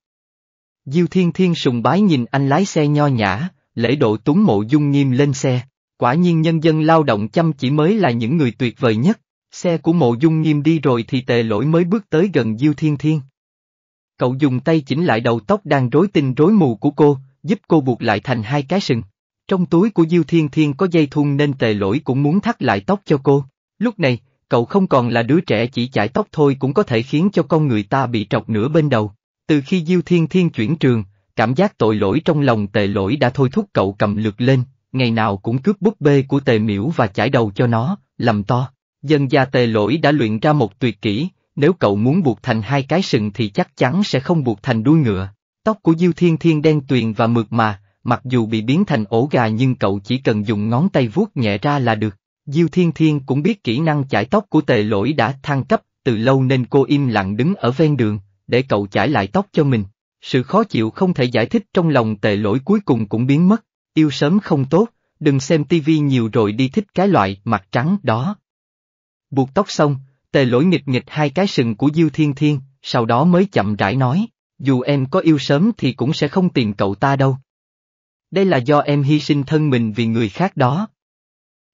Diêu Thiên Thiên sùng bái nhìn anh lái xe nho nhã, lễ độ túng mộ dung nghiêm lên xe, quả nhiên nhân dân lao động chăm chỉ mới là những người tuyệt vời nhất. Xe của mộ dung nghiêm đi rồi thì tề lỗi mới bước tới gần Diêu Thiên Thiên. Cậu dùng tay chỉnh lại đầu tóc đang rối tinh rối mù của cô, giúp cô buộc lại thành hai cái sừng. Trong túi của Diêu Thiên Thiên có dây thun nên tề lỗi cũng muốn thắt lại tóc cho cô. Lúc này, cậu không còn là đứa trẻ chỉ chải tóc thôi cũng có thể khiến cho con người ta bị trọc nửa bên đầu. Từ khi Diêu Thiên Thiên chuyển trường, cảm giác tội lỗi trong lòng tề lỗi đã thôi thúc cậu cầm lượt lên, ngày nào cũng cướp búp bê của tề miễu và chải đầu cho nó, làm to. Dân gia tề lỗi đã luyện ra một tuyệt kỹ, nếu cậu muốn buộc thành hai cái sừng thì chắc chắn sẽ không buộc thành đuôi ngựa. Tóc của Diêu Thiên Thiên đen tuyền và mượt mà, mặc dù bị biến thành ổ gà nhưng cậu chỉ cần dùng ngón tay vuốt nhẹ ra là được. Diêu Thiên Thiên cũng biết kỹ năng chải tóc của tề lỗi đã thăng cấp từ lâu nên cô im lặng đứng ở ven đường, để cậu chải lại tóc cho mình. Sự khó chịu không thể giải thích trong lòng tề lỗi cuối cùng cũng biến mất, yêu sớm không tốt, đừng xem tivi nhiều rồi đi thích cái loại mặt trắng đó. Buộc tóc xong, tề lỗi nghịch nghịch hai cái sừng của Diêu Thiên Thiên, sau đó mới chậm rãi nói, dù em có yêu sớm thì cũng sẽ không tìm cậu ta đâu. Đây là do em hy sinh thân mình vì người khác đó.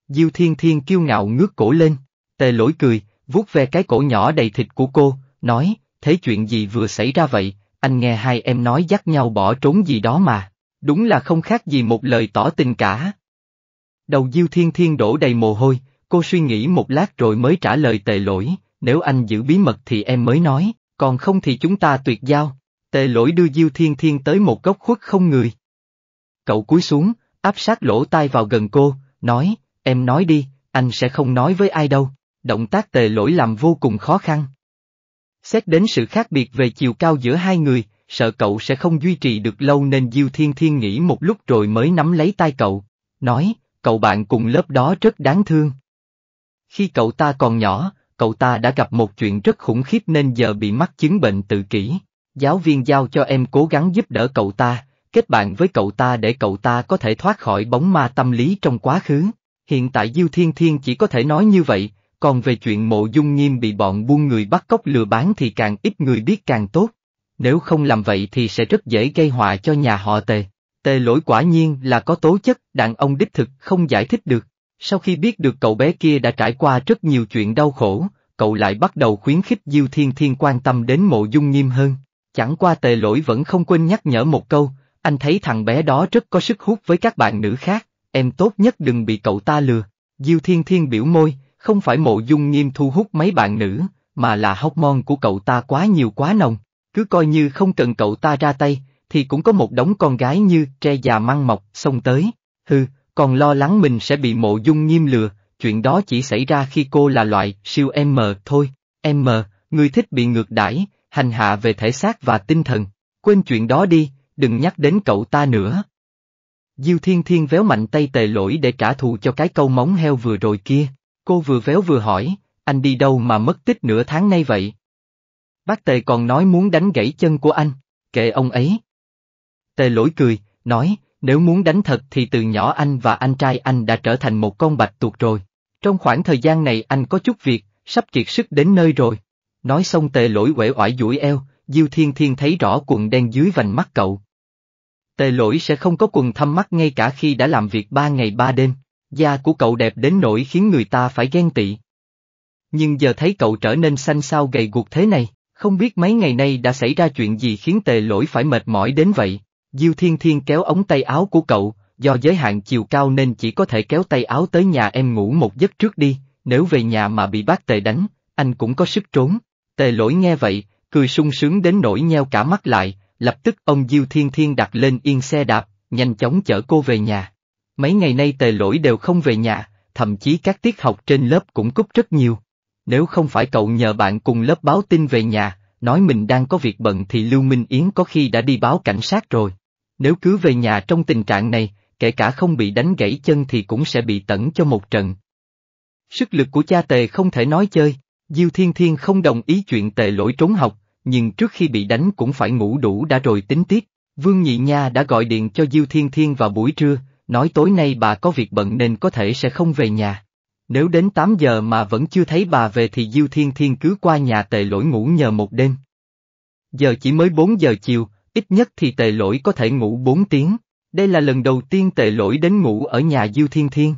Diêu Thiên Thiên kiêu ngạo ngước cổ lên, tề lỗi cười, vuốt về cái cổ nhỏ đầy thịt của cô, nói, thế chuyện gì vừa xảy ra vậy, anh nghe hai em nói dắt nhau bỏ trốn gì đó mà, đúng là không khác gì một lời tỏ tình cả. Đầu Diêu Thiên Thiên đổ đầy mồ hôi, Cô suy nghĩ một lát rồi mới trả lời tề lỗi, nếu anh giữ bí mật thì em mới nói, còn không thì chúng ta tuyệt giao. Tề lỗi đưa Diêu Thiên Thiên tới một góc khuất không người. Cậu cúi xuống, áp sát lỗ tai vào gần cô, nói, em nói đi, anh sẽ không nói với ai đâu. Động tác tề lỗi làm vô cùng khó khăn. Xét đến sự khác biệt về chiều cao giữa hai người, sợ cậu sẽ không duy trì được lâu nên Diêu Thiên Thiên nghĩ một lúc rồi mới nắm lấy tay cậu, nói, cậu bạn cùng lớp đó rất đáng thương. Khi cậu ta còn nhỏ, cậu ta đã gặp một chuyện rất khủng khiếp nên giờ bị mắc chứng bệnh tự kỷ. Giáo viên giao cho em cố gắng giúp đỡ cậu ta, kết bạn với cậu ta để cậu ta có thể thoát khỏi bóng ma tâm lý trong quá khứ. Hiện tại Diêu Thiên Thiên chỉ có thể nói như vậy, còn về chuyện mộ dung nghiêm bị bọn buôn người bắt cóc lừa bán thì càng ít người biết càng tốt. Nếu không làm vậy thì sẽ rất dễ gây họa cho nhà họ tề. Tề lỗi quả nhiên là có tố chất, đàn ông đích thực không giải thích được. Sau khi biết được cậu bé kia đã trải qua rất nhiều chuyện đau khổ, cậu lại bắt đầu khuyến khích Diêu Thiên Thiên quan tâm đến mộ dung nghiêm hơn. Chẳng qua tề lỗi vẫn không quên nhắc nhở một câu, anh thấy thằng bé đó rất có sức hút với các bạn nữ khác, em tốt nhất đừng bị cậu ta lừa. Diêu Thiên Thiên biểu môi, không phải mộ dung nghiêm thu hút mấy bạn nữ, mà là hormone của cậu ta quá nhiều quá nồng, cứ coi như không cần cậu ta ra tay, thì cũng có một đống con gái như tre già măng mọc xông tới. Hừ, còn lo lắng mình sẽ bị mộ dung nghiêm lừa, chuyện đó chỉ xảy ra khi cô là loại siêu em mờ thôi. Em mờ, ngươi thích bị ngược đãi, hành hạ về thể xác và tinh thần. Quên chuyện đó đi, đừng nhắc đến cậu ta nữa. Diêu Thiên Thiên véo mạnh tay tề lỗi để trả thù cho cái câu móng heo vừa rồi kia. Cô vừa véo vừa hỏi, anh đi đâu mà mất tích nửa tháng nay vậy? Bác tề còn nói muốn đánh gãy chân của anh, kệ ông ấy. Tề lỗi cười, nói, nếu muốn đánh thật thì từ nhỏ anh và anh trai anh đã trở thành một con bạch tuộc rồi. Trong khoảng thời gian này anh có chút việc, sắp kiệt sức đến nơi rồi. Nói xong tề lỗi uể oải duỗi eo, Diêu Thiên Thiên thấy rõ quần đen dưới vành mắt cậu. Tề lỗi sẽ không có quần thâm mắt ngay cả khi đã làm việc ba ngày ba đêm, da của cậu đẹp đến nỗi khiến người ta phải ghen tị. Nhưng giờ thấy cậu trở nên xanh xao gầy guộc thế này, không biết mấy ngày nay đã xảy ra chuyện gì khiến tề lỗi phải mệt mỏi đến vậy. Diêu Thiên Thiên kéo ống tay áo của cậu, do giới hạn chiều cao nên chỉ có thể kéo tay áo tới nhà em ngủ một giấc trước đi, nếu về nhà mà bị bác tề đánh, anh cũng có sức trốn. Tề lỗi nghe vậy, cười sung sướng đến nỗi nheo cả mắt lại, lập tức ông Diêu Thiên Thiên đặt lên yên xe đạp, nhanh chóng chở cô về nhà. Mấy ngày nay tề lỗi đều không về nhà, thậm chí các tiết học trên lớp cũng cúp rất nhiều. Nếu không phải cậu nhờ bạn cùng lớp báo tin về nhà, nói mình đang có việc bận thì Lưu Minh Yến có khi đã đi báo cảnh sát rồi. Nếu cứ về nhà trong tình trạng này, kể cả không bị đánh gãy chân thì cũng sẽ bị tẩn cho một trận. Sức lực của cha tề không thể nói chơi, Diêu Thiên Thiên không đồng ý chuyện tề lỗi trốn học, nhưng trước khi bị đánh cũng phải ngủ đủ đã rồi tính tiếp. Vương Nhị Nha đã gọi điện cho Diêu Thiên Thiên vào buổi trưa, nói tối nay bà có việc bận nên có thể sẽ không về nhà. Nếu đến 8 giờ mà vẫn chưa thấy bà về thì Diêu Thiên Thiên cứ qua nhà tề lỗi ngủ nhờ một đêm. Giờ chỉ mới 4 giờ chiều, ít nhất thì tề lỗi có thể ngủ 4 tiếng, đây là lần đầu tiên tề lỗi đến ngủ ở nhà Diêu Thiên Thiên.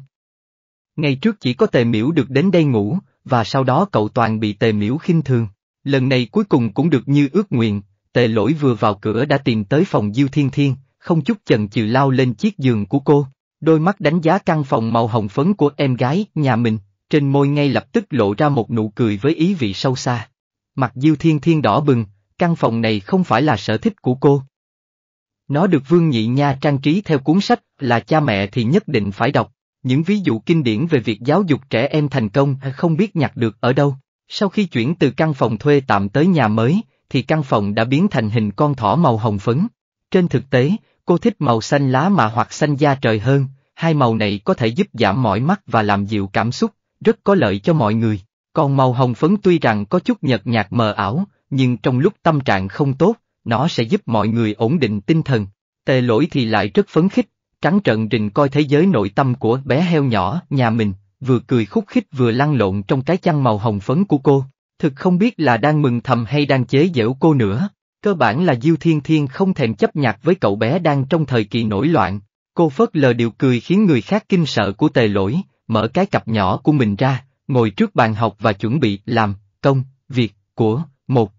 Ngày trước chỉ có tề miễu được đến đây ngủ, và sau đó cậu toàn bị tề miễu khinh thường, lần này cuối cùng cũng được như ước nguyện, tề lỗi vừa vào cửa đã tìm tới phòng Diêu Thiên Thiên, không chút chần chừ lao lên chiếc giường của cô, đôi mắt đánh giá căn phòng màu hồng phấn của em gái nhà mình, trên môi ngay lập tức lộ ra một nụ cười với ý vị sâu xa. Mặt Diêu Thiên Thiên đỏ bừng, căn phòng này không phải là sở thích của cô. Nó được Vương Nhị Nha trang trí theo cuốn sách là cha mẹ thì nhất định phải đọc, những ví dụ kinh điển về việc giáo dục trẻ em thành công không biết nhặt được ở đâu. Sau khi chuyển từ căn phòng thuê tạm tới nhà mới, thì căn phòng đã biến thành hình con thỏ màu hồng phấn. Trên thực tế, cô thích màu xanh lá mà hoặc xanh da trời hơn, hai màu này có thể giúp giảm mỏi mắt và làm dịu cảm xúc, rất có lợi cho mọi người. Còn màu hồng phấn tuy rằng có chút nhợt nhạt mờ ảo, nhưng trong lúc tâm trạng không tốt, nó sẽ giúp mọi người ổn định tinh thần. Tề lỗi thì lại rất phấn khích, trắng trận rình coi thế giới nội tâm của bé heo nhỏ nhà mình, vừa cười khúc khích vừa lăn lộn trong cái chăn màu hồng phấn của cô. Thực không biết là đang mừng thầm hay đang chế giễu cô nữa. Cơ bản là Diêu Thiên Thiên không thèm chấp nhặt với cậu bé đang trong thời kỳ nổi loạn. Cô phớt lờ điều cười khiến người khác kinh sợ của tề lỗi, mở cái cặp nhỏ của mình ra, ngồi trước bàn học và chuẩn bị làm, công, việc, của, một,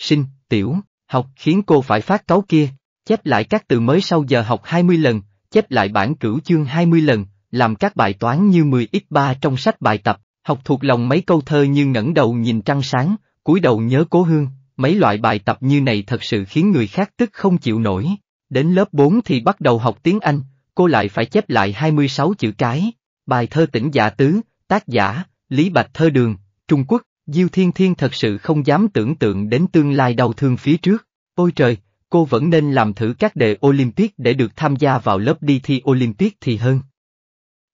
sinh, tiểu, học khiến cô phải phát cáu kia, chép lại các từ mới sau giờ học 20 lần, chép lại bản cửu chương 20 lần, làm các bài toán như 10x3 trong sách bài tập, học thuộc lòng mấy câu thơ như ngẩng đầu nhìn trăng sáng, cúi đầu nhớ cố hương, mấy loại bài tập như này thật sự khiến người khác tức không chịu nổi. Đến lớp 4 thì bắt đầu học tiếng Anh, cô lại phải chép lại 26 chữ cái, bài thơ tỉnh giả tứ, tác giả, Lý Bạch Thơ Đường, Trung Quốc, Diêu Thiên Thiên thật sự không dám tưởng tượng đến tương lai đau thương phía trước. Ôi trời, cô vẫn nên làm thử các đề Olympic để được tham gia vào lớp đi thi Olympic thì hơn.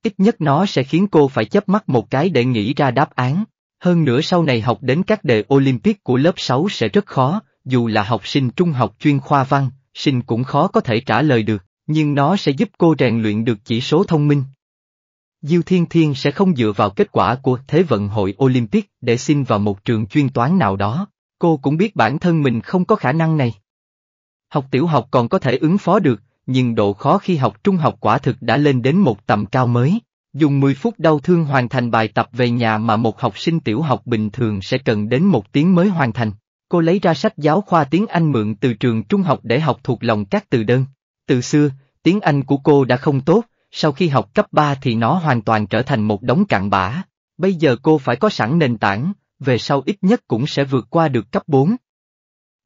Ít nhất nó sẽ khiến cô phải chớp mắt một cái để nghĩ ra đáp án. Hơn nữa sau này học đến các đề Olympic của lớp 6 sẽ rất khó, dù là học sinh trung học chuyên khoa văn, sinh cũng khó có thể trả lời được, nhưng nó sẽ giúp cô rèn luyện được chỉ số thông minh. Diêu Thiên Thiên sẽ không dựa vào kết quả của Thế vận hội Olympic để xin vào một trường chuyên toán nào đó, cô cũng biết bản thân mình không có khả năng này. Học tiểu học còn có thể ứng phó được, nhưng độ khó khi học trung học quả thực đã lên đến một tầm cao mới. Dùng 10 phút đau thương hoàn thành bài tập về nhà mà một học sinh tiểu học bình thường sẽ cần đến một tiếng mới hoàn thành. Cô lấy ra sách giáo khoa tiếng Anh mượn từ trường trung học để học thuộc lòng các từ đơn. Từ xưa, tiếng Anh của cô đã không tốt, sau khi học cấp 3 thì nó hoàn toàn trở thành một đống cạn bã. Bây giờ cô phải có sẵn nền tảng, về sau ít nhất cũng sẽ vượt qua được cấp 4.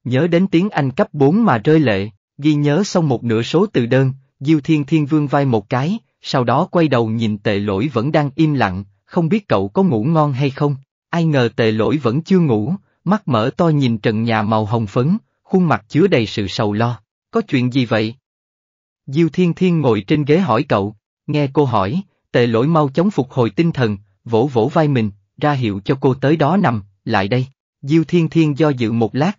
Nhớ đến tiếng Anh cấp 4 mà rơi lệ, ghi nhớ xong một nửa số từ đơn, Diêu Thiên Thiên vương vai một cái, sau đó quay đầu nhìn tệ lỗi vẫn đang im lặng, không biết cậu có ngủ ngon hay không. Ai ngờ tệ lỗi vẫn chưa ngủ, mắt mở to nhìn trần nhà màu hồng phấn, khuôn mặt chứa đầy sự sầu lo. Có chuyện gì vậy? Diêu Thiên Thiên ngồi trên ghế hỏi cậu, nghe cô hỏi, tề lỗi mau chóng phục hồi tinh thần, vỗ vỗ vai mình, ra hiệu cho cô tới đó nằm, lại đây, Diêu Thiên Thiên do dự một lát.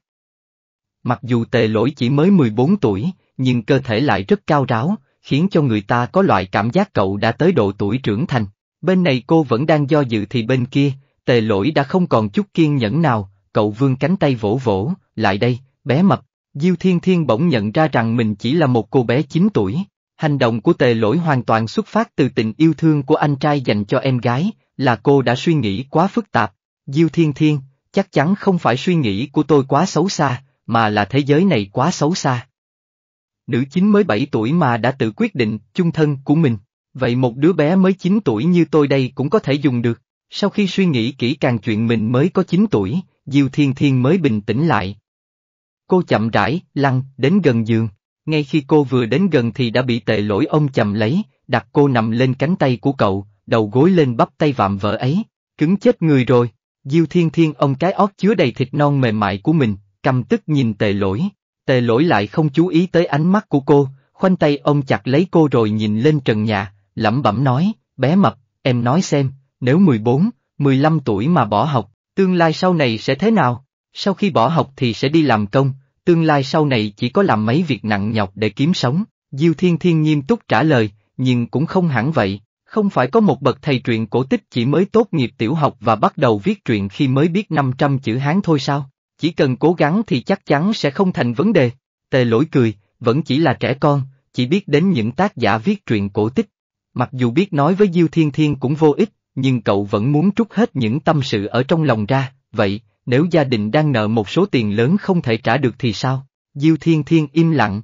Mặc dù tề lỗi chỉ mới 14 tuổi, nhưng cơ thể lại rất cao ráo, khiến cho người ta có loại cảm giác cậu đã tới độ tuổi trưởng thành. Bên này cô vẫn đang do dự thì bên kia, tề lỗi đã không còn chút kiên nhẫn nào, cậu vươn cánh tay vỗ vỗ, lại đây, bé mập, Diêu Thiên Thiên bỗng nhận ra rằng mình chỉ là một cô bé 9 tuổi. Hành động của tề lỗi hoàn toàn xuất phát từ tình yêu thương của anh trai dành cho em gái, là cô đã suy nghĩ quá phức tạp. Diêu Thiên Thiên, chắc chắn không phải suy nghĩ của tôi quá xấu xa, mà là thế giới này quá xấu xa. Nữ chính mới 7 tuổi mà đã tự quyết định chung thân của mình, vậy một đứa bé mới 9 tuổi như tôi đây cũng có thể dùng được. Sau khi suy nghĩ kỹ càng chuyện mình mới có 9 tuổi, Diêu Thiên Thiên mới bình tĩnh lại, Cô chậm rãi, lăn, đến gần giường. Ngay khi cô vừa đến gần thì đã bị tệ lỗi ông chậm lấy, đặt cô nằm lên cánh tay của cậu, đầu gối lên bắp tay vạm vỡ ấy. Cứng chết người rồi. Diêu thiên thiên ông cái ót chứa đầy thịt non mềm mại của mình, căm tức nhìn tề lỗi. Tề lỗi lại không chú ý tới ánh mắt của cô, khoanh tay ông chặt lấy cô rồi nhìn lên trần nhà, lẩm bẩm nói, bé mập, em nói xem, nếu 14, 15 tuổi mà bỏ học, tương lai sau này sẽ thế nào? Sau khi bỏ học thì sẽ đi làm công, tương lai sau này chỉ có làm mấy việc nặng nhọc để kiếm sống. Diêu Thiên Thiên nghiêm túc trả lời, nhưng cũng không hẳn vậy, không phải có một bậc thầy truyện cổ tích chỉ mới tốt nghiệp tiểu học và bắt đầu viết truyện khi mới biết 500 chữ Hán thôi sao, chỉ cần cố gắng thì chắc chắn sẽ không thành vấn đề. Tề lỗi cười, vẫn chỉ là trẻ con, chỉ biết đến những tác giả viết truyện cổ tích. Mặc dù biết nói với Diêu Thiên Thiên cũng vô ích, nhưng cậu vẫn muốn trút hết những tâm sự ở trong lòng ra, vậy, nếu gia đình đang nợ một số tiền lớn không thể trả được thì sao? Diêu Thiên Thiên im lặng.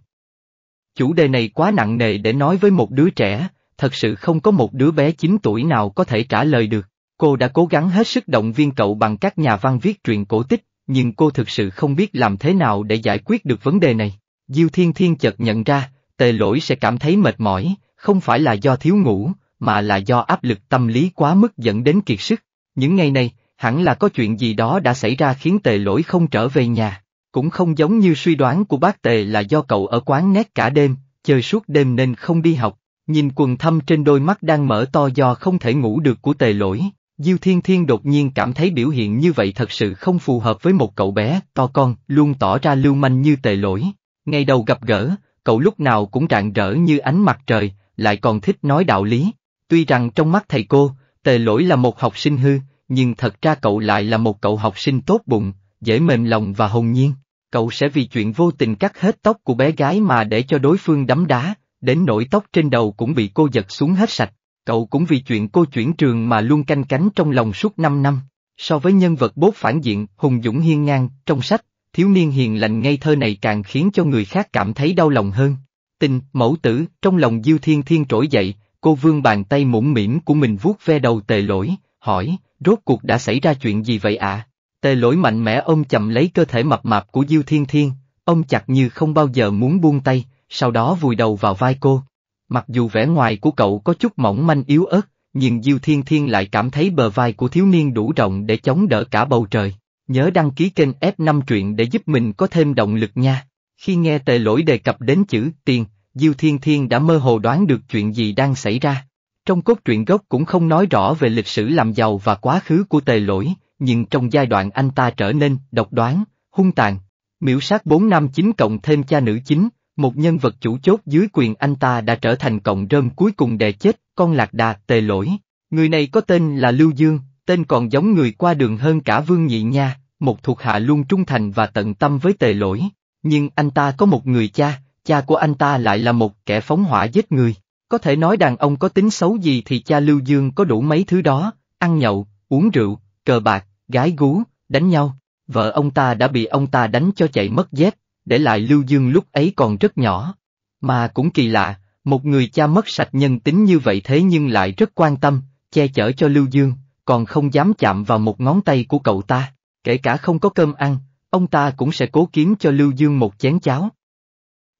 Chủ đề này quá nặng nề để nói với một đứa trẻ, thật sự không có một đứa bé 9 tuổi nào có thể trả lời được. Cô đã cố gắng hết sức động viên cậu bằng các nhà văn viết truyện cổ tích, nhưng cô thực sự không biết làm thế nào để giải quyết được vấn đề này. Diêu Thiên Thiên chợt nhận ra, tề lỗi sẽ cảm thấy mệt mỏi, không phải là do thiếu ngủ, mà là do áp lực tâm lý quá mức dẫn đến kiệt sức. Những ngày này, hẳn là có chuyện gì đó đã xảy ra khiến tề lỗi không trở về nhà. Cũng không giống như suy đoán của bác tề là do cậu ở quán nét cả đêm, chơi suốt đêm nên không đi học. Nhìn quần thâm trên đôi mắt đang mở to do không thể ngủ được của tề lỗi, Diêu Thiên Thiên đột nhiên cảm thấy biểu hiện như vậy thật sự không phù hợp với một cậu bé to con, luôn tỏ ra lưu manh như tề lỗi. Ngay đầu gặp gỡ, cậu lúc nào cũng rạng rỡ như ánh mặt trời, lại còn thích nói đạo lý. Tuy rằng trong mắt thầy cô, tề lỗi là một học sinh hư, nhưng thật ra cậu lại là một cậu học sinh tốt bụng, dễ mềm lòng và hồn nhiên. Cậu sẽ vì chuyện vô tình cắt hết tóc của bé gái mà để cho đối phương đấm đá, đến nỗi tóc trên đầu cũng bị cô giật xuống hết sạch. Cậu cũng vì chuyện cô chuyển trường mà luôn canh cánh trong lòng suốt 5 năm. So với nhân vật bốt phản diện, hùng dũng hiên ngang, trong sách, thiếu niên hiền lành ngây thơ này càng khiến cho người khác cảm thấy đau lòng hơn. Tình, mẫu tử, trong lòng Diêu Thiên Thiên trỗi dậy, cô vương bàn tay mũm mỉm của mình vuốt ve đầu tề lỗi, hỏi, rốt cuộc đã xảy ra chuyện gì vậy ạ? À? Tề lỗi mạnh mẽ ôm chậm lấy cơ thể mập mạp của Diêu Thiên Thiên, ôm chặt như không bao giờ muốn buông tay, sau đó vùi đầu vào vai cô. Mặc dù vẻ ngoài của cậu có chút mỏng manh yếu ớt, nhưng Diêu Thiên Thiên lại cảm thấy bờ vai của thiếu niên đủ rộng để chống đỡ cả bầu trời. Nhớ đăng ký kênh F5 truyện để giúp mình có thêm động lực nha. Khi nghe tề lỗi đề cập đến chữ tiền, Diêu Thiên Thiên đã mơ hồ đoán được chuyện gì đang xảy ra. Trong cốt truyện gốc cũng không nói rõ về lịch sử làm giàu và quá khứ của tề lỗi, nhưng trong giai đoạn anh ta trở nên độc đoán, hung tàn, miễu sát bốn năm chính cộng thêm cha nữ chính, một nhân vật chủ chốt dưới quyền anh ta đã trở thành cộng rơm cuối cùng đè chết con lạc đà tề lỗi. Người này có tên là Lưu Dương, tên còn giống người qua đường hơn cả Vương Nhị Nha, một thuộc hạ luôn trung thành và tận tâm với tề lỗi. Nhưng anh ta có một người cha, cha của anh ta lại là một kẻ phóng hỏa giết người. Có thể nói đàn ông có tính xấu gì thì cha Lưu Dương có đủ mấy thứ đó, ăn nhậu, uống rượu, cờ bạc, gái gú, đánh nhau. Vợ ông ta đã bị ông ta đánh cho chạy mất dép, để lại Lưu Dương lúc ấy còn rất nhỏ. Mà cũng kỳ lạ, một người cha mất sạch nhân tính như vậy thế nhưng lại rất quan tâm, che chở cho Lưu Dương, còn không dám chạm vào một ngón tay của cậu ta, kể cả không có cơm ăn, ông ta cũng sẽ cố kiếm cho Lưu Dương một chén cháo.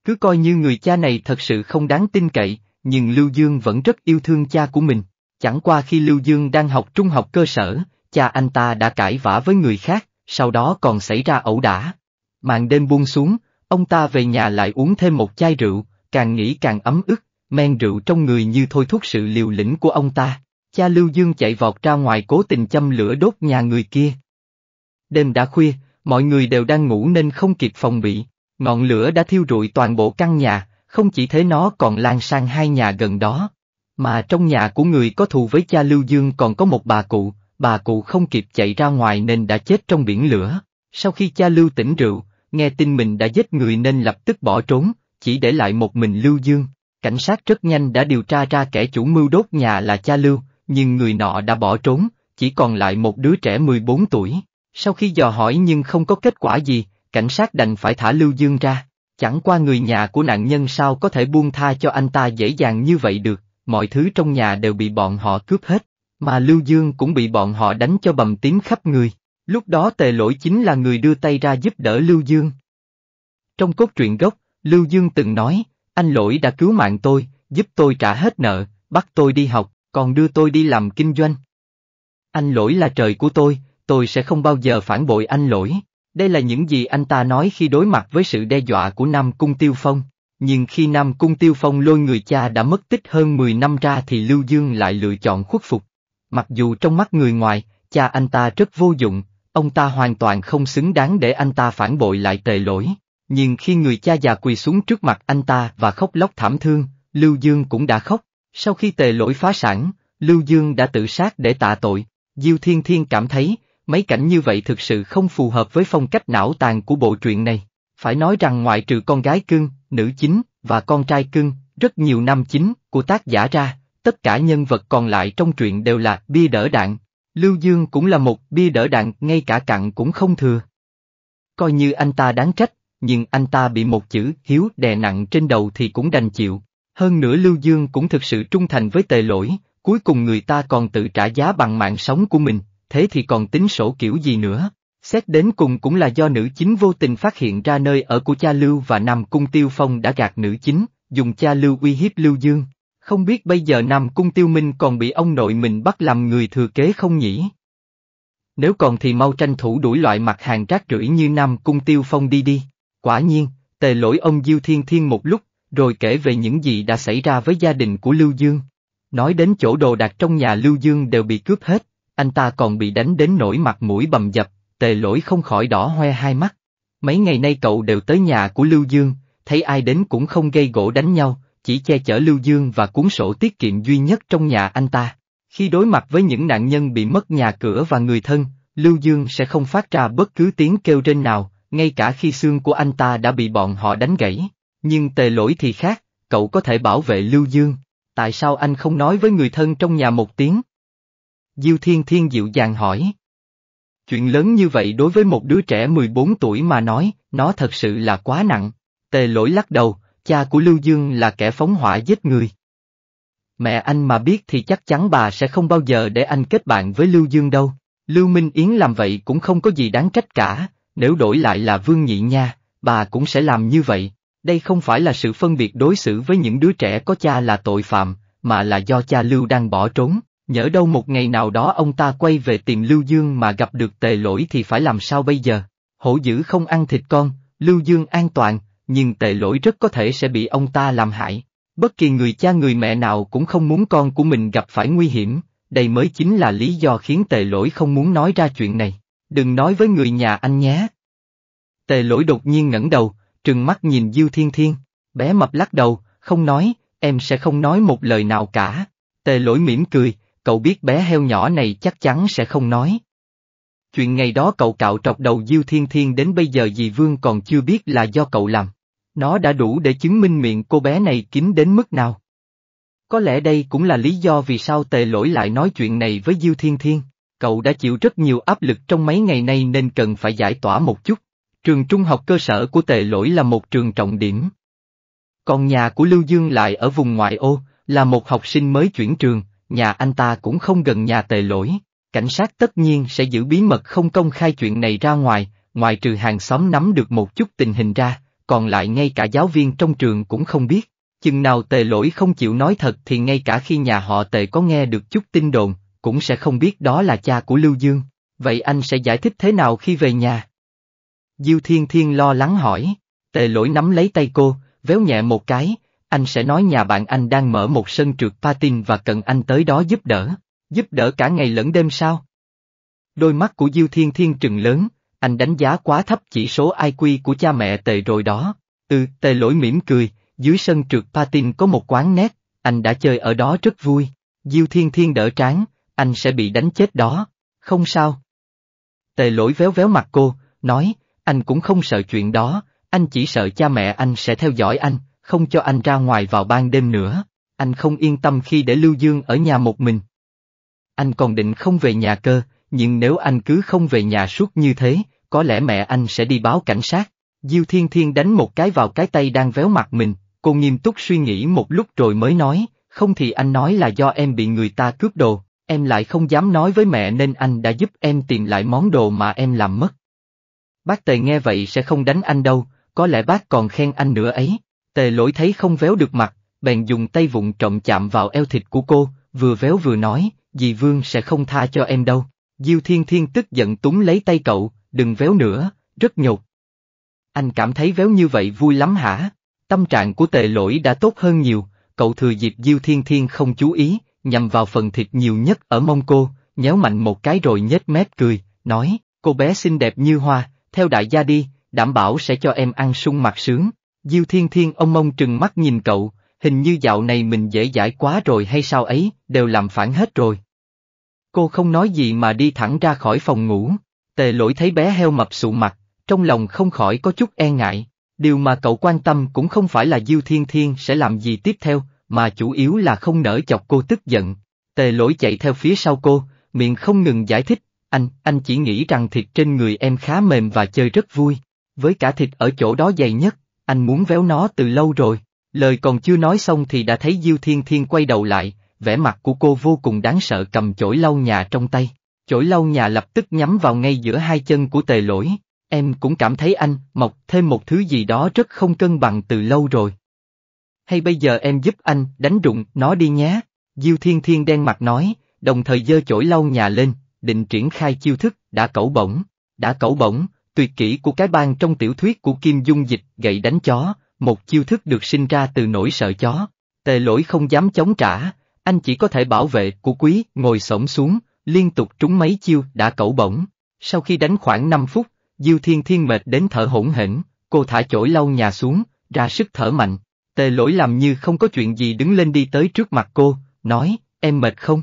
Cứ coi như người cha này thật sự không đáng tin cậy, nhưng Lưu Dương vẫn rất yêu thương cha của mình. Chẳng qua khi Lưu Dương đang học trung học cơ sở, cha anh ta đã cãi vã với người khác, sau đó còn xảy ra ẩu đả. Màn đêm buông xuống, ông ta về nhà lại uống thêm một chai rượu, càng nghĩ càng ấm ức, men rượu trong người như thôi thúc sự liều lĩnh của ông ta. Cha Lưu Dương chạy vọt ra ngoài cố tình châm lửa đốt nhà người kia. Đêm đã khuya, mọi người đều đang ngủ nên không kịp phòng bị, ngọn lửa đã thiêu rụi toàn bộ căn nhà, không chỉ thế nó còn lan sang hai nhà gần đó. Mà trong nhà của người có thù với cha Lưu Dương còn có một bà cụ, bà cụ không kịp chạy ra ngoài nên đã chết trong biển lửa. Sau khi cha Lưu tỉnh rượu, nghe tin mình đã giết người nên lập tức bỏ trốn, chỉ để lại một mình Lưu Dương. Cảnh sát rất nhanh đã điều tra ra kẻ chủ mưu đốt nhà là cha Lưu, nhưng người nọ đã bỏ trốn, chỉ còn lại một đứa trẻ 14 tuổi. Sau khi dò hỏi nhưng không có kết quả gì, cảnh sát đành phải thả Lưu Dương ra. Chẳng qua người nhà của nạn nhân sao có thể buông tha cho anh ta dễ dàng như vậy được, mọi thứ trong nhà đều bị bọn họ cướp hết, mà Lưu Dương cũng bị bọn họ đánh cho bầm tím khắp người. Lúc đó tề lỗi chính là người đưa tay ra giúp đỡ Lưu Dương. Trong cốt truyện gốc, Lưu Dương từng nói, anh lỗi đã cứu mạng tôi, giúp tôi trả hết nợ, bắt tôi đi học, còn đưa tôi đi làm kinh doanh. Anh lỗi là trời của tôi, tôi sẽ không bao giờ phản bội anh lỗi. Đây là những gì anh ta nói khi đối mặt với sự đe dọa của Nam Cung Tiêu Phong. Nhưng khi Nam Cung Tiêu Phong lôi người cha đã mất tích hơn 10 năm ra thì Lưu Dương lại lựa chọn khuất phục. Mặc dù trong mắt người ngoài, cha anh ta rất vô dụng, ông ta hoàn toàn không xứng đáng để anh ta phản bội lại tề lỗi. Nhưng khi người cha già quỳ xuống trước mặt anh ta và khóc lóc thảm thương, Lưu Dương cũng đã khóc. Sau khi tề lỗi phá sản, Lưu Dương đã tự sát để tạ tội. Diêu Thiên Thiên cảm thấy, mấy cảnh như vậy thực sự không phù hợp với phong cách não tàn của bộ truyện này. Phải nói rằng ngoại trừ con gái cưng, nữ chính, và con trai cưng, rất nhiều năm chính của tác giả ra, tất cả nhân vật còn lại trong truyện đều là bia đỡ đạn. Lưu Dương cũng là một bia đỡ đạn ngay cả cặn cũng không thừa. Coi như anh ta đáng trách, nhưng anh ta bị một chữ hiếu đè nặng trên đầu thì cũng đành chịu. Hơn nữa Lưu Dương cũng thực sự trung thành với tề lỗi, cuối cùng người ta còn tự trả giá bằng mạng sống của mình, thế thì còn tính sổ kiểu gì nữa. Xét đến cùng cũng là do nữ chính vô tình phát hiện ra nơi ở của cha Lưu và Nam Cung Tiêu Phong đã gạt nữ chính, dùng cha Lưu uy hiếp Lưu Dương. Không biết bây giờ Nam Cung Tiêu Minh còn bị ông nội mình bắt làm người thừa kế không nhỉ? Nếu còn thì mau tranh thủ đuổi loại mặt hàng rác rưởi như Nam Cung Tiêu Phong đi đi. Quả nhiên, tề lỗi ông Diêu Thiên Thiên một lúc, rồi kể về những gì đã xảy ra với gia đình của Lưu Dương. Nói đến chỗ đồ đạc trong nhà Lưu Dương đều bị cướp hết, anh ta còn bị đánh đến nỗi mặt mũi bầm dập, tề lỗi không khỏi đỏ hoe hai mắt. Mấy ngày nay cậu đều tới nhà của Lưu Dương, thấy ai đến cũng không gây gỗ đánh nhau, chỉ che chở Lưu Dương và cuốn sổ tiết kiệm duy nhất trong nhà anh ta. Khi đối mặt với những nạn nhân bị mất nhà cửa và người thân, Lưu Dương sẽ không phát ra bất cứ tiếng kêu trên nào, ngay cả khi xương của anh ta đã bị bọn họ đánh gãy. Nhưng tề lỗi thì khác, cậu có thể bảo vệ Lưu Dương. Tại sao anh không nói với người thân trong nhà một tiếng? Diêu Thiên Thiên dịu dàng hỏi. Chuyện lớn như vậy đối với một đứa trẻ 14 tuổi mà nói, nó thật sự là quá nặng. Tề lỗi lắc đầu, cha của Lưu Dương là kẻ phóng hỏa giết người. Mẹ anh mà biết thì chắc chắn bà sẽ không bao giờ để anh kết bạn với Lưu Dương đâu. Lưu Minh Yến làm vậy cũng không có gì đáng trách cả, nếu đổi lại là Vương Nhị Nha, bà cũng sẽ làm như vậy. Đây không phải là sự phân biệt đối xử với những đứa trẻ có cha là tội phạm, mà là do cha Lưu đang bỏ trốn, Nhỡ đâu một ngày nào đó ông ta quay về tìm Lưu Dương mà gặp được tề lỗi thì phải làm sao bây giờ? Hổ dữ không ăn thịt con, Lưu Dương an toàn, nhưng Tề lỗi rất có thể sẽ bị ông ta làm hại. Bất kỳ người cha người mẹ nào cũng không muốn con của mình gặp phải nguy hiểm, đây mới chính là lý do khiến Tề lỗi không muốn nói ra chuyện này. Đừng nói với người nhà anh nhé. Tề lỗi đột nhiên ngẩng đầu, trừng mắt nhìn Diêu Thiên Thiên, bé mập lắc đầu, không nói, em sẽ không nói một lời nào cả. Tề lỗi mỉm cười, cậu biết bé heo nhỏ này chắc chắn sẽ không nói. Chuyện ngày đó cậu cạo trọc đầu Diêu Thiên Thiên đến bây giờ dì Vương còn chưa biết là do cậu làm. Nó đã đủ để chứng minh miệng cô bé này kín đến mức nào. Có lẽ đây cũng là lý do vì sao tề lỗi lại nói chuyện này với Diêu Thiên Thiên. Cậu đã chịu rất nhiều áp lực trong mấy ngày nay nên cần phải giải tỏa một chút. Trường trung học cơ sở của tề lỗi là một trường trọng điểm. Còn nhà của Lưu Dương lại ở vùng ngoại ô, là một học sinh mới chuyển trường, nhà anh ta cũng không gần nhà tề lỗi, cảnh sát tất nhiên sẽ giữ bí mật không công khai chuyện này ra ngoài, ngoài trừ hàng xóm nắm được một chút tình hình ra, còn lại ngay cả giáo viên trong trường cũng không biết. Chừng nào tề lỗi không chịu nói thật thì ngay cả khi nhà họ tề có nghe được chút tin đồn, cũng sẽ không biết đó là cha của Lưu Dương, vậy anh sẽ giải thích thế nào khi về nhà? Diêu Thiên Thiên lo lắng hỏi, tề lỗi nắm lấy tay cô, véo nhẹ một cái, anh sẽ nói nhà bạn anh đang mở một sân trượt patin và cần anh tới đó giúp đỡ. Giúp đỡ cả ngày lẫn đêm sao? Đôi mắt của Diêu Thiên Thiên trừng lớn, anh đánh giá quá thấp chỉ số IQ của cha mẹ tề rồi đó. Ừ, tề lỗi mỉm cười, dưới sân trượt patin có một quán nét, anh đã chơi ở đó rất vui. Diêu Thiên Thiên đỡ tráng, anh sẽ bị đánh chết đó. Không sao. Tề lỗi véo véo mặt cô, nói, anh cũng không sợ chuyện đó, anh chỉ sợ cha mẹ anh sẽ theo dõi anh, không cho anh ra ngoài vào ban đêm nữa, anh không yên tâm khi để Lưu Dương ở nhà một mình. Anh còn định không về nhà cơ, nhưng nếu anh cứ không về nhà suốt như thế, có lẽ mẹ anh sẽ đi báo cảnh sát. Diêu Thiên Thiên đánh một cái vào cái tay đang véo mặt mình, cô nghiêm túc suy nghĩ một lúc rồi mới nói, không thì anh nói là do em bị người ta cướp đồ, em lại không dám nói với mẹ nên anh đã giúp em tìm lại món đồ mà em làm mất. Bác Tề nghe vậy sẽ không đánh anh đâu, có lẽ bác còn khen anh nữa ấy. Tề lỗi thấy không véo được mặt, bèn dùng tay vụng trộm chạm vào eo thịt của cô, vừa véo vừa nói, dì Vương sẽ không tha cho em đâu. Diêu Thiên Thiên tức giận túng lấy tay cậu, đừng véo nữa, rất nhột. Anh cảm thấy véo như vậy vui lắm hả? Tâm trạng của tề lỗi đã tốt hơn nhiều, cậu thừa dịp Diêu Thiên Thiên không chú ý, nhằm vào phần thịt nhiều nhất ở mông cô, nhéo mạnh một cái rồi nhếch mép cười, nói, cô bé xinh đẹp như hoa, theo đại gia đi, đảm bảo sẽ cho em ăn sung mặt sướng. Diêu Thiên Thiên ông mông trừng mắt nhìn cậu, hình như dạo này mình dễ dãi quá rồi hay sao ấy, đều làm phản hết rồi. Cô không nói gì mà đi thẳng ra khỏi phòng ngủ, tề lỗi thấy bé heo mập sụ mặt, trong lòng không khỏi có chút e ngại. Điều mà cậu quan tâm cũng không phải là Diêu Thiên Thiên sẽ làm gì tiếp theo, mà chủ yếu là không nỡ chọc cô tức giận. Tề lỗi chạy theo phía sau cô, miệng không ngừng giải thích, anh, anh chỉ nghĩ rằng thịt trên người em khá mềm và chơi rất vui. Với cả thịt ở chỗ đó dày nhất, anh muốn véo nó từ lâu rồi. Lời còn chưa nói xong thì đã thấy Diêu Thiên Thiên quay đầu lại, vẻ mặt của cô vô cùng đáng sợ cầm chổi lau nhà trong tay. Chổi lau nhà lập tức nhắm vào ngay giữa hai chân của tề lỗi. Em cũng cảm thấy anh mọc thêm một thứ gì đó rất không cân bằng từ lâu rồi. Hay bây giờ em giúp anh đánh rụng nó đi nhé. Diêu Thiên Thiên đen mặt nói, đồng thời giơ chổi lau nhà lên, định triển khai chiêu thức, đã cẩu bổng. Đã cẩu bổng, Tuyệt kỹ của cái bang trong tiểu thuyết của Kim Dung Dịch gậy đánh chó, một chiêu thức được sinh ra từ nỗi sợ chó. Tề lỗi không dám chống trả, anh chỉ có thể bảo vệ của quý ngồi xổm xuống, liên tục trúng mấy chiêu đã cẩu bổng. Sau khi đánh khoảng 5 phút, Diêu Thiên Thiên mệt đến thở hổn hển, cô thả chổi lau nhà xuống, ra sức thở mạnh. Tề lỗi làm như không có chuyện gì đứng lên đi tới trước mặt cô, nói, em mệt không?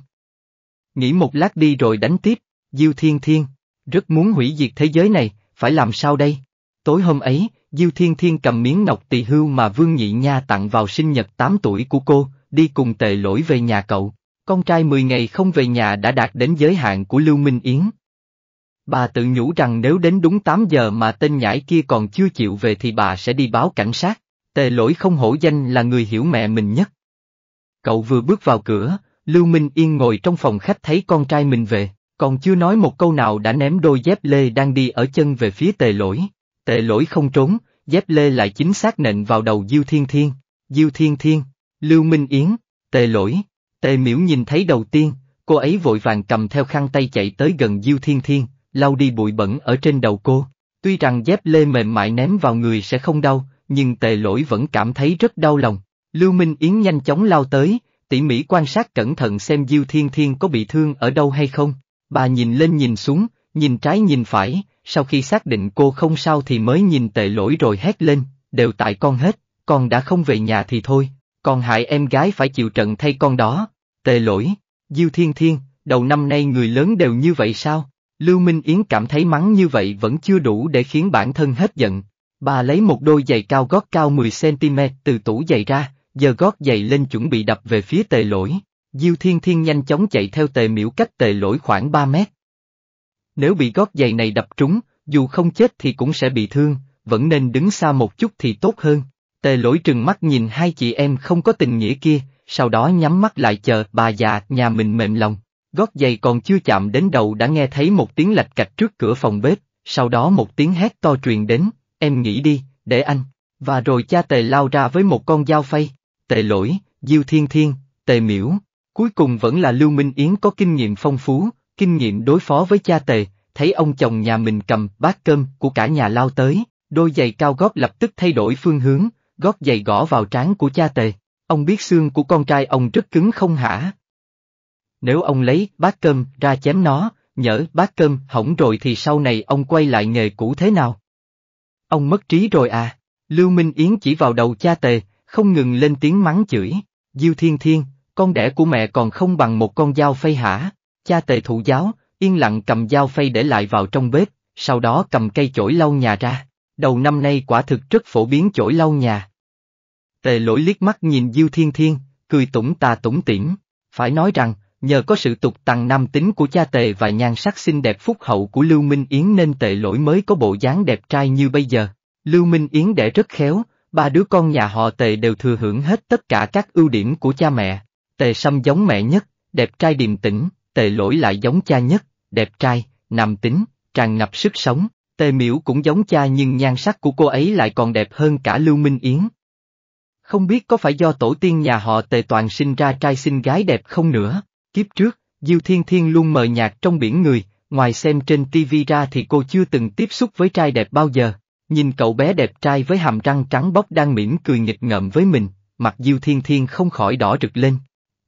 Nghỉ một lát đi rồi đánh tiếp, Diêu Thiên Thiên, rất muốn hủy diệt thế giới này, phải làm sao đây? Tối hôm ấy, Diêu Thiên Thiên cầm miếng ngọc tỳ hưu mà Vương Nhị Nha tặng vào sinh nhật 8 tuổi của cô, đi cùng tề lỗi về nhà cậu. Con trai 10 ngày không về nhà đã đạt đến giới hạn của Lưu Minh Yến. Bà tự nhủ rằng nếu đến đúng 8 giờ mà tên nhãi kia còn chưa chịu về thì bà sẽ đi báo cảnh sát. Tề lỗi không hổ danh là người hiểu mẹ mình nhất. Cậu vừa bước vào cửa, Lưu Minh Yên ngồi trong phòng khách thấy con trai mình về. Còn chưa nói một câu nào đã ném đôi dép lê đang đi ở chân về phía tề lỗi. Tề lỗi không trốn, dép lê lại chính xác nện vào đầu Diêu Thiên Thiên. Diêu Thiên Thiên, Lưu Minh Yến, tề lỗi. Tề miễu nhìn thấy đầu tiên, cô ấy vội vàng cầm theo khăn tay chạy tới gần Diêu Thiên Thiên, lau đi bụi bẩn ở trên đầu cô. Tuy rằng dép lê mềm mại ném vào người sẽ không đau, nhưng tề lỗi vẫn cảm thấy rất đau lòng. Lưu Minh Yến nhanh chóng lao tới, tỉ mỉ quan sát cẩn thận xem Diêu Thiên Thiên có bị thương ở đâu hay không. Bà nhìn lên nhìn xuống, nhìn trái nhìn phải, sau khi xác định cô không sao thì mới nhìn tệ lỗi rồi hét lên, đều tại con hết, con đã không về nhà thì thôi, còn hại em gái phải chịu trận thay con đó. Tệ lỗi, Diêu Thiên Thiên, đầu năm nay người lớn đều như vậy sao? Lưu Minh Yến cảm thấy mắng như vậy vẫn chưa đủ để khiến bản thân hết giận. Bà lấy một đôi giày cao gót cao 10cm từ tủ giày ra, giờ gót giày lên chuẩn bị đập về phía tề lỗi. Diêu Thiên Thiên nhanh chóng chạy theo tề miễu cách tề lỗi khoảng 3 mét. Nếu bị gót giày này đập trúng, dù không chết thì cũng sẽ bị thương, vẫn nên đứng xa một chút thì tốt hơn. Tề lỗi trừng mắt nhìn hai chị em không có tình nghĩa kia, sau đó nhắm mắt lại chờ bà già nhà mình mềm lòng. Gót giày còn chưa chạm đến đầu đã nghe thấy một tiếng lạch cạch trước cửa phòng bếp, sau đó một tiếng hét to truyền đến, em nghĩ đi, để anh. Và rồi cha tề lao ra với một con dao phay. Tề lỗi, Diêu Thiên Thiên, Tề Miễu, Cuối cùng vẫn là Lưu Minh Yến có kinh nghiệm phong phú, kinh nghiệm đối phó với cha tề, thấy ông chồng nhà mình cầm bát cơm của cả nhà lao tới, đôi giày cao gót lập tức thay đổi phương hướng, gót giày gõ vào trán của cha tề. Ông biết xương của con trai ông rất cứng không hả? Nếu ông lấy bát cơm ra chém nó, nhỡ bát cơm hỏng rồi thì sau này ông quay lại nghề cũ thế nào? Ông mất trí rồi à? Lưu Minh Yến chỉ vào đầu cha tề, không ngừng lên tiếng mắng chửi. Diêu Thiên Thiên, con đẻ của mẹ còn không bằng một con dao phay hả? Cha tề thụ giáo, yên lặng cầm dao phay để lại vào trong bếp, sau đó cầm cây chổi lau nhà ra. Đầu năm nay quả thực rất phổ biến chổi lau nhà. Tề lỗi liếc mắt nhìn Diêu Thiên Thiên, cười tủm tà tủm tiễn. Phải nói rằng, nhờ có sự tục tăng nam tính của cha tề và nhan sắc xinh đẹp phúc hậu của Lưu Minh Yến nên tề lỗi mới có bộ dáng đẹp trai như bây giờ. Lưu Minh Yến đẻ rất khéo, ba đứa con nhà họ tề đều thừa hưởng hết tất cả các ưu điểm của cha mẹ. Tề Sâm giống mẹ nhất, đẹp trai điềm tĩnh, tề lỗi lại giống cha nhất, đẹp trai, nam tính, tràn ngập sức sống, tề miễu cũng giống cha nhưng nhan sắc của cô ấy lại còn đẹp hơn cả Lưu Minh Yến. Không biết có phải do tổ tiên nhà họ tề toàn sinh ra trai sinh gái đẹp không nữa, kiếp trước, Diêu Thiên Thiên luôn mờ nhạt trong biển người, ngoài xem trên TV ra thì cô chưa từng tiếp xúc với trai đẹp bao giờ. Nhìn cậu bé đẹp trai với hàm răng trắng bóc đang mỉm cười nghịch ngợm với mình, mặt Diêu Thiên Thiên không khỏi đỏ rực lên,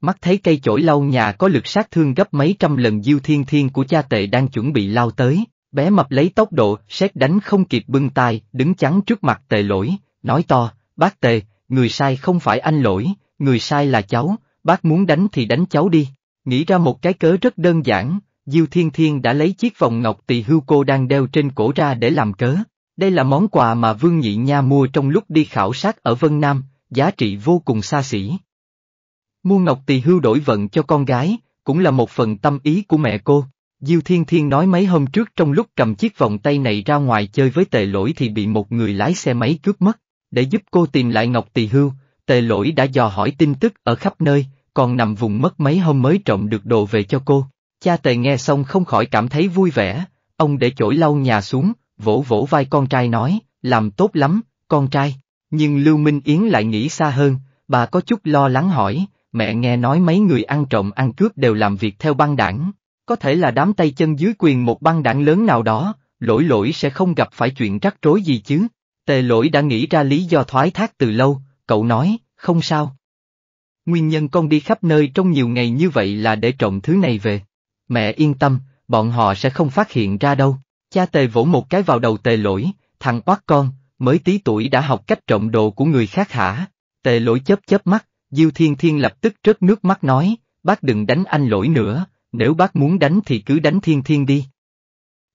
Mắt thấy cây chổi lau nhà có lực sát thương gấp mấy trăm lần diêu thiên thiên của cha tệ đang chuẩn bị lao tới, bé mập lấy tốc độ, xét đánh không kịp bưng tay, đứng chắn trước mặt tề lỗi, nói to, bác tề, người sai không phải anh lỗi, người sai là cháu, bác muốn đánh thì đánh cháu đi. Nghĩ ra một cái cớ rất đơn giản, Diêu Thiên Thiên đã lấy chiếc vòng ngọc tỳ hưu cô đang đeo trên cổ ra để làm cớ. Đây là món quà mà Vương Nhị Nha mua trong lúc đi khảo sát ở Vân Nam, giá trị vô cùng xa xỉ, Mua ngọc tỳ hưu đổi vận cho con gái, cũng là một phần tâm ý của mẹ cô. Diêu Thiên Thiên nói mấy hôm trước trong lúc cầm chiếc vòng tay này ra ngoài chơi với tề lỗi thì bị một người lái xe máy cướp mất. Để giúp cô tìm lại Ngọc Tỳ Hưu, tề lỗi đã dò hỏi tin tức ở khắp nơi, còn nằm vùng mất mấy hôm mới trộm được đồ về cho cô. Cha tề nghe xong không khỏi cảm thấy vui vẻ, ông để chổi lau nhà xuống, vỗ vỗ vai con trai nói, làm tốt lắm, con trai. Nhưng Lưu Minh Yến lại nghĩ xa hơn, bà có chút lo lắng hỏi, mẹ nghe nói mấy người ăn trộm ăn cướp đều làm việc theo băng đảng. Có thể là đám tay chân dưới quyền một băng đảng lớn nào đó, lỗi lỗi sẽ không gặp phải chuyện rắc rối gì chứ. Tề lỗi đã nghĩ ra lý do thoái thác từ lâu, cậu nói, không sao. Nguyên nhân con đi khắp nơi trong nhiều ngày như vậy là để trộm thứ này về. Mẹ yên tâm, bọn họ sẽ không phát hiện ra đâu. Cha tề vỗ một cái vào đầu tề lỗi, thằng oát con, mới tí tuổi đã học cách trộm đồ của người khác hả? Tề lỗi chớp chớp mắt, Diêu Thiên Thiên lập tức rớt nước mắt nói, bác đừng đánh anh lỗi nữa, nếu bác muốn đánh thì cứ đánh Thiên Thiên đi.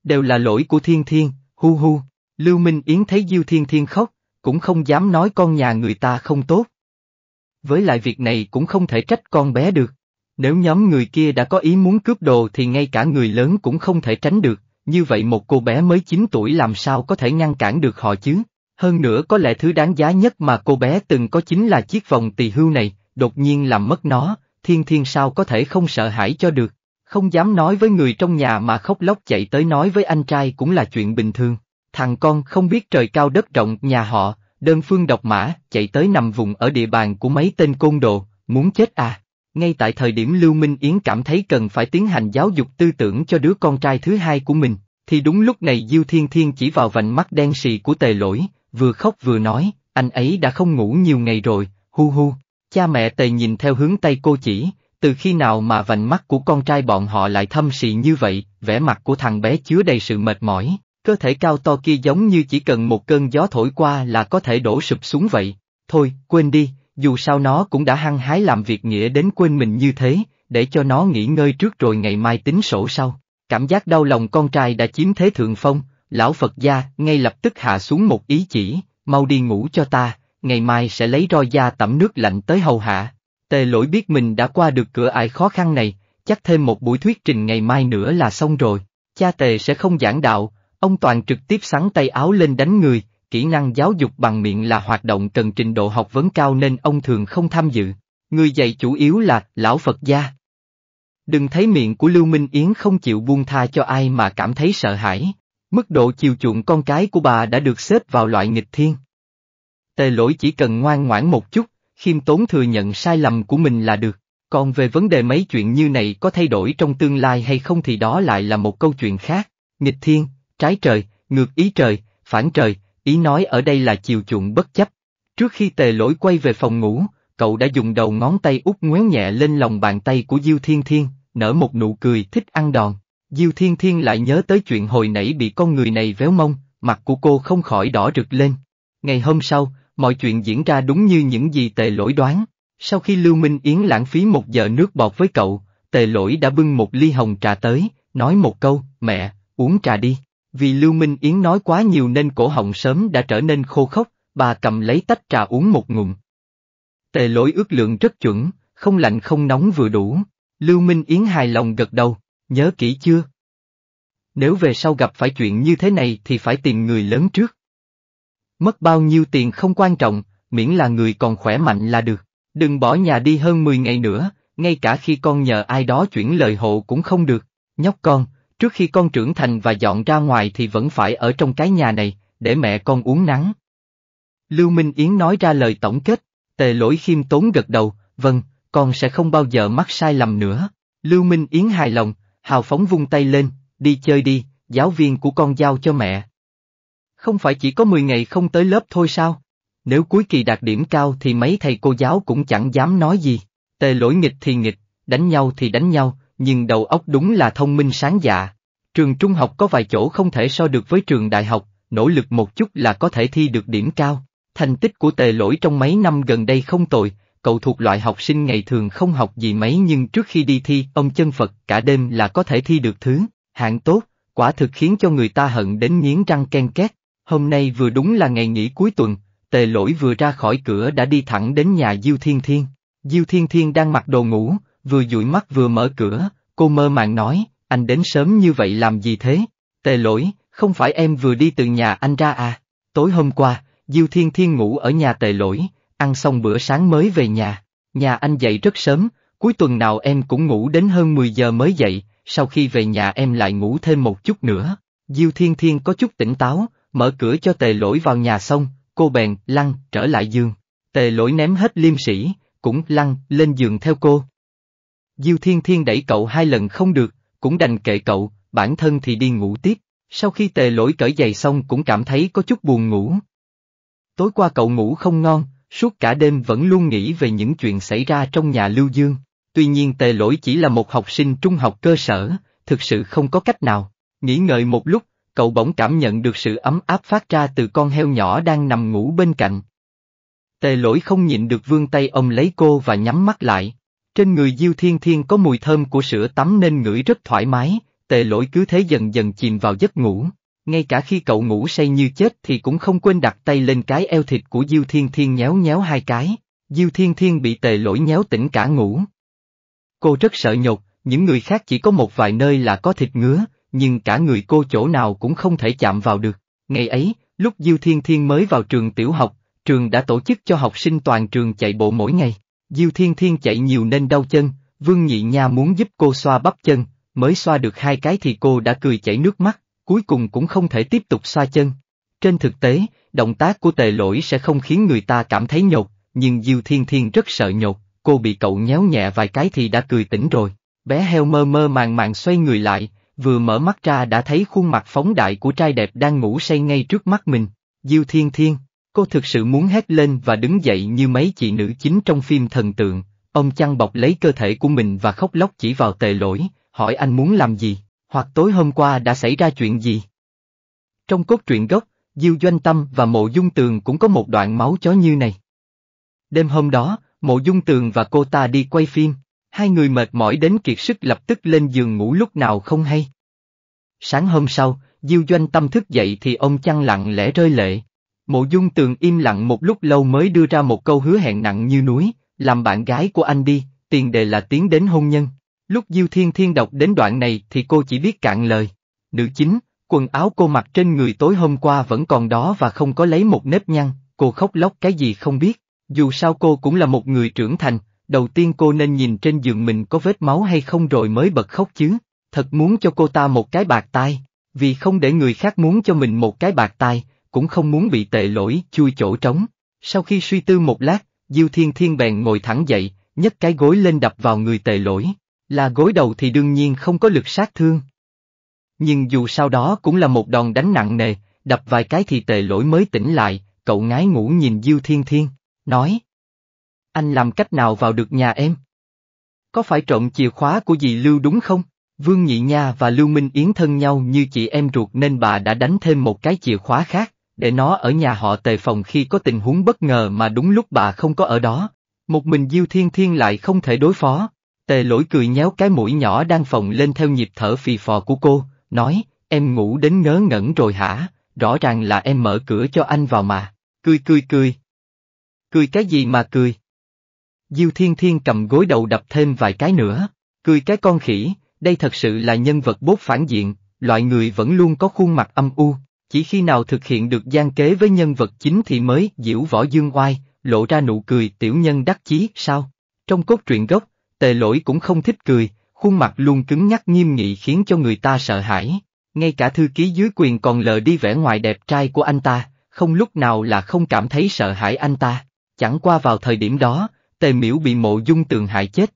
Đều là lỗi của Thiên Thiên, hu hu, Lưu Minh Yến thấy Diêu Thiên Thiên khóc, cũng không dám nói con nhà người ta không tốt. Với lại việc này cũng không thể trách con bé được. Nếu nhóm người kia đã có ý muốn cướp đồ thì ngay cả người lớn cũng không thể tránh được, như vậy một cô bé mới 9 tuổi làm sao có thể ngăn cản được họ chứ? Hơn nữa có lẽ thứ đáng giá nhất mà cô bé từng có chính là chiếc vòng tỳ hưu này, đột nhiên làm mất nó, thiên thiên sao có thể không sợ hãi cho được, không dám nói với người trong nhà mà khóc lóc chạy tới nói với anh trai cũng là chuyện bình thường. Thằng con không biết trời cao đất rộng nhà họ, đơn phương độc mã, chạy tới nằm vùng ở địa bàn của mấy tên côn đồ, muốn chết à. Ngay tại thời điểm Lưu Minh Yến cảm thấy cần phải tiến hành giáo dục tư tưởng cho đứa con trai thứ hai của mình, thì đúng lúc này Diêu Thiên Thiên chỉ vào vành mắt đen sì của tề lỗi, vừa khóc vừa nói, anh ấy đã không ngủ nhiều ngày rồi, hu hu. Cha mẹ tề nhìn theo hướng tay cô chỉ, từ khi nào mà vành mắt của con trai bọn họ lại thâm sị như vậy, vẻ mặt của thằng bé chứa đầy sự mệt mỏi, cơ thể cao to kia giống như chỉ cần một cơn gió thổi qua là có thể đổ sụp xuống vậy. Thôi, quên đi, dù sao nó cũng đã hăng hái làm việc nghĩa đến quên mình như thế, để cho nó nghỉ ngơi trước rồi ngày mai tính sổ sau. Cảm giác đau lòng con trai đã chiếm thế thượng phong, Lão Phật gia ngay lập tức hạ xuống một ý chỉ, mau đi ngủ cho ta, ngày mai sẽ lấy roi da tẩm nước lạnh tới hầu hạ. Tề lỗi biết mình đã qua được cửa ải khó khăn này, chắc thêm một buổi thuyết trình ngày mai nữa là xong rồi. Cha tề sẽ không giảng đạo, ông Toàn trực tiếp sắn tay áo lên đánh người, kỹ năng giáo dục bằng miệng là hoạt động cần trình độ học vấn cao nên ông thường không tham dự. Người dạy chủ yếu là lão Phật gia. Đừng thấy miệng của Lưu Minh Yến không chịu buông tha cho ai mà cảm thấy sợ hãi, Mức độ chiều chuộng con cái của bà đã được xếp vào loại nghịch thiên. Tề lỗi chỉ cần ngoan ngoãn một chút, khiêm tốn thừa nhận sai lầm của mình là được. Còn về vấn đề mấy chuyện như này có thay đổi trong tương lai hay không thì đó lại là một câu chuyện khác. Nghịch thiên, trái trời, ngược ý trời, phản trời, ý nói ở đây là chiều chuộng bất chấp. Trước khi tề lỗi quay về phòng ngủ, cậu đã dùng đầu ngón tay út ngoéo nhẹ lên lòng bàn tay của Diêu Thiên Thiên, nở một nụ cười thích ăn đòn. Diêu Thiên Thiên lại nhớ tới chuyện hồi nãy bị con người này véo mông, mặt của cô không khỏi đỏ rực lên. Ngày hôm sau, mọi chuyện diễn ra đúng như những gì tề lỗi đoán. Sau khi Lưu Minh Yến lãng phí một giờ nước bọt với cậu, tề lỗi đã bưng một ly hồng trà tới, nói một câu, mẹ, uống trà đi. Vì Lưu Minh Yến nói quá nhiều nên cổ họng sớm đã trở nên khô khốc, bà cầm lấy tách trà uống một ngụm. Tề lỗi ước lượng rất chuẩn, không lạnh không nóng vừa đủ. Lưu Minh Yến hài lòng gật đầu, Nhớ kỹ chưa? Nếu về sau gặp phải chuyện như thế này thì phải tìm người lớn trước. Mất bao nhiêu tiền không quan trọng, miễn là người còn khỏe mạnh là được. Đừng bỏ nhà đi hơn 10 ngày nữa, ngay cả khi con nhờ ai đó chuyển lời hộ cũng không được. Nhóc con, trước khi con trưởng thành và dọn ra ngoài thì vẫn phải ở trong cái nhà này, để mẹ con uống nắng. Lưu Minh Yến nói ra lời tổng kết, tề lỗi khiêm tốn gật đầu, vâng, con sẽ không bao giờ mắc sai lầm nữa. Lưu Minh Yến hài lòng, hào phóng vung tay lên, đi chơi đi, giáo viên của con giao cho mẹ. Không phải chỉ có 10 ngày không tới lớp thôi sao? Nếu cuối kỳ đạt điểm cao thì mấy thầy cô giáo cũng chẳng dám nói gì, tề lỗi nghịch thì nghịch, đánh nhau thì đánh nhau, nhưng đầu óc đúng là thông minh sáng dạ. Trường trung học có vài chỗ không thể so được với trường đại học, nỗ lực một chút là có thể thi được điểm cao. Thành tích của tề lỗi trong mấy năm gần đây không tồi, cậu thuộc loại học sinh ngày thường không học gì mấy nhưng trước khi đi thi ông chân Phật cả đêm là có thể thi được thứ, hạng tốt, quả thực khiến cho người ta hận đến nghiến răng ken két. Hôm nay vừa đúng là ngày nghỉ cuối tuần, tề lỗi vừa ra khỏi cửa đã đi thẳng đến nhà Diêu Thiên Thiên. Diêu Thiên Thiên đang mặc đồ ngủ, vừa dụi mắt vừa mở cửa, cô mơ màng nói, anh đến sớm như vậy làm gì thế? Tề lỗi, không phải em vừa đi từ nhà anh ra à? Tối hôm qua, Diêu Thiên Thiên ngủ ở nhà tề lỗi, ăn xong bữa sáng mới về nhà. Nhà anh dậy rất sớm, cuối tuần nào em cũng ngủ đến hơn 10 giờ mới dậy, sau khi về nhà em lại ngủ thêm một chút nữa. Diêu Thiên Thiên có chút tỉnh táo, mở cửa cho tề lỗi vào nhà xong, cô bèn, lăn, trở lại giường. Tề lỗi ném hết liêm sĩ, cũng lăn, lên giường theo cô. Diêu Thiên Thiên đẩy cậu hai lần không được, cũng đành kệ cậu, bản thân thì đi ngủ tiếp. Sau khi tề lỗi cởi giày xong cũng cảm thấy có chút buồn ngủ. Tối qua cậu ngủ không ngon, Suốt cả đêm vẫn luôn nghĩ về những chuyện xảy ra trong nhà Lưu Dương, tuy nhiên tề lỗi chỉ là một học sinh trung học cơ sở, thực sự không có cách nào. Nghĩ ngợi một lúc, cậu bỗng cảm nhận được sự ấm áp phát ra từ con heo nhỏ đang nằm ngủ bên cạnh. Tề lỗi không nhịn được vương tay ông lấy cô và nhắm mắt lại. Trên người Diêu Thiên Thiên có mùi thơm của sữa tắm nên ngửi rất thoải mái, tề lỗi cứ thế dần dần chìm vào giấc ngủ ngay cả khi cậu ngủ say như chết thì cũng không quên đặt tay lên cái eo thịt của Diêu Thiên Thiên nhéo nhéo hai cái, Diêu Thiên Thiên bị tề lỗi nhéo tỉnh cả ngủ. Cô rất sợ nhột, những người khác chỉ có một vài nơi là có thịt ngứa, nhưng cả người cô chỗ nào cũng không thể chạm vào được. Ngày ấy, lúc Diêu Thiên Thiên mới vào trường tiểu học, trường đã tổ chức cho học sinh toàn trường chạy bộ mỗi ngày. Diêu Thiên Thiên chạy nhiều nên đau chân, Vương Nhị Nha muốn giúp cô xoa bắp chân, mới xoa được hai cái thì cô đã cười chảy nước mắt, cuối cùng cũng không thể tiếp tục xoa chân. Trên thực tế, động tác của tề lỗi sẽ không khiến người ta cảm thấy nhột, nhưng Diêu Thiên Thiên rất sợ nhột, cô bị cậu nhéo nhẹ vài cái thì đã cười tỉnh rồi. Bé heo mơ mơ màng màng xoay người lại, vừa mở mắt ra đã thấy khuôn mặt phóng đại của trai đẹp đang ngủ say ngay trước mắt mình. Diêu Thiên Thiên, cô thực sự muốn hét lên và đứng dậy như mấy chị nữ chính trong phim thần tượng. Ông chăn bọc lấy cơ thể của mình và khóc lóc chỉ vào tề lỗi, hỏi anh muốn làm gì. Hoặc tối hôm qua đã xảy ra chuyện gì? Trong cốt truyện gốc, Diêu Doanh Tâm và Mộ Dung Tường cũng có một đoạn máu chó như này. Đêm hôm đó, Mộ Dung Tường và cô ta đi quay phim, hai người mệt mỏi đến kiệt sức lập tức lên giường ngủ lúc nào không hay. Sáng hôm sau, Diêu Doanh Tâm thức dậy thì ông chăn lặng lẽ rơi lệ. Mộ Dung Tường im lặng một lúc lâu mới đưa ra một câu hứa hẹn nặng như núi, làm bạn gái của anh đi, tiền đề là tiến đến hôn nhân. Lúc Diêu Thiên Thiên đọc đến đoạn này thì cô chỉ biết cạn lời. Nữ chính, quần áo cô mặc trên người tối hôm qua vẫn còn đó và không có lấy một nếp nhăn, cô khóc lóc cái gì không biết. Dù sao cô cũng là một người trưởng thành, đầu tiên cô nên nhìn trên giường mình có vết máu hay không rồi mới bật khóc chứ. Thật muốn cho cô ta một cái bạc tai, vì không để người khác muốn cho mình một cái bạc tai, cũng không muốn bị tệ lỗi, chui chỗ trống. Sau khi suy tư một lát, Diêu Thiên Thiên bèn ngồi thẳng dậy, nhấc cái gối lên đập vào người tệ lỗi. Là gối đầu thì đương nhiên không có lực sát thương. Nhưng dù sau đó cũng là một đòn đánh nặng nề, đập vài cái thì tề lỗi mới tỉnh lại, cậu ngái ngủ nhìn Diêu Thiên Thiên, nói. Anh làm cách nào vào được nhà em? Có phải trộm chìa khóa của dì Lưu đúng không? Vương Nhị Nha và Lưu Minh Yến thân nhau như chị em ruột nên bà đã đánh thêm một cái chìa khóa khác, để nó ở nhà họ tề phòng khi có tình huống bất ngờ mà đúng lúc bà không có ở đó. Một mình Diêu Thiên Thiên lại không thể đối phó. Tề lỗi cười nhéo cái mũi nhỏ đang phồng lên theo nhịp thở phì phò của cô, nói, em ngủ đến ngớ ngẩn rồi hả, rõ ràng là em mở cửa cho anh vào mà, cười cười cười. Cười cái gì mà cười? Diêu Thiên Thiên cầm gối đầu đập thêm vài cái nữa, cười cái con khỉ, đây thật sự là nhân vật bốt phản diện, loại người vẫn luôn có khuôn mặt âm u, chỉ khi nào thực hiện được gian kế với nhân vật chính thì mới diễu võ dương oai, lộ ra nụ cười tiểu nhân đắc chí sao? Trong cốt truyện gốc, Tề lỗi cũng không thích cười, khuôn mặt luôn cứng nhắc nghiêm nghị khiến cho người ta sợ hãi. Ngay cả thư ký dưới quyền còn lờ đi vẻ ngoài đẹp trai của anh ta, không lúc nào là không cảm thấy sợ hãi anh ta. Chẳng qua vào thời điểm đó, tề miễu bị mộ dung tường hại chết.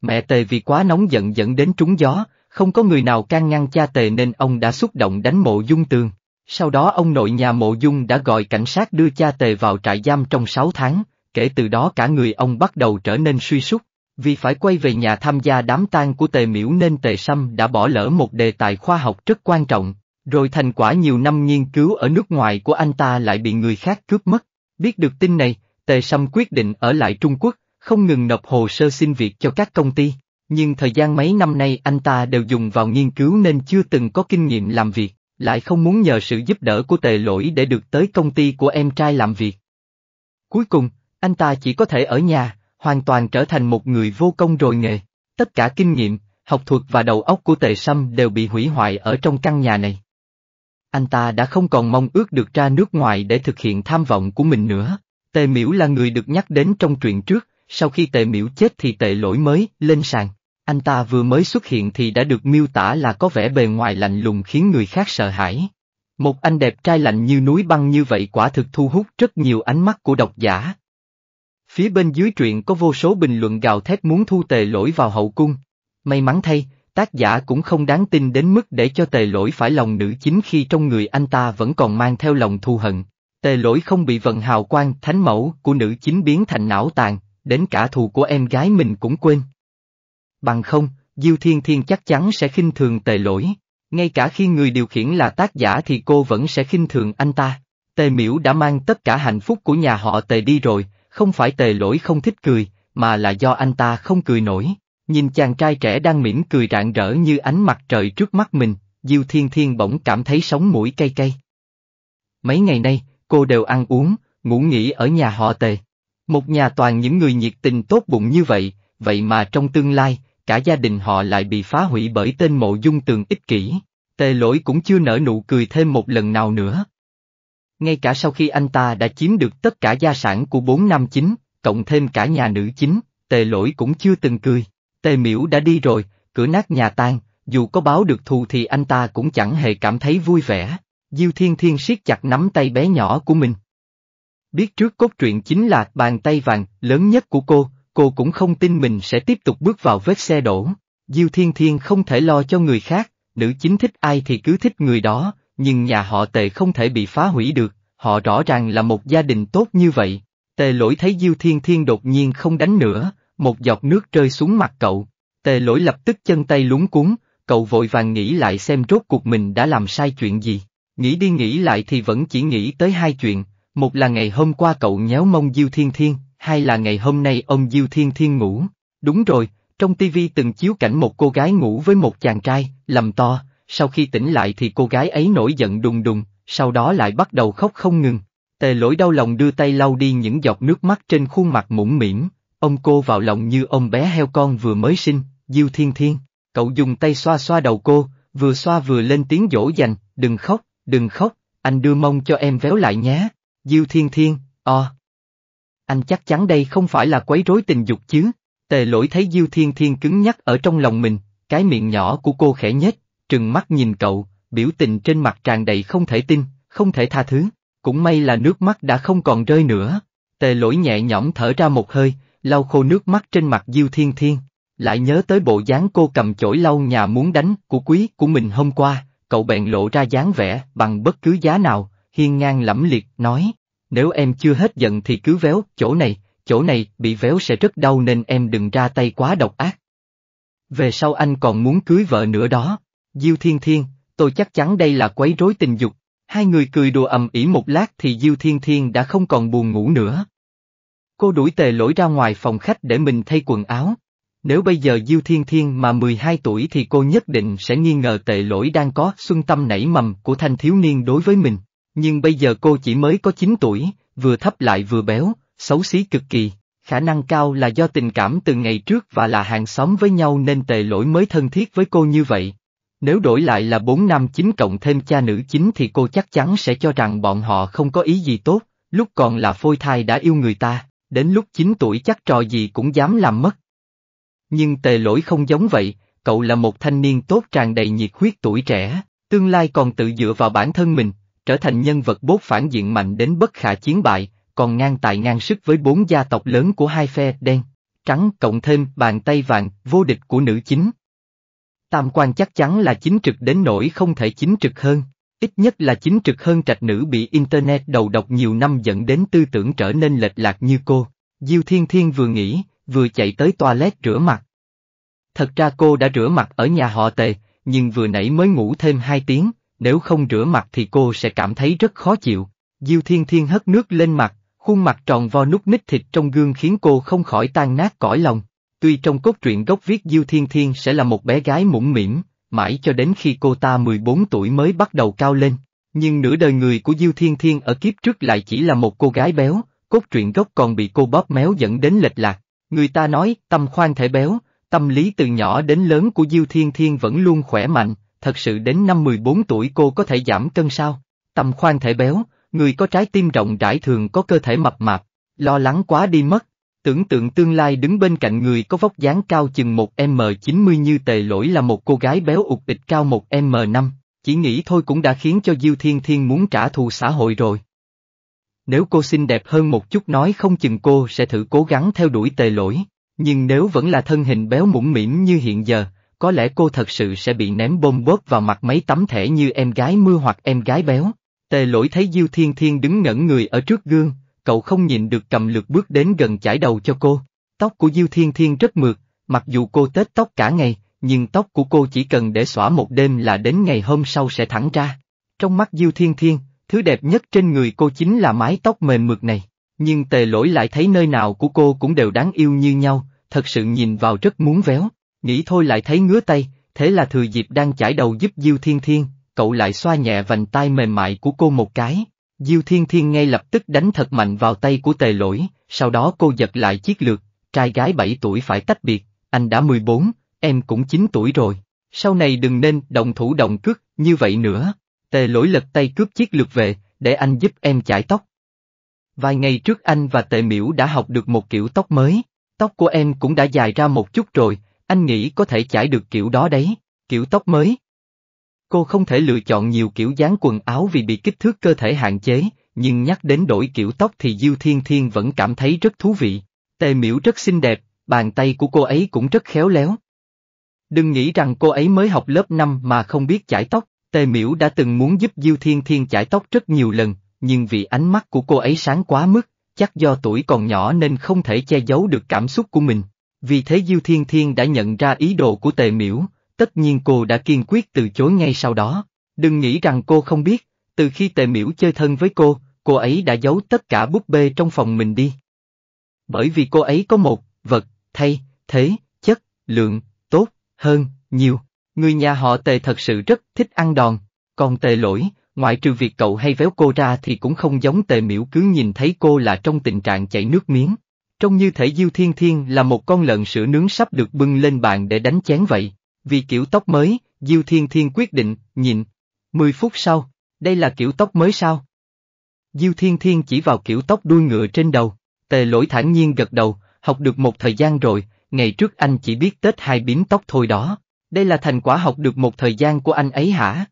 Mẹ tề vì quá nóng giận dẫn đến trúng gió, không có người nào can ngăn cha tề nên ông đã xúc động đánh mộ dung tường. Sau đó ông nội nhà mộ dung đã gọi cảnh sát đưa cha tề vào trại giam trong sáu tháng, kể từ đó cả người ông bắt đầu trở nên suy sút. Vì phải quay về nhà tham gia đám tang của tề miễu nên tề sâm đã bỏ lỡ một đề tài khoa học rất quan trọng, rồi thành quả nhiều năm nghiên cứu ở nước ngoài của anh ta lại bị người khác cướp mất. Biết được tin này, tề sâm quyết định ở lại Trung Quốc, không ngừng nộp hồ sơ xin việc cho các công ty, nhưng thời gian mấy năm nay anh ta đều dùng vào nghiên cứu nên chưa từng có kinh nghiệm làm việc, lại không muốn nhờ sự giúp đỡ của tề lỗi để được tới công ty của em trai làm việc. Cuối cùng, anh ta chỉ có thể ở nhà hoàn toàn trở thành một người vô công rồi nghề. Tất cả kinh nghiệm, học thuật và đầu óc của tề sâm đều bị hủy hoại ở trong căn nhà này. Anh ta đã không còn mong ước được ra nước ngoài để thực hiện tham vọng của mình nữa. Tề miễu là người được nhắc đến trong truyện trước, sau khi tề miễu chết thì tề lỗi mới lên sàn. Anh ta vừa mới xuất hiện thì đã được miêu tả là có vẻ bề ngoài lạnh lùng khiến người khác sợ hãi. Một anh đẹp trai lạnh như núi băng như vậy quả thực thu hút rất nhiều ánh mắt của độc giả. Phía bên dưới truyện có vô số bình luận gào thét muốn thu tề lỗi vào hậu cung. May mắn thay, tác giả cũng không đáng tin đến mức để cho tề lỗi phải lòng nữ chính khi trong người anh ta vẫn còn mang theo lòng thù hận. Tề lỗi không bị vận hào quang thánh mẫu của nữ chính biến thành não tàn, đến cả thù của em gái mình cũng quên. Bằng không, Diêu Thiên Thiên chắc chắn sẽ khinh thường tề lỗi. Ngay cả khi người điều khiển là tác giả thì cô vẫn sẽ khinh thường anh ta. Tề miễu đã mang tất cả hạnh phúc của nhà họ tề đi rồi, không phải tề lỗi không thích cười, mà là do anh ta không cười nổi. Nhìn chàng trai trẻ đang mỉm cười rạng rỡ như ánh mặt trời trước mắt mình, Diêu Thiên Thiên bỗng cảm thấy sống mũi cay cay. Mấy ngày nay, cô đều ăn uống, ngủ nghỉ ở nhà họ tề. Một nhà toàn những người nhiệt tình tốt bụng như vậy, vậy mà trong tương lai, cả gia đình họ lại bị phá hủy bởi tên mộ dung tường ích kỷ. Tề lỗi cũng chưa nở nụ cười thêm một lần nào nữa ngay cả sau khi anh ta đã chiếm được tất cả gia sản của bốn năm chính, cộng thêm cả nhà nữ chính, tề lỗi cũng chưa từng cười. Tề miễu đã đi rồi, cửa nát nhà tan, dù có báo được thù thì anh ta cũng chẳng hề cảm thấy vui vẻ. Diêu Thiên Thiên siết chặt nắm tay bé nhỏ của mình. Biết trước cốt truyện chính là bàn tay vàng lớn nhất của cô, cô cũng không tin mình sẽ tiếp tục bước vào vết xe đổ. Diêu Thiên Thiên không thể lo cho người khác, nữ chính thích ai thì cứ thích người đó, nhưng nhà họ tề không thể bị phá hủy được, họ rõ ràng là một gia đình tốt như vậy. Tề lỗi thấy Diêu Thiên Thiên đột nhiên không đánh nữa, một giọt nước rơi xuống mặt cậu. Tề lỗi lập tức chân tay lúng cuốn, cậu vội vàng nghĩ lại xem rốt cuộc mình đã làm sai chuyện gì. Nghĩ đi nghĩ lại thì vẫn chỉ nghĩ tới hai chuyện, một là ngày hôm qua cậu nhéo mông Diêu Thiên Thiên, hai là ngày hôm nay ông Diêu Thiên Thiên ngủ. Đúng rồi, trong tivi từng chiếu cảnh một cô gái ngủ với một chàng trai, lầm to, sau khi tỉnh lại thì cô gái ấy nổi giận đùng đùng, sau đó lại bắt đầu khóc không ngừng. Tề lỗi đau lòng đưa tay lau đi những giọt nước mắt trên khuôn mặt mũm mỉm, ông cô vào lòng như ông bé heo con vừa mới sinh, Diêu Thiên Thiên. Cậu dùng tay xoa xoa đầu cô, vừa xoa vừa lên tiếng dỗ dành, đừng khóc, đừng khóc, anh đưa mông cho em véo lại nhé. Diêu Thiên Thiên, o. Anh chắc chắn đây không phải là quấy rối tình dục chứ. Tề lỗi thấy Diêu Thiên Thiên cứng nhắc ở trong lòng mình, cái miệng nhỏ của cô khẽ nhếch, trừng mắt nhìn cậu, biểu tình trên mặt tràn đầy không thể tin, không thể tha thứ, cũng may là nước mắt đã không còn rơi nữa. Tề lỗi nhẹ nhõm thở ra một hơi, lau khô nước mắt trên mặt Diêu Thiên Thiên, lại nhớ tới bộ dáng cô cầm chổi lau nhà muốn đánh của quý của mình hôm qua, cậu bèn lộ ra dáng vẻ bằng bất cứ giá nào, hiên ngang lẫm liệt, nói, nếu em chưa hết giận thì cứ véo, chỗ này, chỗ này, bị véo sẽ rất đau nên em đừng ra tay quá độc ác. Về sau anh còn muốn cưới vợ nữa đó. Diêu Thiên Thiên, tôi chắc chắn đây là quấy rối tình dục. Hai người cười đùa ầm ĩ một lát thì Diêu Thiên Thiên đã không còn buồn ngủ nữa. Cô đuổi tề lỗi ra ngoài phòng khách để mình thay quần áo. Nếu bây giờ Diêu Thiên Thiên mà 12 tuổi thì cô nhất định sẽ nghi ngờ tệ lỗi đang có xuân tâm nảy mầm của thanh thiếu niên đối với mình. Nhưng bây giờ cô chỉ mới có 9 tuổi, vừa thấp lại vừa béo, xấu xí cực kỳ. Khả năng cao là do tình cảm từ ngày trước và là hàng xóm với nhau nên tệ lỗi mới thân thiết với cô như vậy. Nếu đổi lại là bốn nam chính cộng thêm cha nữ chính thì cô chắc chắn sẽ cho rằng bọn họ không có ý gì tốt, lúc còn là phôi thai đã yêu người ta, đến lúc 9 tuổi chắc trò gì cũng dám làm mất. Nhưng tề lỗi không giống vậy, cậu là một thanh niên tốt tràn đầy nhiệt huyết tuổi trẻ, tương lai còn tự dựa vào bản thân mình, trở thành nhân vật bốt phản diện mạnh đến bất khả chiến bại, còn ngang tài ngang sức với bốn gia tộc lớn của hai phe đen, trắng cộng thêm bàn tay vàng, vô địch của nữ chính tam quan chắc chắn là chính trực đến nỗi không thể chính trực hơn, ít nhất là chính trực hơn trạch nữ bị Internet đầu độc nhiều năm dẫn đến tư tưởng trở nên lệch lạc như cô. Diêu Thiên Thiên vừa nghĩ, vừa chạy tới toilet rửa mặt. Thật ra cô đã rửa mặt ở nhà họ tề, nhưng vừa nãy mới ngủ thêm 2 tiếng, nếu không rửa mặt thì cô sẽ cảm thấy rất khó chịu. Diêu Thiên Thiên hất nước lên mặt, khuôn mặt tròn vo nút nít thịt trong gương khiến cô không khỏi tan nát cõi lòng. Tuy trong cốt truyện gốc viết Diêu Thiên Thiên sẽ là một bé gái mũm mỉm, mãi cho đến khi cô ta 14 tuổi mới bắt đầu cao lên, nhưng nửa đời người của Diêu Thiên Thiên ở kiếp trước lại chỉ là một cô gái béo, cốt truyện gốc còn bị cô bóp méo dẫn đến lệch lạc. Người ta nói, tâm khoan thể béo, tâm lý từ nhỏ đến lớn của Diêu Thiên Thiên vẫn luôn khỏe mạnh, thật sự đến năm 14 tuổi cô có thể giảm cân sao? Tâm khoan thể béo, người có trái tim rộng rãi thường có cơ thể mập mạp, lo lắng quá đi mất, Tưởng tượng tương lai đứng bên cạnh người có vóc dáng cao chừng 1M90 như tề lỗi là một cô gái béo ụt ịch cao 1M5, chỉ nghĩ thôi cũng đã khiến cho Diêu Thiên Thiên muốn trả thù xã hội rồi. Nếu cô xinh đẹp hơn một chút nói không chừng cô sẽ thử cố gắng theo đuổi tề lỗi, nhưng nếu vẫn là thân hình béo mũm mỉm như hiện giờ, có lẽ cô thật sự sẽ bị ném bom bóp vào mặt mấy tấm thẻ như em gái mưa hoặc em gái béo. Tề lỗi thấy Diêu Thiên Thiên đứng ngẩn người ở trước gương, cậu không nhìn được cầm lượt bước đến gần chải đầu cho cô. Tóc của Diêu Thiên Thiên rất mượt, mặc dù cô tết tóc cả ngày, nhưng tóc của cô chỉ cần để xõa một đêm là đến ngày hôm sau sẽ thẳng ra. Trong mắt Diêu Thiên Thiên, thứ đẹp nhất trên người cô chính là mái tóc mềm mượt này, nhưng tề lỗi lại thấy nơi nào của cô cũng đều đáng yêu như nhau, thật sự nhìn vào rất muốn véo, nghĩ thôi lại thấy ngứa tay, thế là thừa dịp đang chải đầu giúp Diêu Thiên Thiên, cậu lại xoa nhẹ vành tai mềm mại của cô một cái. Diêu Thiên Thiên ngay lập tức đánh thật mạnh vào tay của tề lỗi, sau đó cô giật lại chiếc lược, trai gái 7 tuổi phải tách biệt, anh đã 14, em cũng 9 tuổi rồi, sau này đừng nên động thủ động cước, như vậy nữa. Tề lỗi lật tay cướp chiếc lược về, để anh giúp em chải tóc. Vài ngày trước anh và tề miễu đã học được một kiểu tóc mới, tóc của em cũng đã dài ra một chút rồi, anh nghĩ có thể chải được kiểu đó đấy, kiểu tóc mới, Cô không thể lựa chọn nhiều kiểu dáng quần áo vì bị kích thước cơ thể hạn chế, nhưng nhắc đến đổi kiểu tóc thì Diêu Thiên Thiên vẫn cảm thấy rất thú vị. Tề miễu rất xinh đẹp, bàn tay của cô ấy cũng rất khéo léo. Đừng nghĩ rằng cô ấy mới học lớp 5 mà không biết chải tóc, Tề miễu đã từng muốn giúp Diêu Thiên Thiên chải tóc rất nhiều lần, nhưng vì ánh mắt của cô ấy sáng quá mức, chắc do tuổi còn nhỏ nên không thể che giấu được cảm xúc của mình. Vì thế Diêu Thiên Thiên đã nhận ra ý đồ của Tề Miễu, tất nhiên cô đã kiên quyết từ chối ngay sau đó. Đừng nghĩ rằng cô không biết, từ khi tề miễu chơi thân với cô, cô ấy đã giấu tất cả búp bê trong phòng mình đi. Bởi vì cô ấy có một, vật, thay, thế, chất, lượng, tốt, hơn, nhiều. Người nhà họ tề thật sự rất thích ăn đòn, còn tề lỗi, ngoại trừ việc cậu hay véo cô ra thì cũng không giống tề miễu cứ nhìn thấy cô là trong tình trạng chảy nước miếng. Trông như thể Diêu Thiên Thiên là một con lợn sữa nướng sắp được bưng lên bàn để đánh chén vậy. Vì kiểu tóc mới, Diêu Thiên Thiên quyết định, nhịn. Mười phút sau, đây là kiểu tóc mới sao? Diêu Thiên Thiên chỉ vào kiểu tóc đuôi ngựa trên đầu, tề lỗi thản nhiên gật đầu, học được một thời gian rồi, ngày trước anh chỉ biết Tết hai biến tóc thôi đó, đây là thành quả học được một thời gian của anh ấy hả?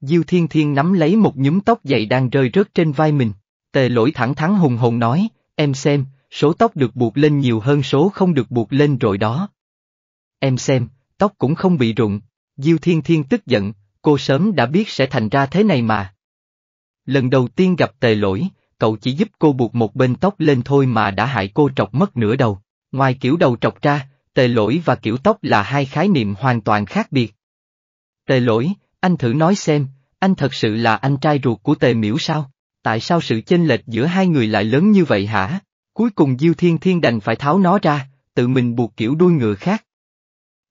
Diêu Thiên Thiên nắm lấy một nhúm tóc dày đang rơi rớt trên vai mình, tề lỗi thẳng thắn hùng hồn nói, em xem, số tóc được buộc lên nhiều hơn số không được buộc lên rồi đó. Em xem, tóc cũng không bị rụng. Diêu Thiên Thiên tức giận, cô sớm đã biết sẽ thành ra thế này mà. Lần đầu tiên gặp tề lỗi, cậu chỉ giúp cô buộc một bên tóc lên thôi mà đã hại cô trọc mất nửa đầu. Ngoài kiểu đầu trọc ra, tề lỗi và kiểu tóc là hai khái niệm hoàn toàn khác biệt. Tề lỗi, anh thử nói xem, anh thật sự là anh trai ruột của tề miễu sao? Tại sao sự chênh lệch giữa hai người lại lớn như vậy hả? Cuối cùng Diêu Thiên Thiên đành phải tháo nó ra, tự mình buộc kiểu đuôi ngựa khác.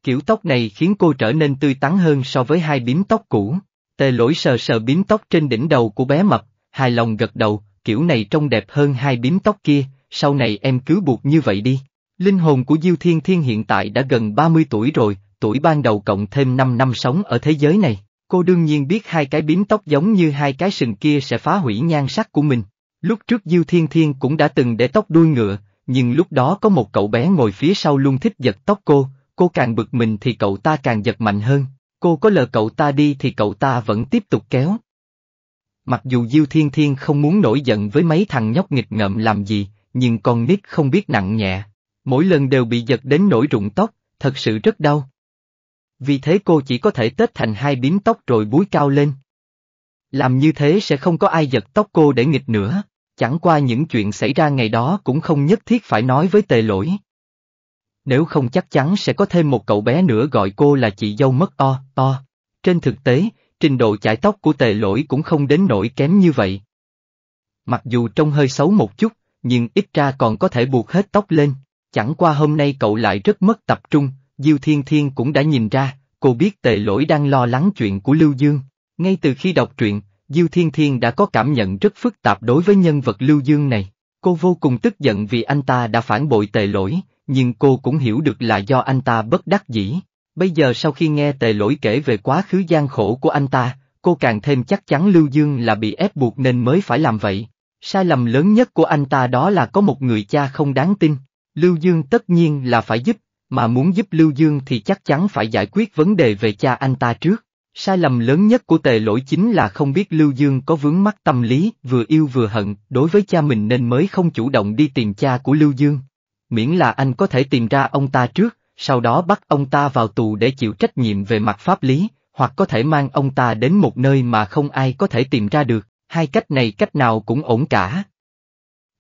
Kiểu tóc này khiến cô trở nên tươi tắn hơn so với hai bím tóc cũ. Tề lỗi sờ sờ bím tóc trên đỉnh đầu của bé mập, hài lòng gật đầu, kiểu này trông đẹp hơn hai bím tóc kia, sau này em cứ buộc như vậy đi. Linh hồn của Diêu Thiên Thiên hiện tại đã gần 30 tuổi rồi, tuổi ban đầu cộng thêm 5 năm sống ở thế giới này. Cô đương nhiên biết hai cái bím tóc giống như hai cái sừng kia sẽ phá hủy nhan sắc của mình. Lúc trước Diêu Thiên Thiên cũng đã từng để tóc đuôi ngựa, nhưng lúc đó có một cậu bé ngồi phía sau luôn thích giật tóc cô, cô càng bực mình thì cậu ta càng giật mạnh hơn, cô có lờ cậu ta đi thì cậu ta vẫn tiếp tục kéo. Mặc dù Diêu Thiên Thiên không muốn nổi giận với mấy thằng nhóc nghịch ngợm làm gì, nhưng con nít không biết nặng nhẹ, mỗi lần đều bị giật đến nổi rụng tóc, thật sự rất đau. Vì thế cô chỉ có thể tết thành hai biếm tóc rồi búi cao lên. Làm như thế sẽ không có ai giật tóc cô để nghịch nữa, chẳng qua những chuyện xảy ra ngày đó cũng không nhất thiết phải nói với tề lỗi nếu không chắc chắn sẽ có thêm một cậu bé nữa gọi cô là chị dâu mất to to. Trên thực tế, trình độ chải tóc của tề lỗi cũng không đến nỗi kém như vậy. Mặc dù trông hơi xấu một chút, nhưng ít ra còn có thể buộc hết tóc lên, chẳng qua hôm nay cậu lại rất mất tập trung, Diêu Thiên Thiên cũng đã nhìn ra, cô biết tề lỗi đang lo lắng chuyện của Lưu Dương. Ngay từ khi đọc truyện, Diêu Thiên Thiên đã có cảm nhận rất phức tạp đối với nhân vật Lưu Dương này. Cô vô cùng tức giận vì anh ta đã phản bội tề lỗi, nhưng cô cũng hiểu được là do anh ta bất đắc dĩ. Bây giờ sau khi nghe tề lỗi kể về quá khứ gian khổ của anh ta, cô càng thêm chắc chắn Lưu Dương là bị ép buộc nên mới phải làm vậy. Sai lầm lớn nhất của anh ta đó là có một người cha không đáng tin. Lưu Dương tất nhiên là phải giúp, mà muốn giúp Lưu Dương thì chắc chắn phải giải quyết vấn đề về cha anh ta trước. Sai lầm lớn nhất của tề lỗi chính là không biết Lưu Dương có vướng mắc tâm lý, vừa yêu vừa hận, đối với cha mình nên mới không chủ động đi tìm cha của Lưu Dương miễn là anh có thể tìm ra ông ta trước, sau đó bắt ông ta vào tù để chịu trách nhiệm về mặt pháp lý, hoặc có thể mang ông ta đến một nơi mà không ai có thể tìm ra được, hai cách này cách nào cũng ổn cả.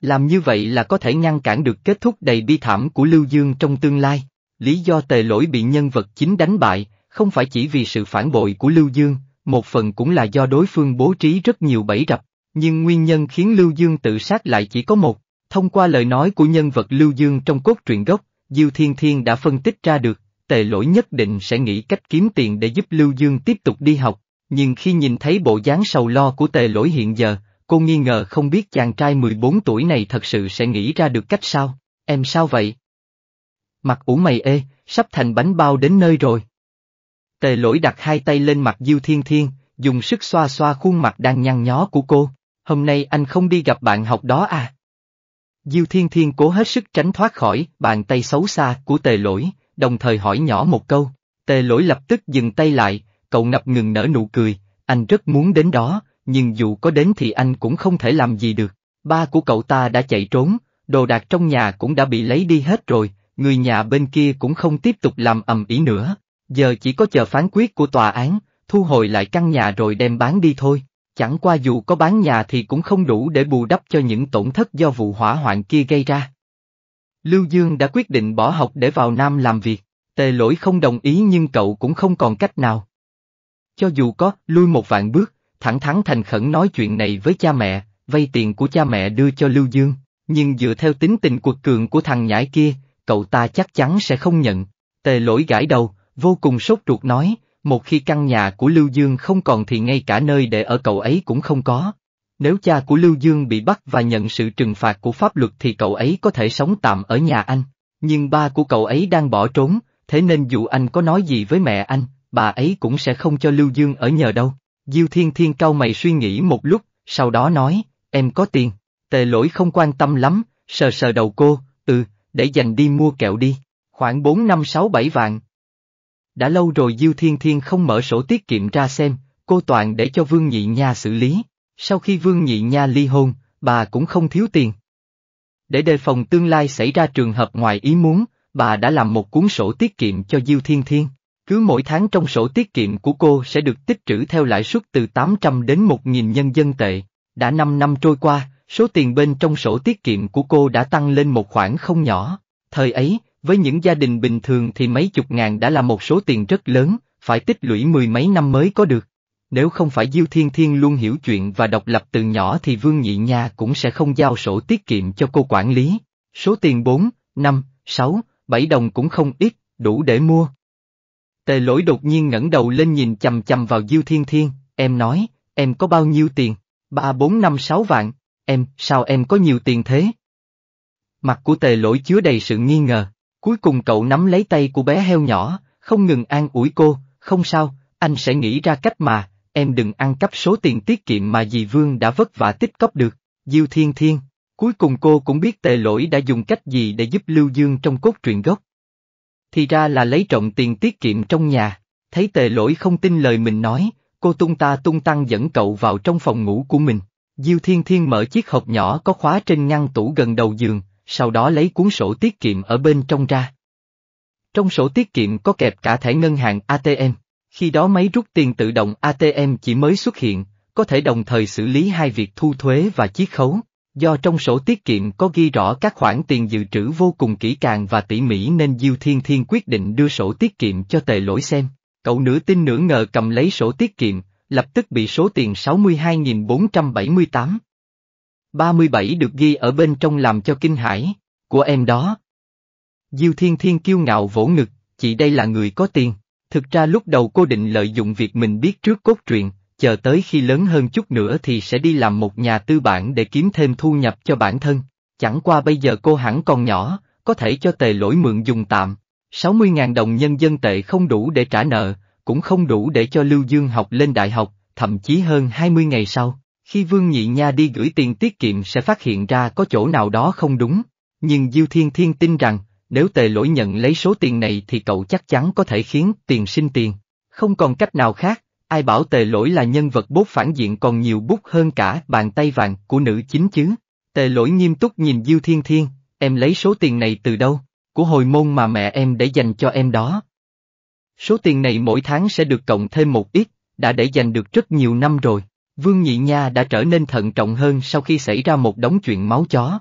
Làm như vậy là có thể ngăn cản được kết thúc đầy bi thảm của Lưu Dương trong tương lai. Lý do tề lỗi bị nhân vật chính đánh bại, không phải chỉ vì sự phản bội của Lưu Dương, một phần cũng là do đối phương bố trí rất nhiều bẫy rập, nhưng nguyên nhân khiến Lưu Dương tự sát lại chỉ có một, Thông qua lời nói của nhân vật Lưu Dương trong cốt truyện gốc, Diêu Thiên Thiên đã phân tích ra được, tề lỗi nhất định sẽ nghĩ cách kiếm tiền để giúp Lưu Dương tiếp tục đi học, nhưng khi nhìn thấy bộ dáng sầu lo của tề lỗi hiện giờ, cô nghi ngờ không biết chàng trai 14 tuổi này thật sự sẽ nghĩ ra được cách sao, em sao vậy? Mặt ủ mày ê, sắp thành bánh bao đến nơi rồi. Tề lỗi đặt hai tay lên mặt Diêu Thiên Thiên, dùng sức xoa xoa khuôn mặt đang nhăn nhó của cô, hôm nay anh không đi gặp bạn học đó à? Diêu Thiên Thiên cố hết sức tránh thoát khỏi bàn tay xấu xa của tề lỗi, đồng thời hỏi nhỏ một câu. Tề lỗi lập tức dừng tay lại, cậu ngập ngừng nở nụ cười, anh rất muốn đến đó, nhưng dù có đến thì anh cũng không thể làm gì được. Ba của cậu ta đã chạy trốn, đồ đạc trong nhà cũng đã bị lấy đi hết rồi, người nhà bên kia cũng không tiếp tục làm ầm ĩ nữa. Giờ chỉ có chờ phán quyết của tòa án, thu hồi lại căn nhà rồi đem bán đi thôi. Chẳng qua dù có bán nhà thì cũng không đủ để bù đắp cho những tổn thất do vụ hỏa hoạn kia gây ra. Lưu Dương đã quyết định bỏ học để vào Nam làm việc, tề lỗi không đồng ý nhưng cậu cũng không còn cách nào. Cho dù có, lui một vạn bước, thẳng thắn thành khẩn nói chuyện này với cha mẹ, vay tiền của cha mẹ đưa cho Lưu Dương, nhưng dựa theo tính tình quật cường của thằng nhãi kia, cậu ta chắc chắn sẽ không nhận. Tề lỗi gãi đầu, vô cùng sốt ruột nói, một khi căn nhà của Lưu Dương không còn thì ngay cả nơi để ở cậu ấy cũng không có. Nếu cha của Lưu Dương bị bắt và nhận sự trừng phạt của pháp luật thì cậu ấy có thể sống tạm ở nhà anh. Nhưng ba của cậu ấy đang bỏ trốn, thế nên dù anh có nói gì với mẹ anh, bà ấy cũng sẽ không cho Lưu Dương ở nhờ đâu. Diêu Thiên Thiên cau mày suy nghĩ một lúc, sau đó nói, em có tiền, tề lỗi không quan tâm lắm, sờ sờ đầu cô, ừ, để dành đi mua kẹo đi, khoảng 4 năm 6 7 vạn, đã lâu rồi Diêu Thiên Thiên không mở sổ tiết kiệm ra xem, cô toàn để cho Vương Nhị Nha xử lý. Sau khi Vương Nhị Nha ly hôn, bà cũng không thiếu tiền. Để đề phòng tương lai xảy ra trường hợp ngoài ý muốn, bà đã làm một cuốn sổ tiết kiệm cho Diêu Thiên Thiên. Cứ mỗi tháng trong sổ tiết kiệm của cô sẽ được tích trữ theo lãi suất từ 800 đến 1.000 nhân dân tệ. Đã 5 năm trôi qua, số tiền bên trong sổ tiết kiệm của cô đã tăng lên một khoản không nhỏ. Thời ấy, với những gia đình bình thường thì mấy chục ngàn đã là một số tiền rất lớn, phải tích lũy mười mấy năm mới có được. Nếu không phải Diêu Thiên Thiên luôn hiểu chuyện và độc lập từ nhỏ thì Vương Nhị Nha cũng sẽ không giao sổ tiết kiệm cho cô quản lý. Số tiền 4, 5, 6, 7 đồng cũng không ít, đủ để mua. Tề lỗi đột nhiên ngẩng đầu lên nhìn chầm chầm vào Diêu Thiên Thiên, em nói, em có bao nhiêu tiền? Ba bốn năm sáu vạn, em, sao em có nhiều tiền thế? Mặt của tề lỗi chứa đầy sự nghi ngờ. Cuối cùng cậu nắm lấy tay của bé heo nhỏ, không ngừng an ủi cô, không sao, anh sẽ nghĩ ra cách mà, em đừng ăn cắp số tiền tiết kiệm mà dì Vương đã vất vả tích cóp được, Diêu Thiên Thiên. Cuối cùng cô cũng biết tề lỗi đã dùng cách gì để giúp Lưu Dương trong cốt truyện gốc. Thì ra là lấy trộm tiền tiết kiệm trong nhà, thấy tề lỗi không tin lời mình nói, cô tung ta tung tăng dẫn cậu vào trong phòng ngủ của mình. Diêu Thiên Thiên mở chiếc hộp nhỏ có khóa trên ngăn tủ gần đầu giường, sau đó lấy cuốn sổ tiết kiệm ở bên trong ra. Trong sổ tiết kiệm có kẹp cả thẻ ngân hàng ATM, khi đó máy rút tiền tự động ATM chỉ mới xuất hiện, có thể đồng thời xử lý hai việc thu thuế và chiết khấu. Do trong sổ tiết kiệm có ghi rõ các khoản tiền dự trữ vô cùng kỹ càng và tỉ mỉ nên Diêu Thiên Thiên quyết định đưa sổ tiết kiệm cho tề lỗi xem. Cậu nửa tin nửa ngờ cầm lấy sổ tiết kiệm, lập tức bị số tiền 62.478, 37 được ghi ở bên trong làm cho kinh hãi của em đó. Diêu Thiên Thiên kiêu ngạo vỗ ngực, chị đây là người có tiền. Thực ra lúc đầu cô định lợi dụng việc mình biết trước cốt truyện, chờ tới khi lớn hơn chút nữa thì sẽ đi làm một nhà tư bản để kiếm thêm thu nhập cho bản thân. Chẳng qua bây giờ cô hẳn còn nhỏ, có thể cho tề lỗi mượn dùng tạm. 60.000 đồng nhân dân tệ không đủ để trả nợ, cũng không đủ để cho Lưu Dương học lên đại học, thậm chí hơn 20 ngày sau, khi Vương Nhị Nha đi gửi tiền tiết kiệm sẽ phát hiện ra có chỗ nào đó không đúng, nhưng Diêu Thiên Thiên tin rằng, nếu tề lỗi nhận lấy số tiền này thì cậu chắc chắn có thể khiến tiền sinh tiền. Không còn cách nào khác, ai bảo tề lỗi là nhân vật bốt phản diện còn nhiều bút hơn cả bàn tay vàng của nữ chính chứ. Tề lỗi nghiêm túc nhìn Diêu Thiên Thiên, em lấy số tiền này từ đâu, của hồi môn mà mẹ em để dành cho em đó. Số tiền này mỗi tháng sẽ được cộng thêm một ít, đã để dành được rất nhiều năm rồi. Vương Nhị Nha đã trở nên thận trọng hơn sau khi xảy ra một đống chuyện máu chó.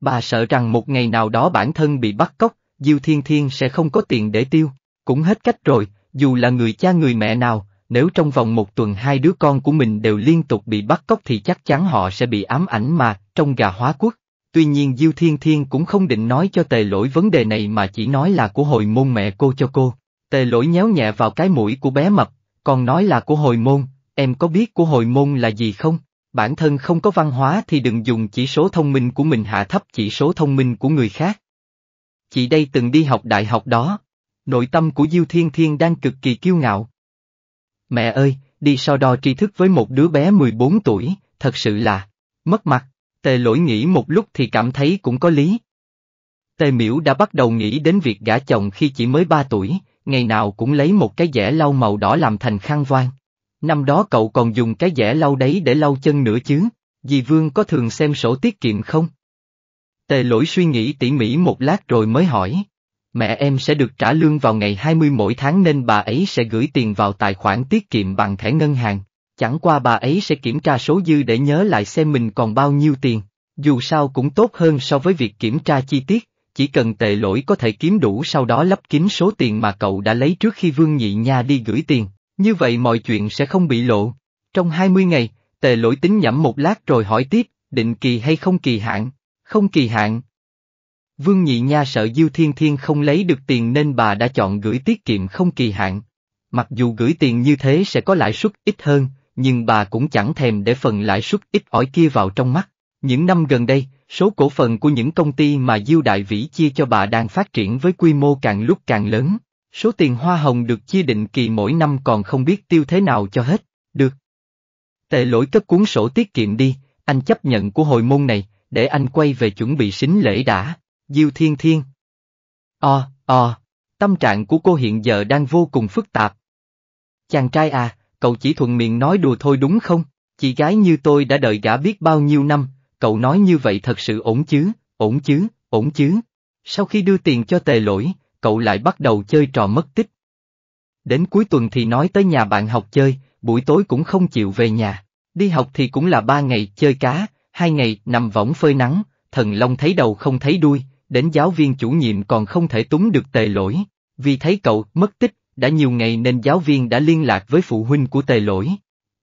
Bà sợ rằng một ngày nào đó bản thân bị bắt cóc, Diêu Thiên Thiên sẽ không có tiền để tiêu, cũng hết cách rồi, dù là người cha người mẹ nào, nếu trong vòng một tuần hai đứa con của mình đều liên tục bị bắt cóc thì chắc chắn họ sẽ bị ám ảnh mà, trong gà hóa quốc. Tuy nhiên Diêu Thiên Thiên cũng không định nói cho tề lỗi vấn đề này mà chỉ nói là của hồi môn mẹ cô cho cô. Tề lỗi nhéo nhẹ vào cái mũi của bé mập, còn nói là của hồi môn, Em có biết của hồi môn là gì không? Bản thân không có văn hóa thì đừng dùng chỉ số thông minh của mình hạ thấp chỉ số thông minh của người khác. Chị đây từng đi học đại học đó. Nội tâm của Diêu Thiên Thiên đang cực kỳ kiêu ngạo. Mẹ ơi, đi so đo tri thức với một đứa bé 14 tuổi, thật sự là mất mặt. Tề lỗi nghĩ một lúc thì cảm thấy cũng có lý. Tề miễu đã bắt đầu nghĩ đến việc gả chồng khi chỉ mới 3 tuổi, ngày nào cũng lấy một cái dẻ lau màu đỏ làm thành khăn voan. Năm đó cậu còn dùng cái dẻ lau đấy để lau chân nữa chứ, dì Vương có thường xem sổ tiết kiệm không? Tề lỗi suy nghĩ tỉ mỉ một lát rồi mới hỏi. Mẹ em sẽ được trả lương vào ngày 20 mỗi tháng nên bà ấy sẽ gửi tiền vào tài khoản tiết kiệm bằng thẻ ngân hàng. Chẳng qua bà ấy sẽ kiểm tra số dư để nhớ lại xem mình còn bao nhiêu tiền. Dù sao cũng tốt hơn so với việc kiểm tra chi tiết, chỉ cần tệ lỗi có thể kiếm đủ sau đó lấp kín số tiền mà cậu đã lấy trước khi Vương Nhị Nha đi gửi tiền, như vậy mọi chuyện sẽ không bị lộ. Trong 20 ngày, tề lỗi tính nhẩm một lát rồi hỏi tiếp, định kỳ hay không kỳ hạn? Không kỳ hạn. Vương Nhị Nha sợ Diêu Thiên Thiên không lấy được tiền nên bà đã chọn gửi tiết kiệm không kỳ hạn. Mặc dù gửi tiền như thế sẽ có lãi suất ít hơn, nhưng bà cũng chẳng thèm để phần lãi suất ít ỏi kia vào trong mắt. Những năm gần đây, số cổ phần của những công ty mà Diêu Đại Vĩ chia cho bà đang phát triển với quy mô càng lúc càng lớn. Số tiền hoa hồng được chia định kỳ mỗi năm còn không biết tiêu thế nào cho hết, được. Tệ lỗi cất cuốn sổ tiết kiệm đi, anh chấp nhận của hồi môn này, để anh quay về chuẩn bị xính lễ đã, Diêu Thiên Thiên. O, o, tâm trạng của cô hiện giờ đang vô cùng phức tạp. Chàng trai à, cậu chỉ thuận miệng nói đùa thôi đúng không? Chị gái như tôi đã đợi gã biết bao nhiêu năm, cậu nói như vậy thật sự ổn chứ, ổn chứ, ổn chứ. Sau khi đưa tiền cho tề lỗi, cậu lại bắt đầu chơi trò mất tích. Đến cuối tuần thì nói tới nhà bạn học chơi, buổi tối cũng không chịu về nhà. Đi học thì cũng là ba ngày chơi cá, hai ngày nằm võng phơi nắng, thần long thấy đầu không thấy đuôi, đến giáo viên chủ nhiệm còn không thể túng được tề lỗi. Vì thấy cậu mất tích, đã nhiều ngày nên giáo viên đã liên lạc với phụ huynh của tề lỗi.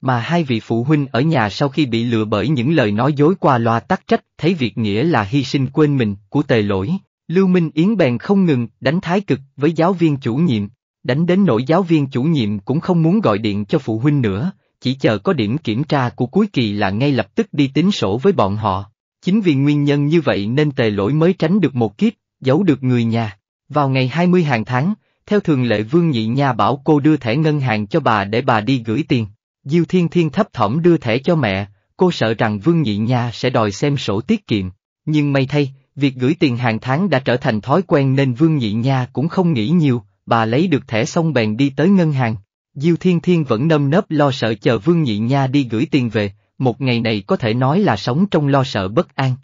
Mà hai vị phụ huynh ở nhà sau khi bị lừa bởi những lời nói dối qua loa tắc trách thấy việc nghĩa là hy sinh quên mình của tề lỗi, Lưu Minh Yến bèn không ngừng đánh thái cực với giáo viên chủ nhiệm, đánh đến nỗi giáo viên chủ nhiệm cũng không muốn gọi điện cho phụ huynh nữa, chỉ chờ có điểm kiểm tra của cuối kỳ là ngay lập tức đi tính sổ với bọn họ. Chính vì nguyên nhân như vậy nên tề lỗi mới tránh được một kiếp, giấu được người nhà. Vào ngày 20 hàng tháng, theo thường lệ Vương Nhị Nha bảo cô đưa thẻ ngân hàng cho bà để bà đi gửi tiền. Diêu Thiên Thiên thấp thỏm đưa thẻ cho mẹ, cô sợ rằng Vương Nhị Nha sẽ đòi xem sổ tiết kiệm. Nhưng may thay, Việc gửi tiền hàng tháng đã trở thành thói quen nên Vương Nhị Nha cũng không nghĩ nhiều, bà lấy được thẻ xong bèn đi tới ngân hàng. Diêu Thiên Thiên vẫn nâm nấp lo sợ chờ Vương Nhị Nha đi gửi tiền về, một ngày này có thể nói là sống trong lo sợ bất an.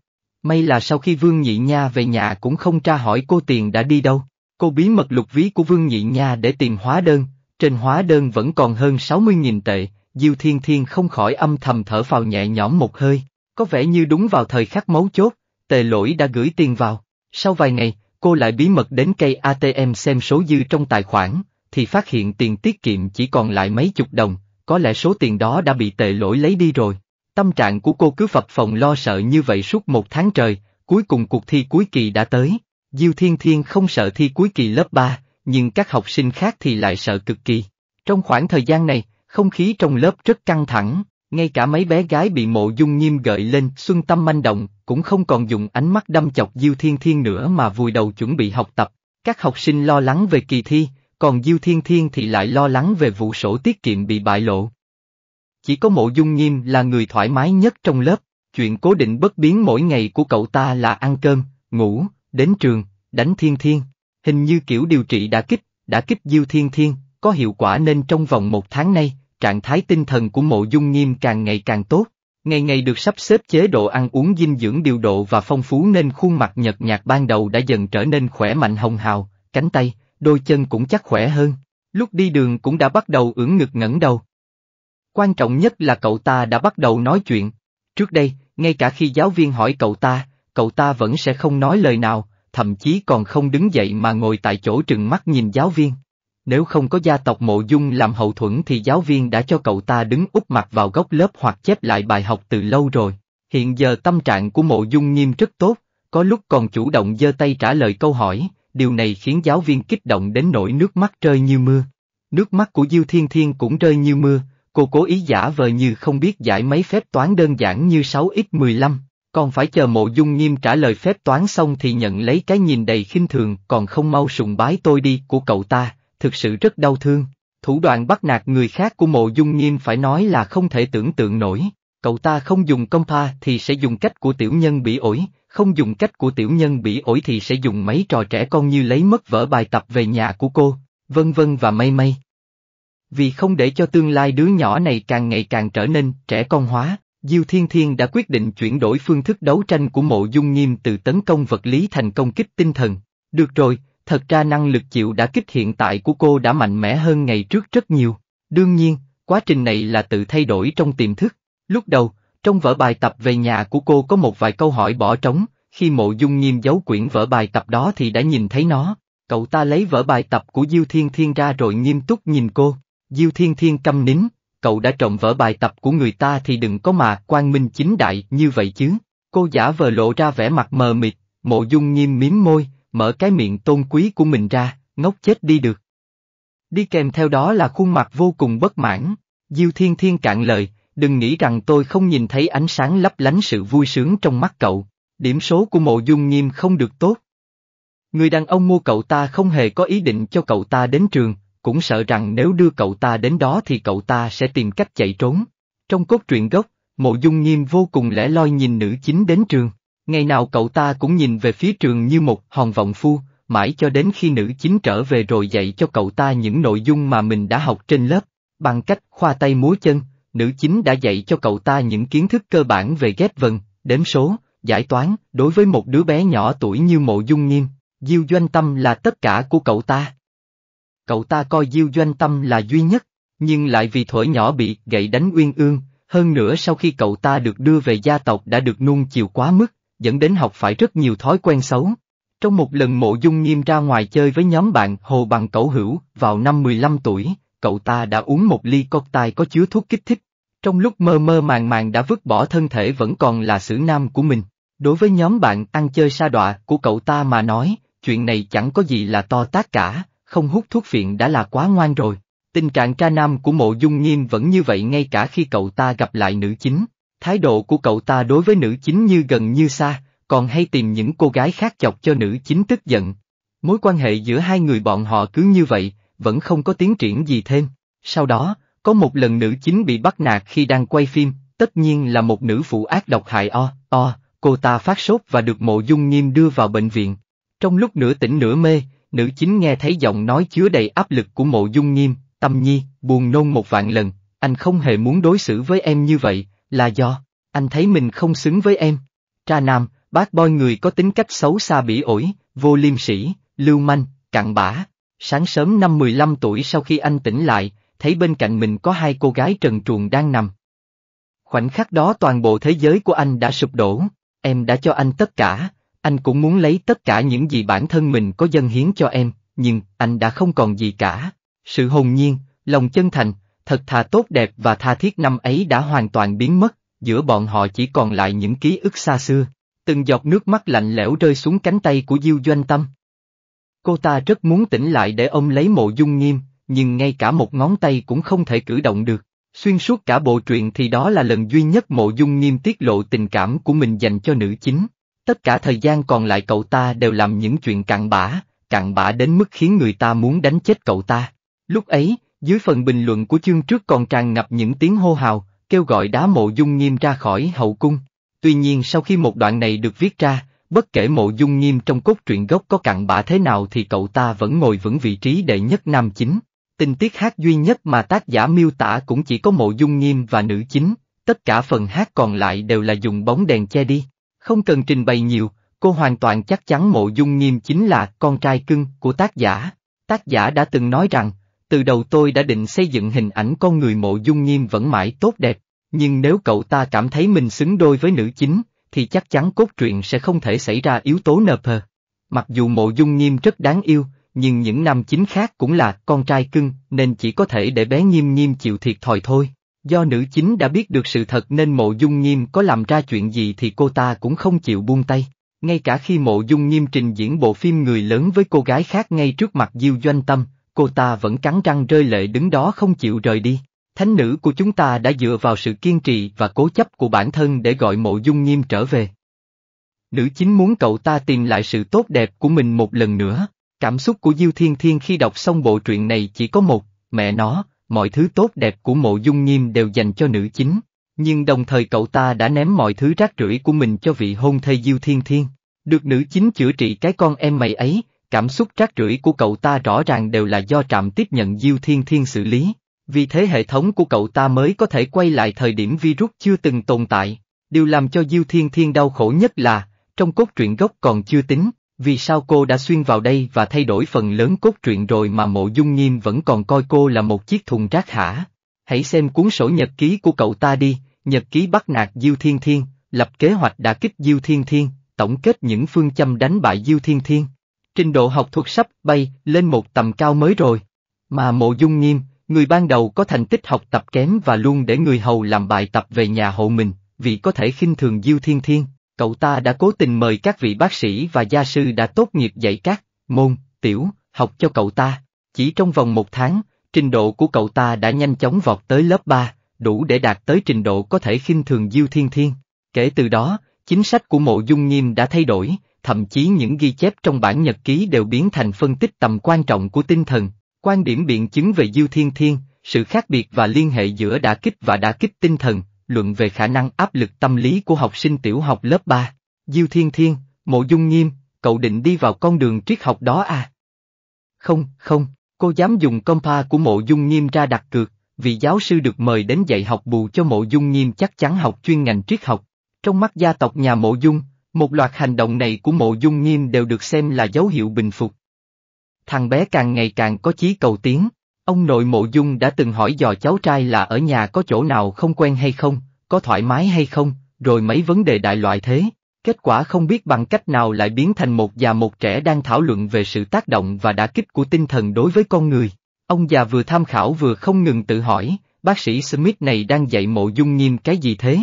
May là sau khi Vương Nhị Nha về nhà cũng không tra hỏi cô tiền đã đi đâu, cô bí mật lục ví của Vương Nhị Nha để tìm hóa đơn, trên hóa đơn vẫn còn hơn 60.000 tệ, Diêu Thiên Thiên không khỏi âm thầm thở phào nhẹ nhõm một hơi, có vẻ như đúng vào thời khắc mấu chốt, tề lỗi đã gửi tiền vào. Sau vài ngày, cô lại bí mật đến cây ATM xem số dư trong tài khoản, thì phát hiện tiền tiết kiệm chỉ còn lại mấy chục đồng, có lẽ số tiền đó đã bị tệ lỗi lấy đi rồi. Tâm trạng của cô cứ phập phòng lo sợ như vậy suốt một tháng trời, cuối cùng cuộc thi cuối kỳ đã tới. Diêu Thiên Thiên không sợ thi cuối kỳ lớp 3, nhưng các học sinh khác thì lại sợ cực kỳ. Trong khoảng thời gian này, không khí trong lớp rất căng thẳng, ngay cả mấy bé gái bị mộ dung nghiêm gợi lên xuân tâm manh động, cũng không còn dùng ánh mắt đâm chọc Diêu Thiên Thiên nữa mà vùi đầu chuẩn bị học tập. Các học sinh lo lắng về kỳ thi, còn Diêu Thiên Thiên thì lại lo lắng về vụ sổ tiết kiệm bị bại lộ. Chỉ có mộ dung nghiêm là người thoải mái nhất trong lớp, chuyện cố định bất biến mỗi ngày của cậu ta là ăn cơm, ngủ, đến trường, đánh Thiên Thiên, hình như kiểu điều trị đã kích, đã kích Diêu Thiên Thiên, có hiệu quả nên trong vòng một tháng nay, trạng thái tinh thần của mộ dung nghiêm càng ngày càng tốt. Ngày ngày được sắp xếp chế độ ăn uống dinh dưỡng điều độ và phong phú nên khuôn mặt nhợt nhạt ban đầu đã dần trở nên khỏe mạnh hồng hào, cánh tay, đôi chân cũng chắc khỏe hơn. Lúc đi đường cũng đã bắt đầu ưỡn ngực ngẩng đầu. Quan trọng nhất là cậu ta đã bắt đầu nói chuyện. Trước đây, ngay cả khi giáo viên hỏi cậu ta, cậu ta vẫn sẽ không nói lời nào, thậm chí còn không đứng dậy mà ngồi tại chỗ trừng mắt nhìn giáo viên nếu không có gia tộc mộ dung làm hậu thuẫn thì giáo viên đã cho cậu ta đứng úp mặt vào góc lớp hoặc chép lại bài học từ lâu rồi. Hiện giờ tâm trạng của mộ dung nghiêm rất tốt, có lúc còn chủ động giơ tay trả lời câu hỏi, điều này khiến giáo viên kích động đến nỗi nước mắt rơi như mưa. Nước mắt của Diêu Thiên Thiên cũng rơi như mưa, cô cố ý giả vờ như không biết giải mấy phép toán đơn giản như 6x15, còn phải chờ mộ dung nghiêm trả lời phép toán xong thì nhận lấy cái nhìn đầy khinh thường còn không mau sùng bái tôi đi của cậu ta, thực sự rất đau thương. Thủ đoạn bắt nạt người khác của mộ dung nghiêm phải nói là không thể tưởng tượng nổi. Cậu ta không dùng công pha thì sẽ dùng cách của tiểu nhân bị ổi, không dùng cách của tiểu nhân bị ổi thì sẽ dùng mấy trò trẻ con như lấy mất vở bài tập về nhà của cô, vân vân và mây mây. Vì không để cho tương lai đứa nhỏ này càng ngày càng trở nên trẻ con hóa, Diêu Thiên Thiên đã quyết định chuyển đổi phương thức đấu tranh của mộ dung nghiêm từ tấn công vật lý thành công kích tinh thần. Được rồi, thật ra năng lực chịu đã kích hiện tại của cô đã mạnh mẽ hơn ngày trước rất nhiều. Đương nhiên, quá trình này là tự thay đổi trong tiềm thức. Lúc đầu, trong vở bài tập về nhà của cô có một vài câu hỏi bỏ trống, khi mộ dung nghiêm giấu quyển vở bài tập đó thì đã nhìn thấy nó. Cậu ta lấy vở bài tập của Diêu Thiên Thiên ra rồi nghiêm túc nhìn cô. Diêu Thiên Thiên căm nín, cậu đã trộm vở bài tập của người ta thì đừng có mà quan minh chính đại như vậy chứ. Cô giả vờ lộ ra vẻ mặt mờ mịt, mộ dung nghiêm miếm môi, mở cái miệng tôn quý của mình ra, ngốc chết đi được. Đi kèm theo đó là khuôn mặt vô cùng bất mãn, Diêu Thiên Thiên cạn lời, đừng nghĩ rằng tôi không nhìn thấy ánh sáng lấp lánh sự vui sướng trong mắt cậu, điểm số của mộ dung nghiêm không được tốt. Người đàn ông mua cậu ta không hề có ý định cho cậu ta đến trường, cũng sợ rằng nếu đưa cậu ta đến đó thì cậu ta sẽ tìm cách chạy trốn. Trong cốt truyện gốc, mộ dung nghiêm vô cùng lẻ loi nhìn nữ chính đến trường. Ngày nào cậu ta cũng nhìn về phía trường như một hòn vọng phu, mãi cho đến khi nữ chính trở về rồi dạy cho cậu ta những nội dung mà mình đã học trên lớp, bằng cách khoa tay múa chân, nữ chính đã dạy cho cậu ta những kiến thức cơ bản về ghép vần, đếm số, giải toán, đối với một đứa bé nhỏ tuổi như mộ dung nghiêm, Diêu Doanh Tâm là tất cả của cậu ta. Cậu ta coi Diêu Doanh Tâm là duy nhất, nhưng lại vì thổi nhỏ bị gậy đánh uyên ương, hơn nữa sau khi cậu ta được đưa về gia tộc đã được nuông chiều quá mức, dẫn đến học phải rất nhiều thói quen xấu. Trong một lần mộ dung nghiêm ra ngoài chơi với nhóm bạn Hồ Bằng Cẩu Hữu, vào năm 15 tuổi, cậu ta đã uống một ly cocktail có chứa thuốc kích thích. Trong lúc mơ mơ màng màng đã vứt bỏ thân thể vẫn còn là sử nam của mình. Đối với nhóm bạn ăn chơi sa đọa của cậu ta mà nói, chuyện này chẳng có gì là to tác cả, không hút thuốc phiện đã là quá ngoan rồi. Tình trạng ca nam của mộ dung nghiêm vẫn như vậy ngay cả khi cậu ta gặp lại nữ chính. Thái độ của cậu ta đối với nữ chính như gần như xa, còn hay tìm những cô gái khác chọc cho nữ chính tức giận. Mối quan hệ giữa hai người bọn họ cứ như vậy, vẫn không có tiến triển gì thêm. Sau đó, có một lần nữ chính bị bắt nạt khi đang quay phim, tất nhiên là một nữ phụ ác độc hại o, o, cô ta phát sốt và được mộ dung nghiêm đưa vào bệnh viện. Trong lúc nửa tỉnh nửa mê, nữ chính nghe thấy giọng nói chứa đầy áp lực của mộ dung nghiêm, tâm nhi, buồn nôn một vạn lần, anh không hề muốn đối xử với em như vậy, là do, anh thấy mình không xứng với em. Tra Nam, bác boy người có tính cách xấu xa bỉ ổi, vô liêm sỉ, lưu manh, cặn bã. Sáng sớm năm 15 tuổi sau khi anh tỉnh lại, thấy bên cạnh mình có hai cô gái trần truồng đang nằm. Khoảnh khắc đó toàn bộ thế giới của anh đã sụp đổ, em đã cho anh tất cả, anh cũng muốn lấy tất cả những gì bản thân mình có dâng hiến cho em, nhưng anh đã không còn gì cả. Sự hồn nhiên, lòng chân thành, thật thà tốt đẹp và tha thiết năm ấy đã hoàn toàn biến mất, giữa bọn họ chỉ còn lại những ký ức xa xưa. Từng giọt nước mắt lạnh lẽo rơi xuống cánh tay của Diêu Doanh Tâm. Cô ta rất muốn tỉnh lại để ông lấy mộ dung nghiêm, nhưng ngay cả một ngón tay cũng không thể cử động được. Xuyên suốt cả bộ truyện thì đó là lần duy nhất mộ dung nghiêm tiết lộ tình cảm của mình dành cho nữ chính. Tất cả thời gian còn lại cậu ta đều làm những chuyện cặn bã, cặn bã đến mức khiến người ta muốn đánh chết cậu ta. Lúc ấy, dưới phần bình luận của chương trước còn tràn ngập những tiếng hô hào, kêu gọi đá mộ dung nghiêm ra khỏi hậu cung. Tuy nhiên sau khi một đoạn này được viết ra, bất kể mộ dung nghiêm trong cốt truyện gốc có cặn bã thế nào thì cậu ta vẫn ngồi vững vị trí đệ nhất nam chính. Tình tiết hát duy nhất mà tác giả miêu tả cũng chỉ có mộ dung nghiêm và nữ chính, tất cả phần hát còn lại đều là dùng bóng đèn che đi. Không cần trình bày nhiều, cô hoàn toàn chắc chắn mộ dung nghiêm chính là con trai cưng của tác giả. Tác giả đã từng nói rằng, từ đầu tôi đã định xây dựng hình ảnh con người mộ dung nghiêm vẫn mãi tốt đẹp, nhưng nếu cậu ta cảm thấy mình xứng đôi với nữ chính, thì chắc chắn cốt truyện sẽ không thể xảy ra yếu tố nợp hờ. Mặc dù mộ dung nghiêm rất đáng yêu, nhưng những nam chính khác cũng là con trai cưng nên chỉ có thể để bé nghiêm nghiêm chịu thiệt thòi thôi. Do nữ chính đã biết được sự thật nên mộ dung nghiêm có làm ra chuyện gì thì cô ta cũng không chịu buông tay. Ngay cả khi mộ dung nghiêm trình diễn bộ phim người lớn với cô gái khác ngay trước mặt Diêu Doanh Tâm, cô ta vẫn cắn răng rơi lệ đứng đó không chịu rời đi. Thánh nữ của chúng ta đã dựa vào sự kiên trì và cố chấp của bản thân để gọi mộ dung nghiêm trở về. Nữ chính muốn cậu ta tìm lại sự tốt đẹp của mình một lần nữa. Cảm xúc của Diêu Thiên Thiên khi đọc xong bộ truyện này chỉ có một, mẹ nó, mọi thứ tốt đẹp của mộ dung nghiêm đều dành cho nữ chính, nhưng đồng thời cậu ta đã ném mọi thứ rác rưởi của mình cho vị hôn thê Diêu Thiên Thiên. Được nữ chính chữa trị cái con em mày ấy, Cảm xúc rác rưởi của cậu ta rõ ràng đều là do trạm tiếp nhận Diêu Thiên Thiên xử lý, vì thế hệ thống của cậu ta mới có thể quay lại thời điểm virus chưa từng tồn tại. Điều làm cho Diêu Thiên Thiên đau khổ nhất là, trong cốt truyện gốc còn chưa tính, vì sao cô đã xuyên vào đây và thay đổi phần lớn cốt truyện rồi mà mộ dung nghiêm vẫn còn coi cô là một chiếc thùng rác hả? Hãy xem cuốn sổ nhật ký của cậu ta đi, nhật ký bắt nạt Diêu Thiên Thiên, lập kế hoạch đã kích Diêu Thiên Thiên, tổng kết những phương châm đánh bại Diêu Thiên Thiên, trình độ học thuật sắp bay lên một tầm cao mới rồi. Mà mộ dung nghiêm, người ban đầu có thành tích học tập kém và luôn để người hầu làm bài tập về nhà hộ mình, vì có thể khinh thường Diêu Thiên Thiên, cậu ta đã cố tình mời các vị bác sĩ và gia sư đã tốt nghiệp dạy các môn, tiểu, học cho cậu ta. Chỉ trong vòng một tháng, trình độ của cậu ta đã nhanh chóng vọt tới lớp 3, đủ để đạt tới trình độ có thể khinh thường Diêu Thiên Thiên. Kể từ đó, chính sách của mộ dung nghiêm đã thay đổi, thậm chí những ghi chép trong bản nhật ký đều biến thành phân tích tầm quan trọng của tinh thần, quan điểm biện chứng về Diêu Thiên Thiên, sự khác biệt và liên hệ giữa đả kích và đả kích tinh thần, luận về khả năng áp lực tâm lý của học sinh tiểu học lớp 3. Diêu Thiên Thiên, Mộ Dung Nghiêm, cậu định đi vào con đường triết học đó à? Không, không, cô dám dùng compa của Mộ Dung Nghiêm ra đặt cược, vì giáo sư được mời đến dạy học bù cho Mộ Dung Nghiêm chắc chắn học chuyên ngành triết học. Trong mắt gia tộc nhà Mộ Dung, một loạt hành động này của mộ dung nghiêm đều được xem là dấu hiệu bình phục. Thằng bé càng ngày càng có chí cầu tiến, ông nội mộ dung đã từng hỏi dò cháu trai là ở nhà có chỗ nào không quen hay không, có thoải mái hay không, rồi mấy vấn đề đại loại thế. Kết quả không biết bằng cách nào lại biến thành một già một trẻ đang thảo luận về sự tác động và đả kích của tinh thần đối với con người. Ông già vừa tham khảo vừa không ngừng tự hỏi, bác sĩ Smith này đang dạy mộ dung nghiêm cái gì thế?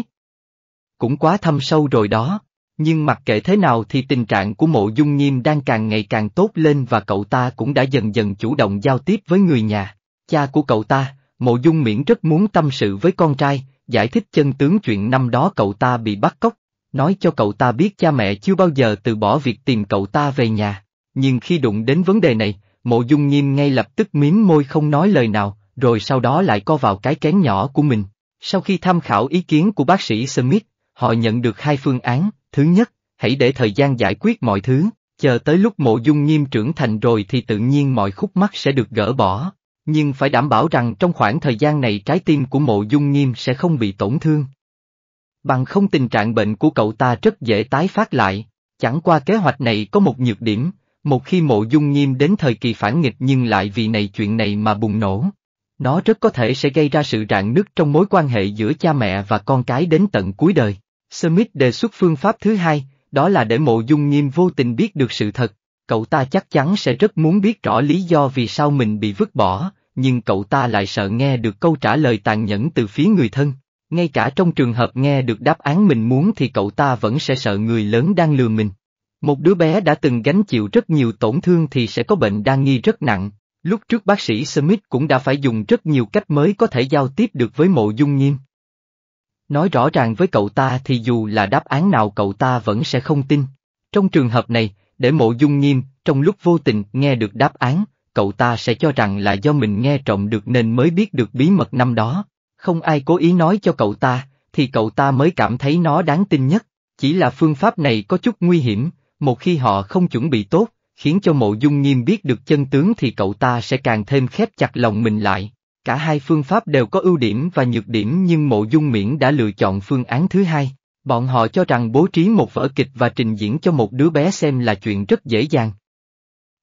Cũng quá thâm sâu rồi đó. Nhưng mặc kệ thế nào thì tình trạng của mộ dung nghiêm đang càng ngày càng tốt lên và cậu ta cũng đã dần dần chủ động giao tiếp với người nhà. Cha của cậu ta, mộ dung miễn rất muốn tâm sự với con trai, giải thích chân tướng chuyện năm đó cậu ta bị bắt cóc, nói cho cậu ta biết cha mẹ chưa bao giờ từ bỏ việc tìm cậu ta về nhà. Nhưng khi đụng đến vấn đề này, mộ dung nghiêm ngay lập tức mím môi không nói lời nào, rồi sau đó lại co vào cái kén nhỏ của mình. Sau khi tham khảo ý kiến của bác sĩ Smith, họ nhận được hai phương án, Thứ nhất, hãy để thời gian giải quyết mọi thứ, chờ tới lúc mộ dung nghiêm trưởng thành rồi thì tự nhiên mọi khúc mắc sẽ được gỡ bỏ. Nhưng phải đảm bảo rằng trong khoảng thời gian này trái tim của mộ dung nghiêm sẽ không bị tổn thương. Bằng không tình trạng bệnh của cậu ta rất dễ tái phát lại, chẳng qua kế hoạch này có một nhược điểm, một khi mộ dung nghiêm đến thời kỳ phản nghịch nhưng lại vì này chuyện này mà bùng nổ. Nó rất có thể sẽ gây ra sự rạn nứt trong mối quan hệ giữa cha mẹ và con cái đến tận cuối đời. Smith đề xuất phương pháp thứ hai, đó là để mộ dung nghiêm vô tình biết được sự thật. Cậu ta chắc chắn sẽ rất muốn biết rõ lý do vì sao mình bị vứt bỏ, nhưng cậu ta lại sợ nghe được câu trả lời tàn nhẫn từ phía người thân. Ngay cả trong trường hợp nghe được đáp án mình muốn thì cậu ta vẫn sẽ sợ người lớn đang lừa mình. Một đứa bé đã từng gánh chịu rất nhiều tổn thương thì sẽ có bệnh đa nghi rất nặng. Lúc trước bác sĩ Smith cũng đã phải dùng rất nhiều cách mới có thể giao tiếp được với mộ dung nghiêm. Nói rõ ràng với cậu ta thì dù là đáp án nào cậu ta vẫn sẽ không tin. Trong trường hợp này, để mộ dung nghiêm, trong lúc vô tình nghe được đáp án, cậu ta sẽ cho rằng là do mình nghe trộm được nên mới biết được bí mật năm đó. Không ai cố ý nói cho cậu ta, thì cậu ta mới cảm thấy nó đáng tin nhất. Chỉ là phương pháp này có chút nguy hiểm, một khi họ không chuẩn bị tốt, khiến cho mộ dung nghiêm biết được chân tướng thì cậu ta sẽ càng thêm khép chặt lòng mình lại. Cả hai phương pháp đều có ưu điểm và nhược điểm nhưng mộ dung miễn đã lựa chọn phương án thứ hai. Bọn họ cho rằng bố trí một vở kịch và trình diễn cho một đứa bé xem là chuyện rất dễ dàng.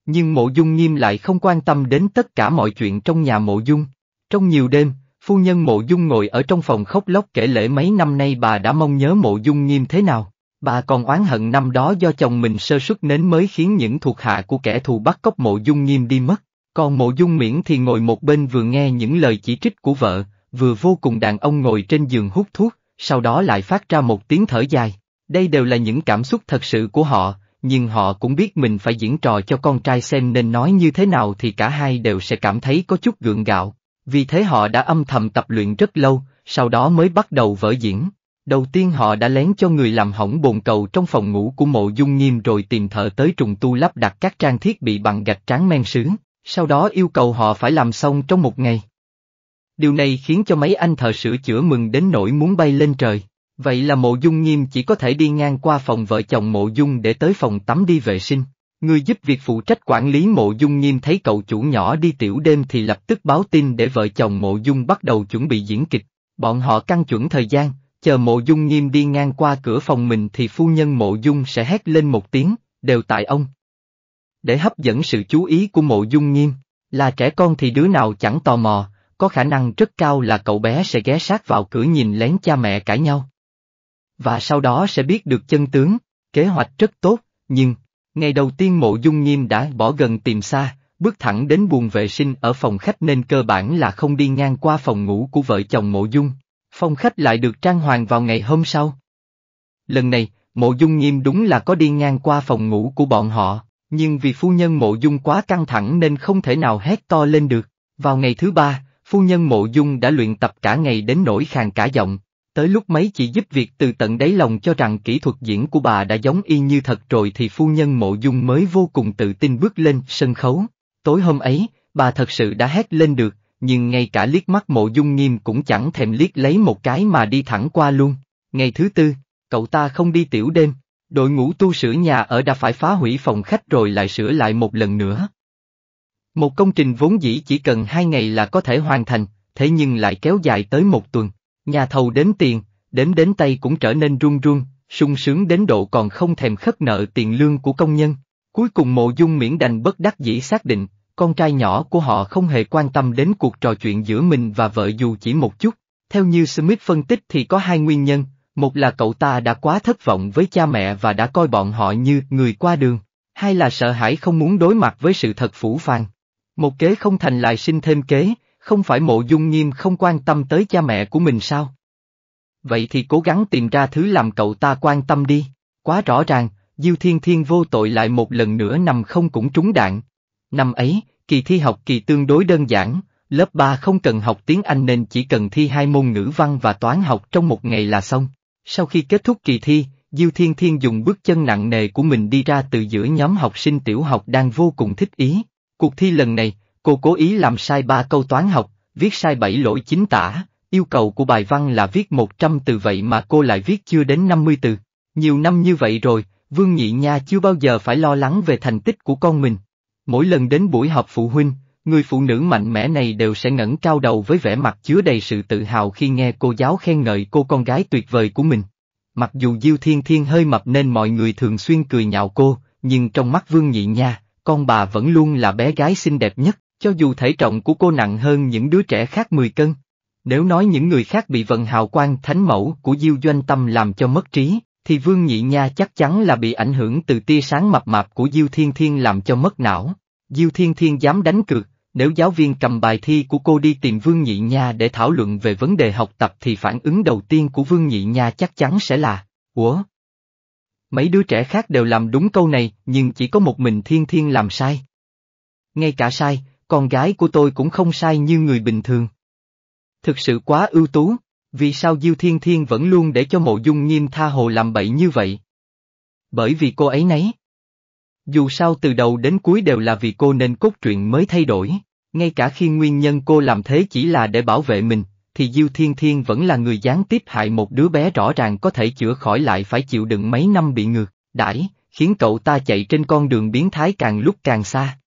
Nhưng mộ dung nghiêm lại không quan tâm đến tất cả mọi chuyện trong nhà mộ dung. Trong nhiều đêm, phu nhân mộ dung ngồi ở trong phòng khóc lóc kể lễ mấy năm nay bà đã mong nhớ mộ dung nghiêm thế nào. Bà còn oán hận năm đó do chồng mình sơ suất nến mới khiến những thuộc hạ của kẻ thù bắt cóc mộ dung nghiêm đi mất. Còn mộ dung miễn thì ngồi một bên vừa nghe những lời chỉ trích của vợ, vừa vô cùng đàn ông ngồi trên giường hút thuốc, sau đó lại phát ra một tiếng thở dài. Đây đều là những cảm xúc thật sự của họ, nhưng họ cũng biết mình phải diễn trò cho con trai xem nên nói như thế nào thì cả hai đều sẽ cảm thấy có chút gượng gạo. Vì thế họ đã âm thầm tập luyện rất lâu, sau đó mới bắt đầu vở diễn. Đầu tiên họ đã lén cho người làm hỏng bồn cầu trong phòng ngủ của mộ dung nghiêm rồi tìm thợ tới trùng tu lắp đặt các trang thiết bị bằng gạch tráng men sứ sau đó yêu cầu họ phải làm xong trong một ngày. Điều này khiến cho mấy anh thợ sửa chữa mừng đến nỗi muốn bay lên trời. Vậy là mộ dung nghiêm chỉ có thể đi ngang qua phòng vợ chồng mộ dung để tới phòng tắm đi vệ sinh. Người giúp việc phụ trách quản lý mộ dung nghiêm thấy cậu chủ nhỏ đi tiểu đêm thì lập tức báo tin để vợ chồng mộ dung bắt đầu chuẩn bị diễn kịch. Bọn họ căn chuẩn thời gian, chờ mộ dung nghiêm đi ngang qua cửa phòng mình thì phu nhân mộ dung sẽ hét lên một tiếng, đều tại ông để hấp dẫn sự chú ý của mộ dung nghiêm. Là trẻ con thì đứa nào chẳng tò mò, có khả năng rất cao là cậu bé sẽ ghé sát vào cửa nhìn lén cha mẹ cãi nhau. Và sau đó sẽ biết được chân tướng, kế hoạch rất tốt, nhưng, ngày đầu tiên mộ dung nghiêm đã bỏ gần tìm xa, bước thẳng đến buồng vệ sinh ở phòng khách nên cơ bản là không đi ngang qua phòng ngủ của vợ chồng mộ dung. Phòng khách lại được trang hoàng vào ngày hôm sau. Lần này, mộ dung nghiêm đúng là có đi ngang qua phòng ngủ của bọn họ, nhưng vì phu nhân mộ dung quá căng thẳng nên không thể nào hét to lên được. Vào ngày thứ ba, phu nhân mộ dung đã luyện tập cả ngày đến nỗi khàn cả giọng. Tới lúc mấy chị giúp việc từ tận đáy lòng cho rằng kỹ thuật diễn của bà đã giống y như thật rồi thì phu nhân mộ dung mới vô cùng tự tin bước lên sân khấu. Tối hôm ấy, bà thật sự đã hét lên được, nhưng ngay cả liếc mắt mộ dung nghiêm cũng chẳng thèm liếc lấy một cái mà đi thẳng qua luôn. Ngày thứ tư, cậu ta không đi tiểu đêm, Đội ngũ tu sửa nhà ở đã phải phá hủy phòng khách rồi lại sửa lại một lần nữa. Một công trình vốn dĩ chỉ cần hai ngày là có thể hoàn thành, thế nhưng lại kéo dài tới một tuần. Nhà thầu đến tiền, đến đến tay cũng trở nên run run, sung sướng đến độ còn không thèm khất nợ tiền lương của công nhân. Cuối cùng mộ dung miễn đành bất đắc dĩ xác định, con trai nhỏ của họ không hề quan tâm đến cuộc trò chuyện giữa mình và vợ dù chỉ một chút. Theo như Smith phân tích thì có hai nguyên nhân, một là cậu ta đã quá thất vọng với cha mẹ và đã coi bọn họ như người qua đường, hai là sợ hãi không muốn đối mặt với sự thật phủ phàng. Một kế không thành lại sinh thêm kế, không phải mộ dung nghiêm không quan tâm tới cha mẹ của mình sao? Vậy thì cố gắng tìm ra thứ làm cậu ta quan tâm đi, quá rõ ràng, Diêu Thiên Thiên vô tội lại một lần nữa nằm không cũng trúng đạn. Năm ấy, kỳ thi học kỳ tương đối đơn giản, lớp 3 không cần học tiếng Anh nên chỉ cần thi hai môn ngữ văn và toán học trong một ngày là xong. Sau khi kết thúc kỳ thi, Diêu Thiên Thiên dùng bước chân nặng nề của mình đi ra từ giữa nhóm học sinh tiểu học đang vô cùng thích ý. Cuộc thi lần này, cô cố ý làm sai ba câu toán học, viết sai bảy lỗi chính tả, yêu cầu của bài văn là viết 100 từ vậy mà cô lại viết chưa đến 50 từ. Nhiều năm như vậy rồi, Vương Nhị Nha chưa bao giờ phải lo lắng về thành tích của con mình. Mỗi lần đến buổi họp phụ huynh, Người phụ nữ mạnh mẽ này đều sẽ ngẩng cao đầu với vẻ mặt chứa đầy sự tự hào khi nghe cô giáo khen ngợi cô con gái tuyệt vời của mình. Mặc dù Diêu Thiên Thiên hơi mập nên mọi người thường xuyên cười nhạo cô, nhưng trong mắt Vương Nhị Nha, con bà vẫn luôn là bé gái xinh đẹp nhất, cho dù thể trọng của cô nặng hơn những đứa trẻ khác 10 cân. Nếu nói những người khác bị vận hào quang thánh mẫu của Diêu Doanh Tâm làm cho mất trí, thì Vương Nhị Nha chắc chắn là bị ảnh hưởng từ tia sáng mập mạp của Diêu Thiên Thiên làm cho mất não. Diêu Thiên Thiên dám đánh cược, nếu giáo viên cầm bài thi của cô đi tìm Vương Nhị Nha để thảo luận về vấn đề học tập thì phản ứng đầu tiên của Vương Nhị Nha chắc chắn sẽ là, Ủa? Mấy đứa trẻ khác đều làm đúng câu này, nhưng chỉ có một mình Thiên Thiên làm sai. Ngay cả sai, con gái của tôi cũng không sai như người bình thường. Thực sự quá ưu tú, vì sao Diêu Thiên Thiên vẫn luôn để cho mộ dung nghiêm tha hồ làm bậy như vậy? Bởi vì cô ấy nấy. Dù sao từ đầu đến cuối đều là vì cô nên cốt truyện mới thay đổi. Ngay cả khi nguyên nhân cô làm thế chỉ là để bảo vệ mình, thì Diêu Thiên Thiên vẫn là người gián tiếp hại một đứa bé rõ ràng có thể chữa khỏi lại phải chịu đựng mấy năm bị ngược, đãi, khiến cậu ta chạy trên con đường biến thái càng lúc càng xa.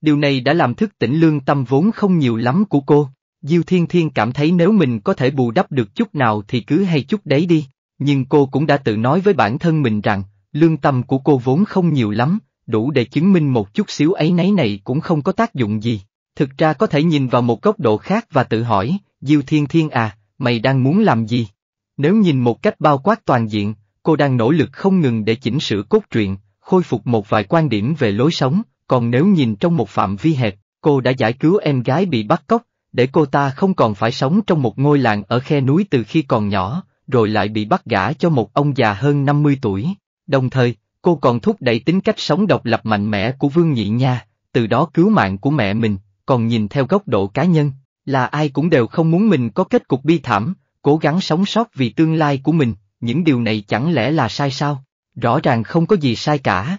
Điều này đã làm thức tỉnh lương tâm vốn không nhiều lắm của cô, Diêu Thiên Thiên cảm thấy nếu mình có thể bù đắp được chút nào thì cứ hay chút đấy đi, nhưng cô cũng đã tự nói với bản thân mình rằng, lương tâm của cô vốn không nhiều lắm, đủ để chứng minh một chút xíu ấy nấy này cũng không có tác dụng gì. Thực ra có thể nhìn vào một góc độ khác và tự hỏi, Diêu Thiên Thiên à, mày đang muốn làm gì? Nếu nhìn một cách bao quát toàn diện, cô đang nỗ lực không ngừng để chỉnh sửa cốt truyện, khôi phục một vài quan điểm về lối sống, còn nếu nhìn trong một phạm vi hẹp, cô đã giải cứu em gái bị bắt cóc, để cô ta không còn phải sống trong một ngôi làng ở khe núi từ khi còn nhỏ, rồi lại bị bắt gả cho một ông già hơn 50 tuổi. Đồng thời, cô còn thúc đẩy tính cách sống độc lập mạnh mẽ của Vương Nhị Nha, từ đó cứu mạng của mẹ mình, còn nhìn theo góc độ cá nhân, là ai cũng đều không muốn mình có kết cục bi thảm, cố gắng sống sót vì tương lai của mình, những điều này chẳng lẽ là sai sao? Rõ ràng không có gì sai cả.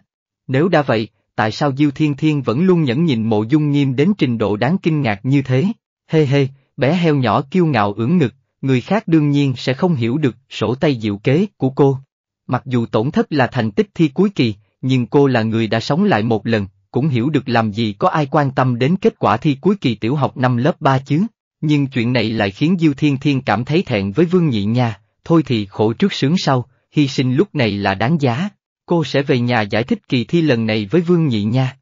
Nếu đã vậy, tại sao Diêu Thiên Thiên vẫn luôn nhẫn nhịn mộ dung nghiêm đến trình độ đáng kinh ngạc như thế? Hê hê, bé heo nhỏ kiêu ngạo ưỡn ngực, người khác đương nhiên sẽ không hiểu được sổ tay diệu kế của cô. Mặc dù tổn thất là thành tích thi cuối kỳ, nhưng cô là người đã sống lại một lần, cũng hiểu được làm gì có ai quan tâm đến kết quả thi cuối kỳ tiểu học năm lớp 3 chứ. Nhưng chuyện này lại khiến Diêu Thiên Thiên cảm thấy thẹn với Vương Nhị Nha, thôi thì khổ trước sướng sau, hy sinh lúc này là đáng giá, cô sẽ về nhà giải thích kỳ thi lần này với Vương Nhị Nha.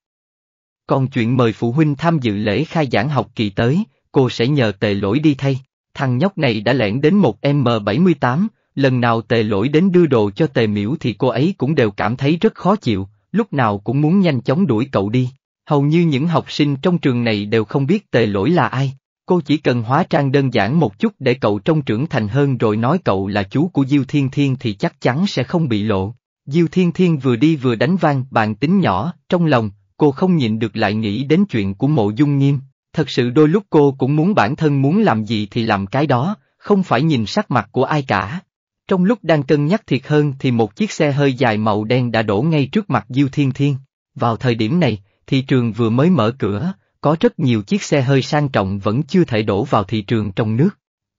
Còn chuyện mời phụ huynh tham dự lễ khai giảng học kỳ tới, cô sẽ nhờ tề lỗi đi thay, thằng nhóc này đã lẻn đến một M78, lần nào tề lỗi đến đưa đồ cho tề miễu thì cô ấy cũng đều cảm thấy rất khó chịu, lúc nào cũng muốn nhanh chóng đuổi cậu đi. Hầu như những học sinh trong trường này đều không biết tề lỗi là ai, cô chỉ cần hóa trang đơn giản một chút để cậu trông trưởng thành hơn rồi nói cậu là chú của Diêu Thiên Thiên thì chắc chắn sẽ không bị lộ. Diêu Thiên Thiên vừa đi vừa đánh vang bàn tính nhỏ, trong lòng, cô không nhịn được lại nghĩ đến chuyện của mộ dung nghiêm, thật sự đôi lúc cô cũng muốn bản thân muốn làm gì thì làm cái đó, không phải nhìn sắc mặt của ai cả. Trong lúc đang cân nhắc thiệt hơn thì một chiếc xe hơi dài màu đen đã đổ ngay trước mặt Diêu Thiên Thiên. Vào thời điểm này, thị trường vừa mới mở cửa, có rất nhiều chiếc xe hơi sang trọng vẫn chưa thể đổ vào thị trường trong nước.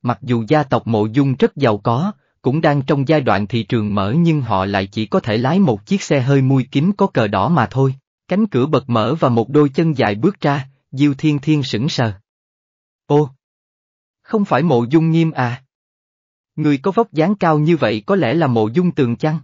Mặc dù gia tộc Mộ Dung rất giàu có, cũng đang trong giai đoạn thị trường mở nhưng họ lại chỉ có thể lái một chiếc xe hơi mui kín có cờ đỏ mà thôi. Cánh cửa bật mở và một đôi chân dài bước ra, Diêu Thiên Thiên sững sờ. Ô! Không phải Mộ Dung Nghiêm à? Người có vóc dáng cao như vậy có lẽ là mộ dung tường chăng?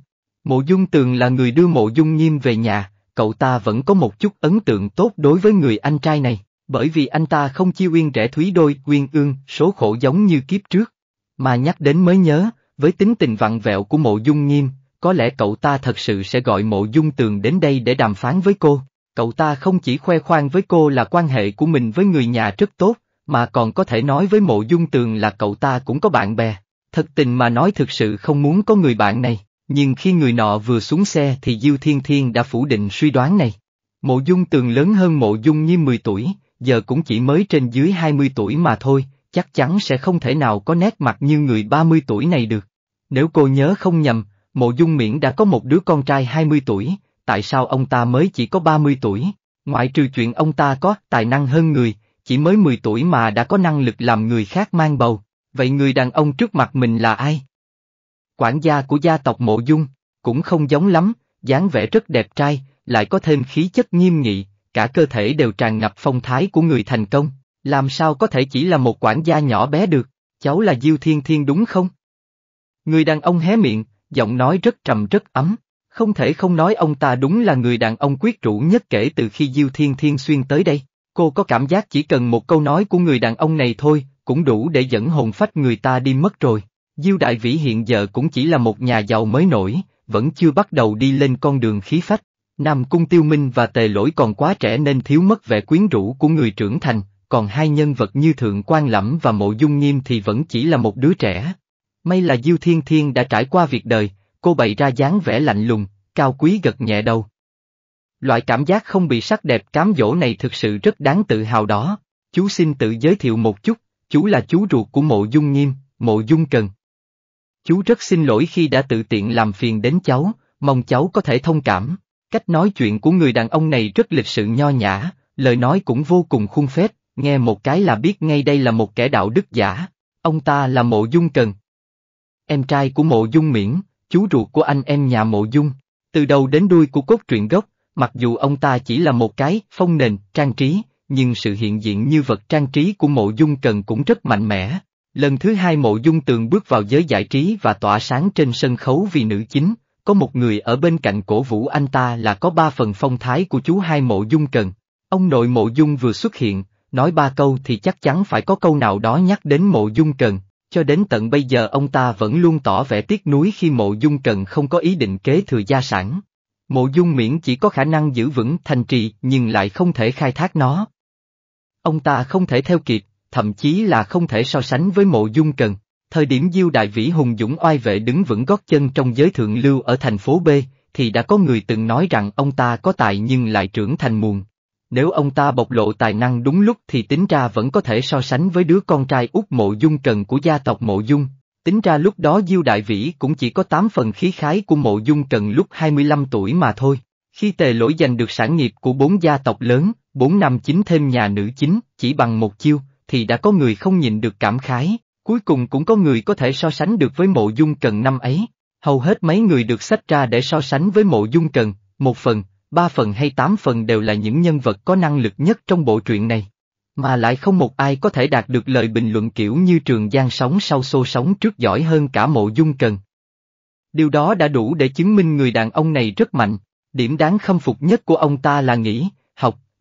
Mộ dung tường là người đưa mộ dung nghiêm về nhà, cậu ta vẫn có một chút ấn tượng tốt đối với người anh trai này, bởi vì anh ta không chi uyên rẻ thúy đôi, uyên ương, số khổ giống như kiếp trước. Mà nhắc đến mới nhớ, với tính tình vặn vẹo của mộ dung nghiêm, có lẽ cậu ta thật sự sẽ gọi mộ dung tường đến đây để đàm phán với cô. Cậu ta không chỉ khoe khoang với cô là quan hệ của mình với người nhà rất tốt, mà còn có thể nói với mộ dung tường là cậu ta cũng có bạn bè. Thật tình mà nói thực sự không muốn có người bạn này, nhưng khi người nọ vừa xuống xe thì Diêu Thiên Thiên đã phủ định suy đoán này. Mộ Dung Tường lớn hơn Mộ Dung Nhi 10 tuổi, giờ cũng chỉ mới trên dưới 20 tuổi mà thôi, chắc chắn sẽ không thể nào có nét mặt như người 30 tuổi này được. Nếu cô nhớ không nhầm, Mộ Dung Miễn đã có một đứa con trai 20 tuổi, tại sao ông ta mới chỉ có 30 tuổi? Ngoại trừ chuyện ông ta có tài năng hơn người, chỉ mới 10 tuổi mà đã có năng lực làm người khác mang bầu, Vậy người đàn ông trước mặt mình là ai? Quản gia của gia tộc Mộ Dung, cũng không giống lắm, dáng vẻ rất đẹp trai, lại có thêm khí chất nghiêm nghị, cả cơ thể đều tràn ngập phong thái của người thành công, làm sao có thể chỉ là một quản gia nhỏ bé được, cháu là Diêu Thiên Thiên đúng không? Người đàn ông hé miệng, giọng nói rất trầm rất ấm, không thể không nói ông ta đúng là người đàn ông quyết rũ nhất kể từ khi Diêu Thiên Thiên xuyên tới đây, cô có cảm giác chỉ cần một câu nói của người đàn ông này thôi, cũng đủ để dẫn hồn phách người ta đi mất rồi. Diêu Đại Vĩ hiện giờ cũng chỉ là một nhà giàu mới nổi, vẫn chưa bắt đầu đi lên con đường khí phách. Nam Cung Tiêu Minh và Tề Lỗi còn quá trẻ nên thiếu mất vẻ quyến rũ của người trưởng thành, còn hai nhân vật như Thượng quan Lẫm và Mộ Dung Nghiêm thì vẫn chỉ là một đứa trẻ. May là Diêu Thiên Thiên đã trải qua việc đời, cô bày ra dáng vẻ lạnh lùng, cao quý gật nhẹ đầu. Loại cảm giác không bị sắc đẹp cám dỗ này thực sự rất đáng tự hào đó, chú xin tự giới thiệu một chút, chú là chú ruột của mộ dung nghiêm, mộ dung cần. Chú rất xin lỗi khi đã tự tiện làm phiền đến cháu, mong cháu có thể thông cảm. Cách nói chuyện của người đàn ông này rất lịch sự nho nhã, lời nói cũng vô cùng khuôn phép, nghe một cái là biết ngay đây là một kẻ đạo đức giả, ông ta là mộ dung cần. Em trai của mộ dung miễn, chú ruột của anh em nhà mộ dung, từ đầu đến đuôi của cốt truyện gốc, mặc dù ông ta chỉ là một cái phong nền, trang trí, nhưng sự hiện diện như vật trang trí của mộ dung cần cũng rất mạnh mẽ. Lần thứ hai mộ dung tường bước vào giới giải trí và tỏa sáng trên sân khấu vì nữ chính, có một người ở bên cạnh cổ vũ anh ta là có ba phần phong thái của chú hai mộ dung cần. Ông nội mộ dung vừa xuất hiện, nói ba câu thì chắc chắn phải có câu nào đó nhắc đến mộ dung cần, cho đến tận bây giờ ông ta vẫn luôn tỏ vẻ tiếc nuối khi mộ dung cần không có ý định kế thừa gia sản. Mộ dung miễn chỉ có khả năng giữ vững thành trì nhưng lại không thể khai thác nó ông ta không thể theo kịp, thậm chí là không thể so sánh với mộ dung cần. Thời điểm Diêu Đại Vĩ Hùng Dũng oai vệ đứng vững gót chân trong giới thượng lưu ở thành phố B, thì đã có người từng nói rằng ông ta có tài nhưng lại trưởng thành muộn. Nếu ông ta bộc lộ tài năng đúng lúc thì tính ra vẫn có thể so sánh với đứa con trai út mộ dung cần của gia tộc mộ dung. Tính ra lúc đó Diêu Đại Vĩ cũng chỉ có 8 phần khí khái của mộ dung cần lúc 25 tuổi mà thôi. Khi tề lỗi giành được sản nghiệp của bốn gia tộc lớn, bốn năm chính thêm nhà nữ chính, chỉ bằng một chiêu, thì đã có người không nhìn được cảm khái, cuối cùng cũng có người có thể so sánh được với mộ dung cần năm ấy. Hầu hết mấy người được sách ra để so sánh với mộ dung cần, một phần, ba phần hay tám phần đều là những nhân vật có năng lực nhất trong bộ truyện này. Mà lại không một ai có thể đạt được lời bình luận kiểu như trường giang sống sau xô sống trước giỏi hơn cả mộ dung cần. Điều đó đã đủ để chứng minh người đàn ông này rất mạnh, điểm đáng khâm phục nhất của ông ta là nghĩ,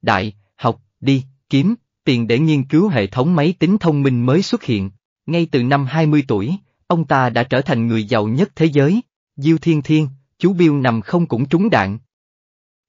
đại, học, đi, kiếm, tiền để nghiên cứu hệ thống máy tính thông minh mới xuất hiện. Ngay từ năm 20 tuổi, ông ta đã trở thành người giàu nhất thế giới. Diêu Thiên Thiên, chú biêu nằm không cũng trúng đạn.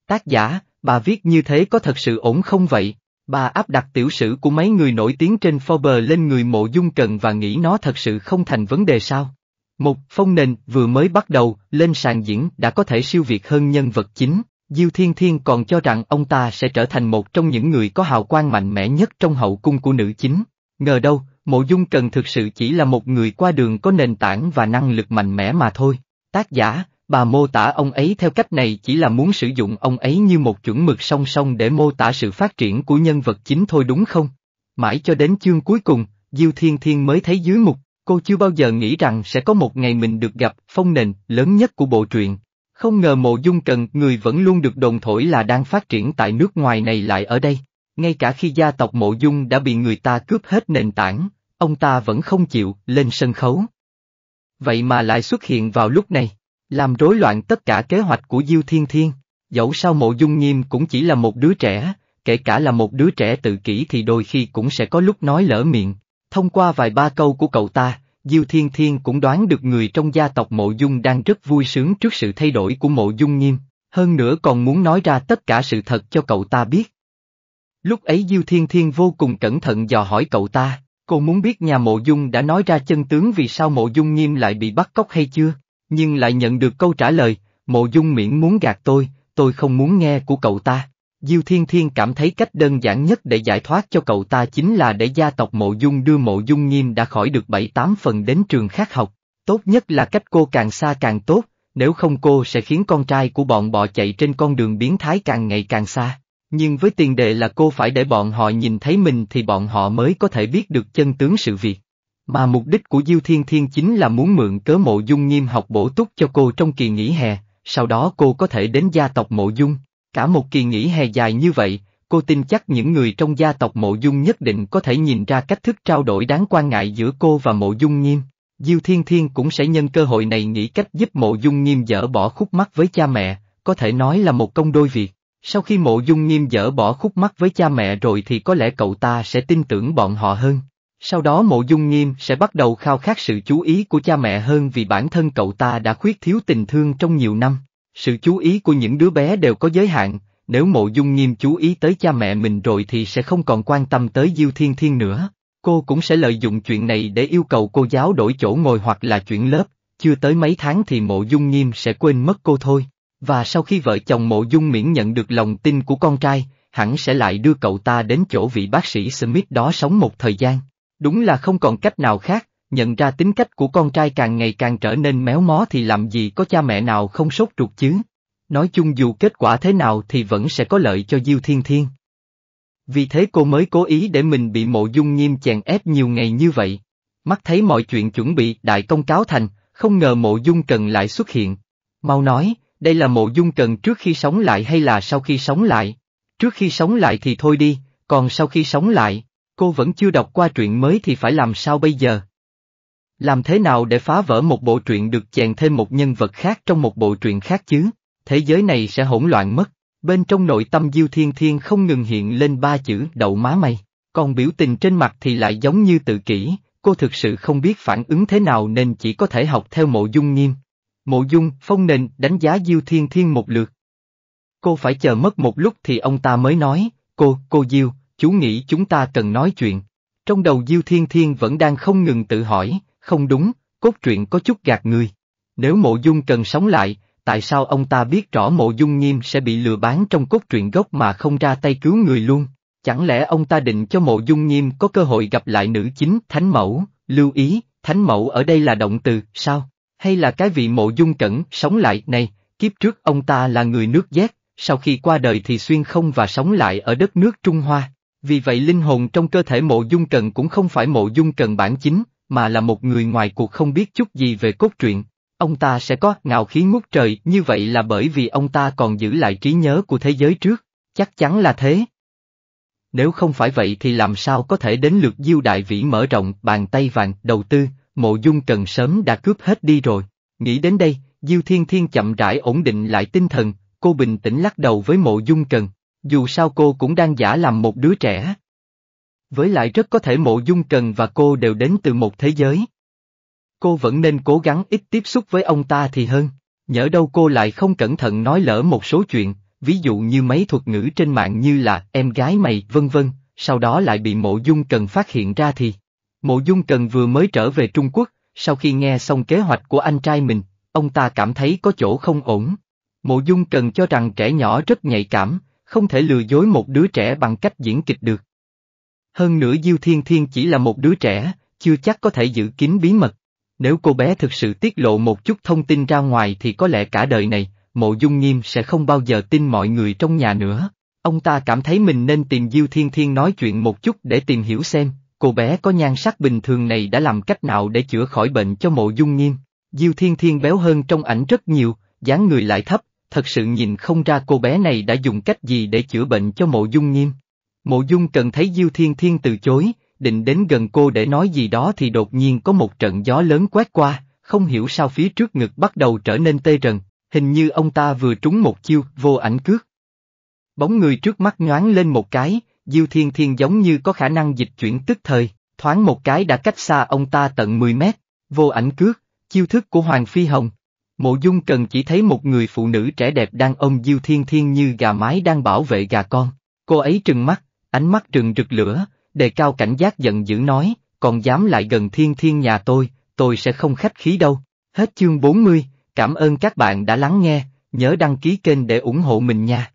Tác giả, bà viết như thế có thật sự ổn không vậy? Bà áp đặt tiểu sử của mấy người nổi tiếng trên Forbes lên người mộ dung cần và nghĩ nó thật sự không thành vấn đề sao? Một phong nền vừa mới bắt đầu lên sàn diễn đã có thể siêu việt hơn nhân vật chính, Diêu Thiên Thiên còn cho rằng ông ta sẽ trở thành một trong những người có hào quang mạnh mẽ nhất trong hậu cung của nữ chính. Ngờ đâu, Mộ Dung Trần thực sự chỉ là một người qua đường có nền tảng và năng lực mạnh mẽ mà thôi. Tác giả, bà mô tả ông ấy theo cách này chỉ là muốn sử dụng ông ấy như một chuẩn mực song song để mô tả sự phát triển của nhân vật chính thôi đúng không? Mãi cho đến chương cuối cùng, Diêu Thiên Thiên mới thấy dưới mục, cô chưa bao giờ nghĩ rằng sẽ có một ngày mình được gặp phong nền lớn nhất của bộ truyện. Không ngờ mộ dung Cần người vẫn luôn được đồn thổi là đang phát triển tại nước ngoài này lại ở đây. Ngay cả khi gia tộc mộ dung đã bị người ta cướp hết nền tảng, ông ta vẫn không chịu lên sân khấu. Vậy mà lại xuất hiện vào lúc này, làm rối loạn tất cả kế hoạch của Diêu Thiên Thiên. Dẫu sao mộ dung nghiêm cũng chỉ là một đứa trẻ, kể cả là một đứa trẻ tự kỷ thì đôi khi cũng sẽ có lúc nói lỡ miệng. Thông qua vài ba câu của cậu ta, Diêu Thiên Thiên cũng đoán được người trong gia tộc Mộ Dung đang rất vui sướng trước sự thay đổi của Mộ Dung Nghiêm, hơn nữa còn muốn nói ra tất cả sự thật cho cậu ta biết. Lúc ấy Diêu Thiên Thiên vô cùng cẩn thận dò hỏi cậu ta, cô muốn biết nhà Mộ Dung đã nói ra chân tướng vì sao Mộ Dung Nghiêm lại bị bắt cóc hay chưa, nhưng lại nhận được câu trả lời, Mộ Dung miễn muốn gạt tôi, tôi không muốn nghe của cậu ta. Diêu Thiên Thiên cảm thấy cách đơn giản nhất để giải thoát cho cậu ta chính là để gia tộc Mộ Dung đưa Mộ Dung Nghiêm đã khỏi được bảy tám phần đến trường khác học. Tốt nhất là cách cô càng xa càng tốt, nếu không cô sẽ khiến con trai của bọn bọ chạy trên con đường biến thái càng ngày càng xa. Nhưng với tiền đề là cô phải để bọn họ nhìn thấy mình thì bọn họ mới có thể biết được chân tướng sự việc. Mà mục đích của Diêu Thiên Thiên chính là muốn mượn cớ Mộ Dung Nghiêm học bổ túc cho cô trong kỳ nghỉ hè, sau đó cô có thể đến gia tộc Mộ Dung. Cả một kỳ nghỉ hè dài như vậy, cô tin chắc những người trong gia tộc Mộ Dung nhất định có thể nhìn ra cách thức trao đổi đáng quan ngại giữa cô và Mộ Dung Nghiêm. Diêu Thiên Thiên cũng sẽ nhân cơ hội này nghĩ cách giúp Mộ Dung Nghiêm dỡ bỏ khúc mắc với cha mẹ, có thể nói là một công đôi việc. Sau khi Mộ Dung Nghiêm dỡ bỏ khúc mắc với cha mẹ rồi thì có lẽ cậu ta sẽ tin tưởng bọn họ hơn. Sau đó Mộ Dung Nghiêm sẽ bắt đầu khao khát sự chú ý của cha mẹ hơn vì bản thân cậu ta đã khuyết thiếu tình thương trong nhiều năm. Sự chú ý của những đứa bé đều có giới hạn, nếu mộ dung nghiêm chú ý tới cha mẹ mình rồi thì sẽ không còn quan tâm tới Diêu Thiên Thiên nữa. Cô cũng sẽ lợi dụng chuyện này để yêu cầu cô giáo đổi chỗ ngồi hoặc là chuyển lớp, chưa tới mấy tháng thì mộ dung nghiêm sẽ quên mất cô thôi. Và sau khi vợ chồng mộ dung miễn nhận được lòng tin của con trai, hẳn sẽ lại đưa cậu ta đến chỗ vị bác sĩ Smith đó sống một thời gian. Đúng là không còn cách nào khác, nhận ra tính cách của con trai càng ngày càng trở nên méo mó thì làm gì có cha mẹ nào không sốt ruột chứ. Nói chung dù kết quả thế nào thì vẫn sẽ có lợi cho Diêu Thiên Thiên. Vì thế cô mới cố ý để mình bị mộ dung nghiêm chèn ép nhiều ngày như vậy. Mắt thấy mọi chuyện chuẩn bị đại công cáo thành, không ngờ mộ dung cần lại xuất hiện. Mau nói, đây là mộ dung cần trước khi sống lại hay là sau khi sống lại? Trước khi sống lại thì thôi đi, còn sau khi sống lại, cô vẫn chưa đọc qua truyện mới thì phải làm sao bây giờ? Làm thế nào để phá vỡ một bộ truyện được chèn thêm một nhân vật khác trong một bộ truyện khác chứ? Thế giới này sẽ hỗn loạn mất. Bên trong nội tâm Diêu Thiên Thiên không ngừng hiện lên ba chữ đậu má mày, còn biểu tình trên mặt thì lại giống như tự kỷ, cô thực sự không biết phản ứng thế nào nên chỉ có thể học theo mộ dung nghiêm. Mộ dung, phong nền, đánh giá Diêu Thiên Thiên một lượt. Cô phải chờ mất một lúc thì ông ta mới nói, cô, cô Diêu, chú nghĩ chúng ta cần nói chuyện. Trong đầu Diêu Thiên Thiên vẫn đang không ngừng tự hỏi, không đúng, cốt truyện có chút gạt người. Nếu mộ dung cần sống lại, tại sao ông ta biết rõ mộ dung nghiêm sẽ bị lừa bán trong cốt truyện gốc mà không ra tay cứu người luôn? Chẳng lẽ ông ta định cho mộ dung nghiêm có cơ hội gặp lại nữ chính Thánh Mẫu, lưu ý, Thánh Mẫu ở đây là động từ, sao? Hay là cái vị mộ dung cẩn sống lại này, kiếp trước ông ta là người nước Z, sau khi qua đời thì xuyên không và sống lại ở đất nước Trung Hoa. Vì vậy linh hồn trong cơ thể mộ dung cần cũng không phải mộ dung cần bản chính, mà là một người ngoài cuộc không biết chút gì về cốt truyện. Ông ta sẽ có ngạo khí ngút trời như vậy là bởi vì ông ta còn giữ lại trí nhớ của thế giới trước, chắc chắn là thế. Nếu không phải vậy thì làm sao có thể đến lượt diêu đại vĩ mở rộng bàn tay vàng đầu tư, mộ dung cần sớm đã cướp hết đi rồi. Nghĩ đến đây, diêu thiên thiên chậm rãi ổn định lại tinh thần, cô bình tĩnh lắc đầu với mộ dung cần. Dù sao cô cũng đang giả làm một đứa trẻ, với lại rất có thể mộ dung trần và cô đều đến từ một thế giới. Cô vẫn nên cố gắng ít tiếp xúc với ông ta thì hơn, nhỡ đâu cô lại không cẩn thận nói lỡ một số chuyện, ví dụ như mấy thuật ngữ trên mạng như là em gái mày vân vân, sau đó lại bị mộ dung cần phát hiện ra thì. Mộ dung cần vừa mới trở về Trung Quốc, sau khi nghe xong kế hoạch của anh trai mình, ông ta cảm thấy có chỗ không ổn. Mộ dung cần cho rằng trẻ nhỏ rất nhạy cảm, không thể lừa dối một đứa trẻ bằng cách diễn kịch được. Hơn nữa Diêu Thiên Thiên chỉ là một đứa trẻ, chưa chắc có thể giữ kín bí mật. Nếu cô bé thực sự tiết lộ một chút thông tin ra ngoài thì có lẽ cả đời này, mộ dung nghiêm sẽ không bao giờ tin mọi người trong nhà nữa. Ông ta cảm thấy mình nên tìm Diêu Thiên Thiên nói chuyện một chút để tìm hiểu xem, cô bé có nhan sắc bình thường này đã làm cách nào để chữa khỏi bệnh cho mộ dung nghiêm. Diêu Thiên Thiên béo hơn trong ảnh rất nhiều, dáng người lại thấp, thật sự nhìn không ra cô bé này đã dùng cách gì để chữa bệnh cho mộ dung nghiêm. Mộ dung cần thấy Diêu Thiên Thiên từ chối, định đến gần cô để nói gì đó thì đột nhiên có một trận gió lớn quét qua, không hiểu sao phía trước ngực bắt đầu trở nên tê rần, hình như ông ta vừa trúng một chiêu vô ảnh cước. Bóng người trước mắt nhoáng lên một cái, Diêu Thiên Thiên giống như có khả năng dịch chuyển tức thời, thoáng một cái đã cách xa ông ta tận 10 mét, vô ảnh cước, chiêu thức của Hoàng Phi Hồng. Mộ Dung Cần chỉ thấy một người phụ nữ trẻ đẹp đang ôm Diêu Thiên Thiên như gà mái đang bảo vệ gà con. Cô ấy trừng mắt, ánh mắt trừng rực lửa, đề cao cảnh giác giận dữ nói, còn dám lại gần thiên thiên nhà tôi, tôi sẽ không khách khí đâu. Hết chương 40, cảm ơn các bạn đã lắng nghe, nhớ đăng ký kênh để ủng hộ mình nha.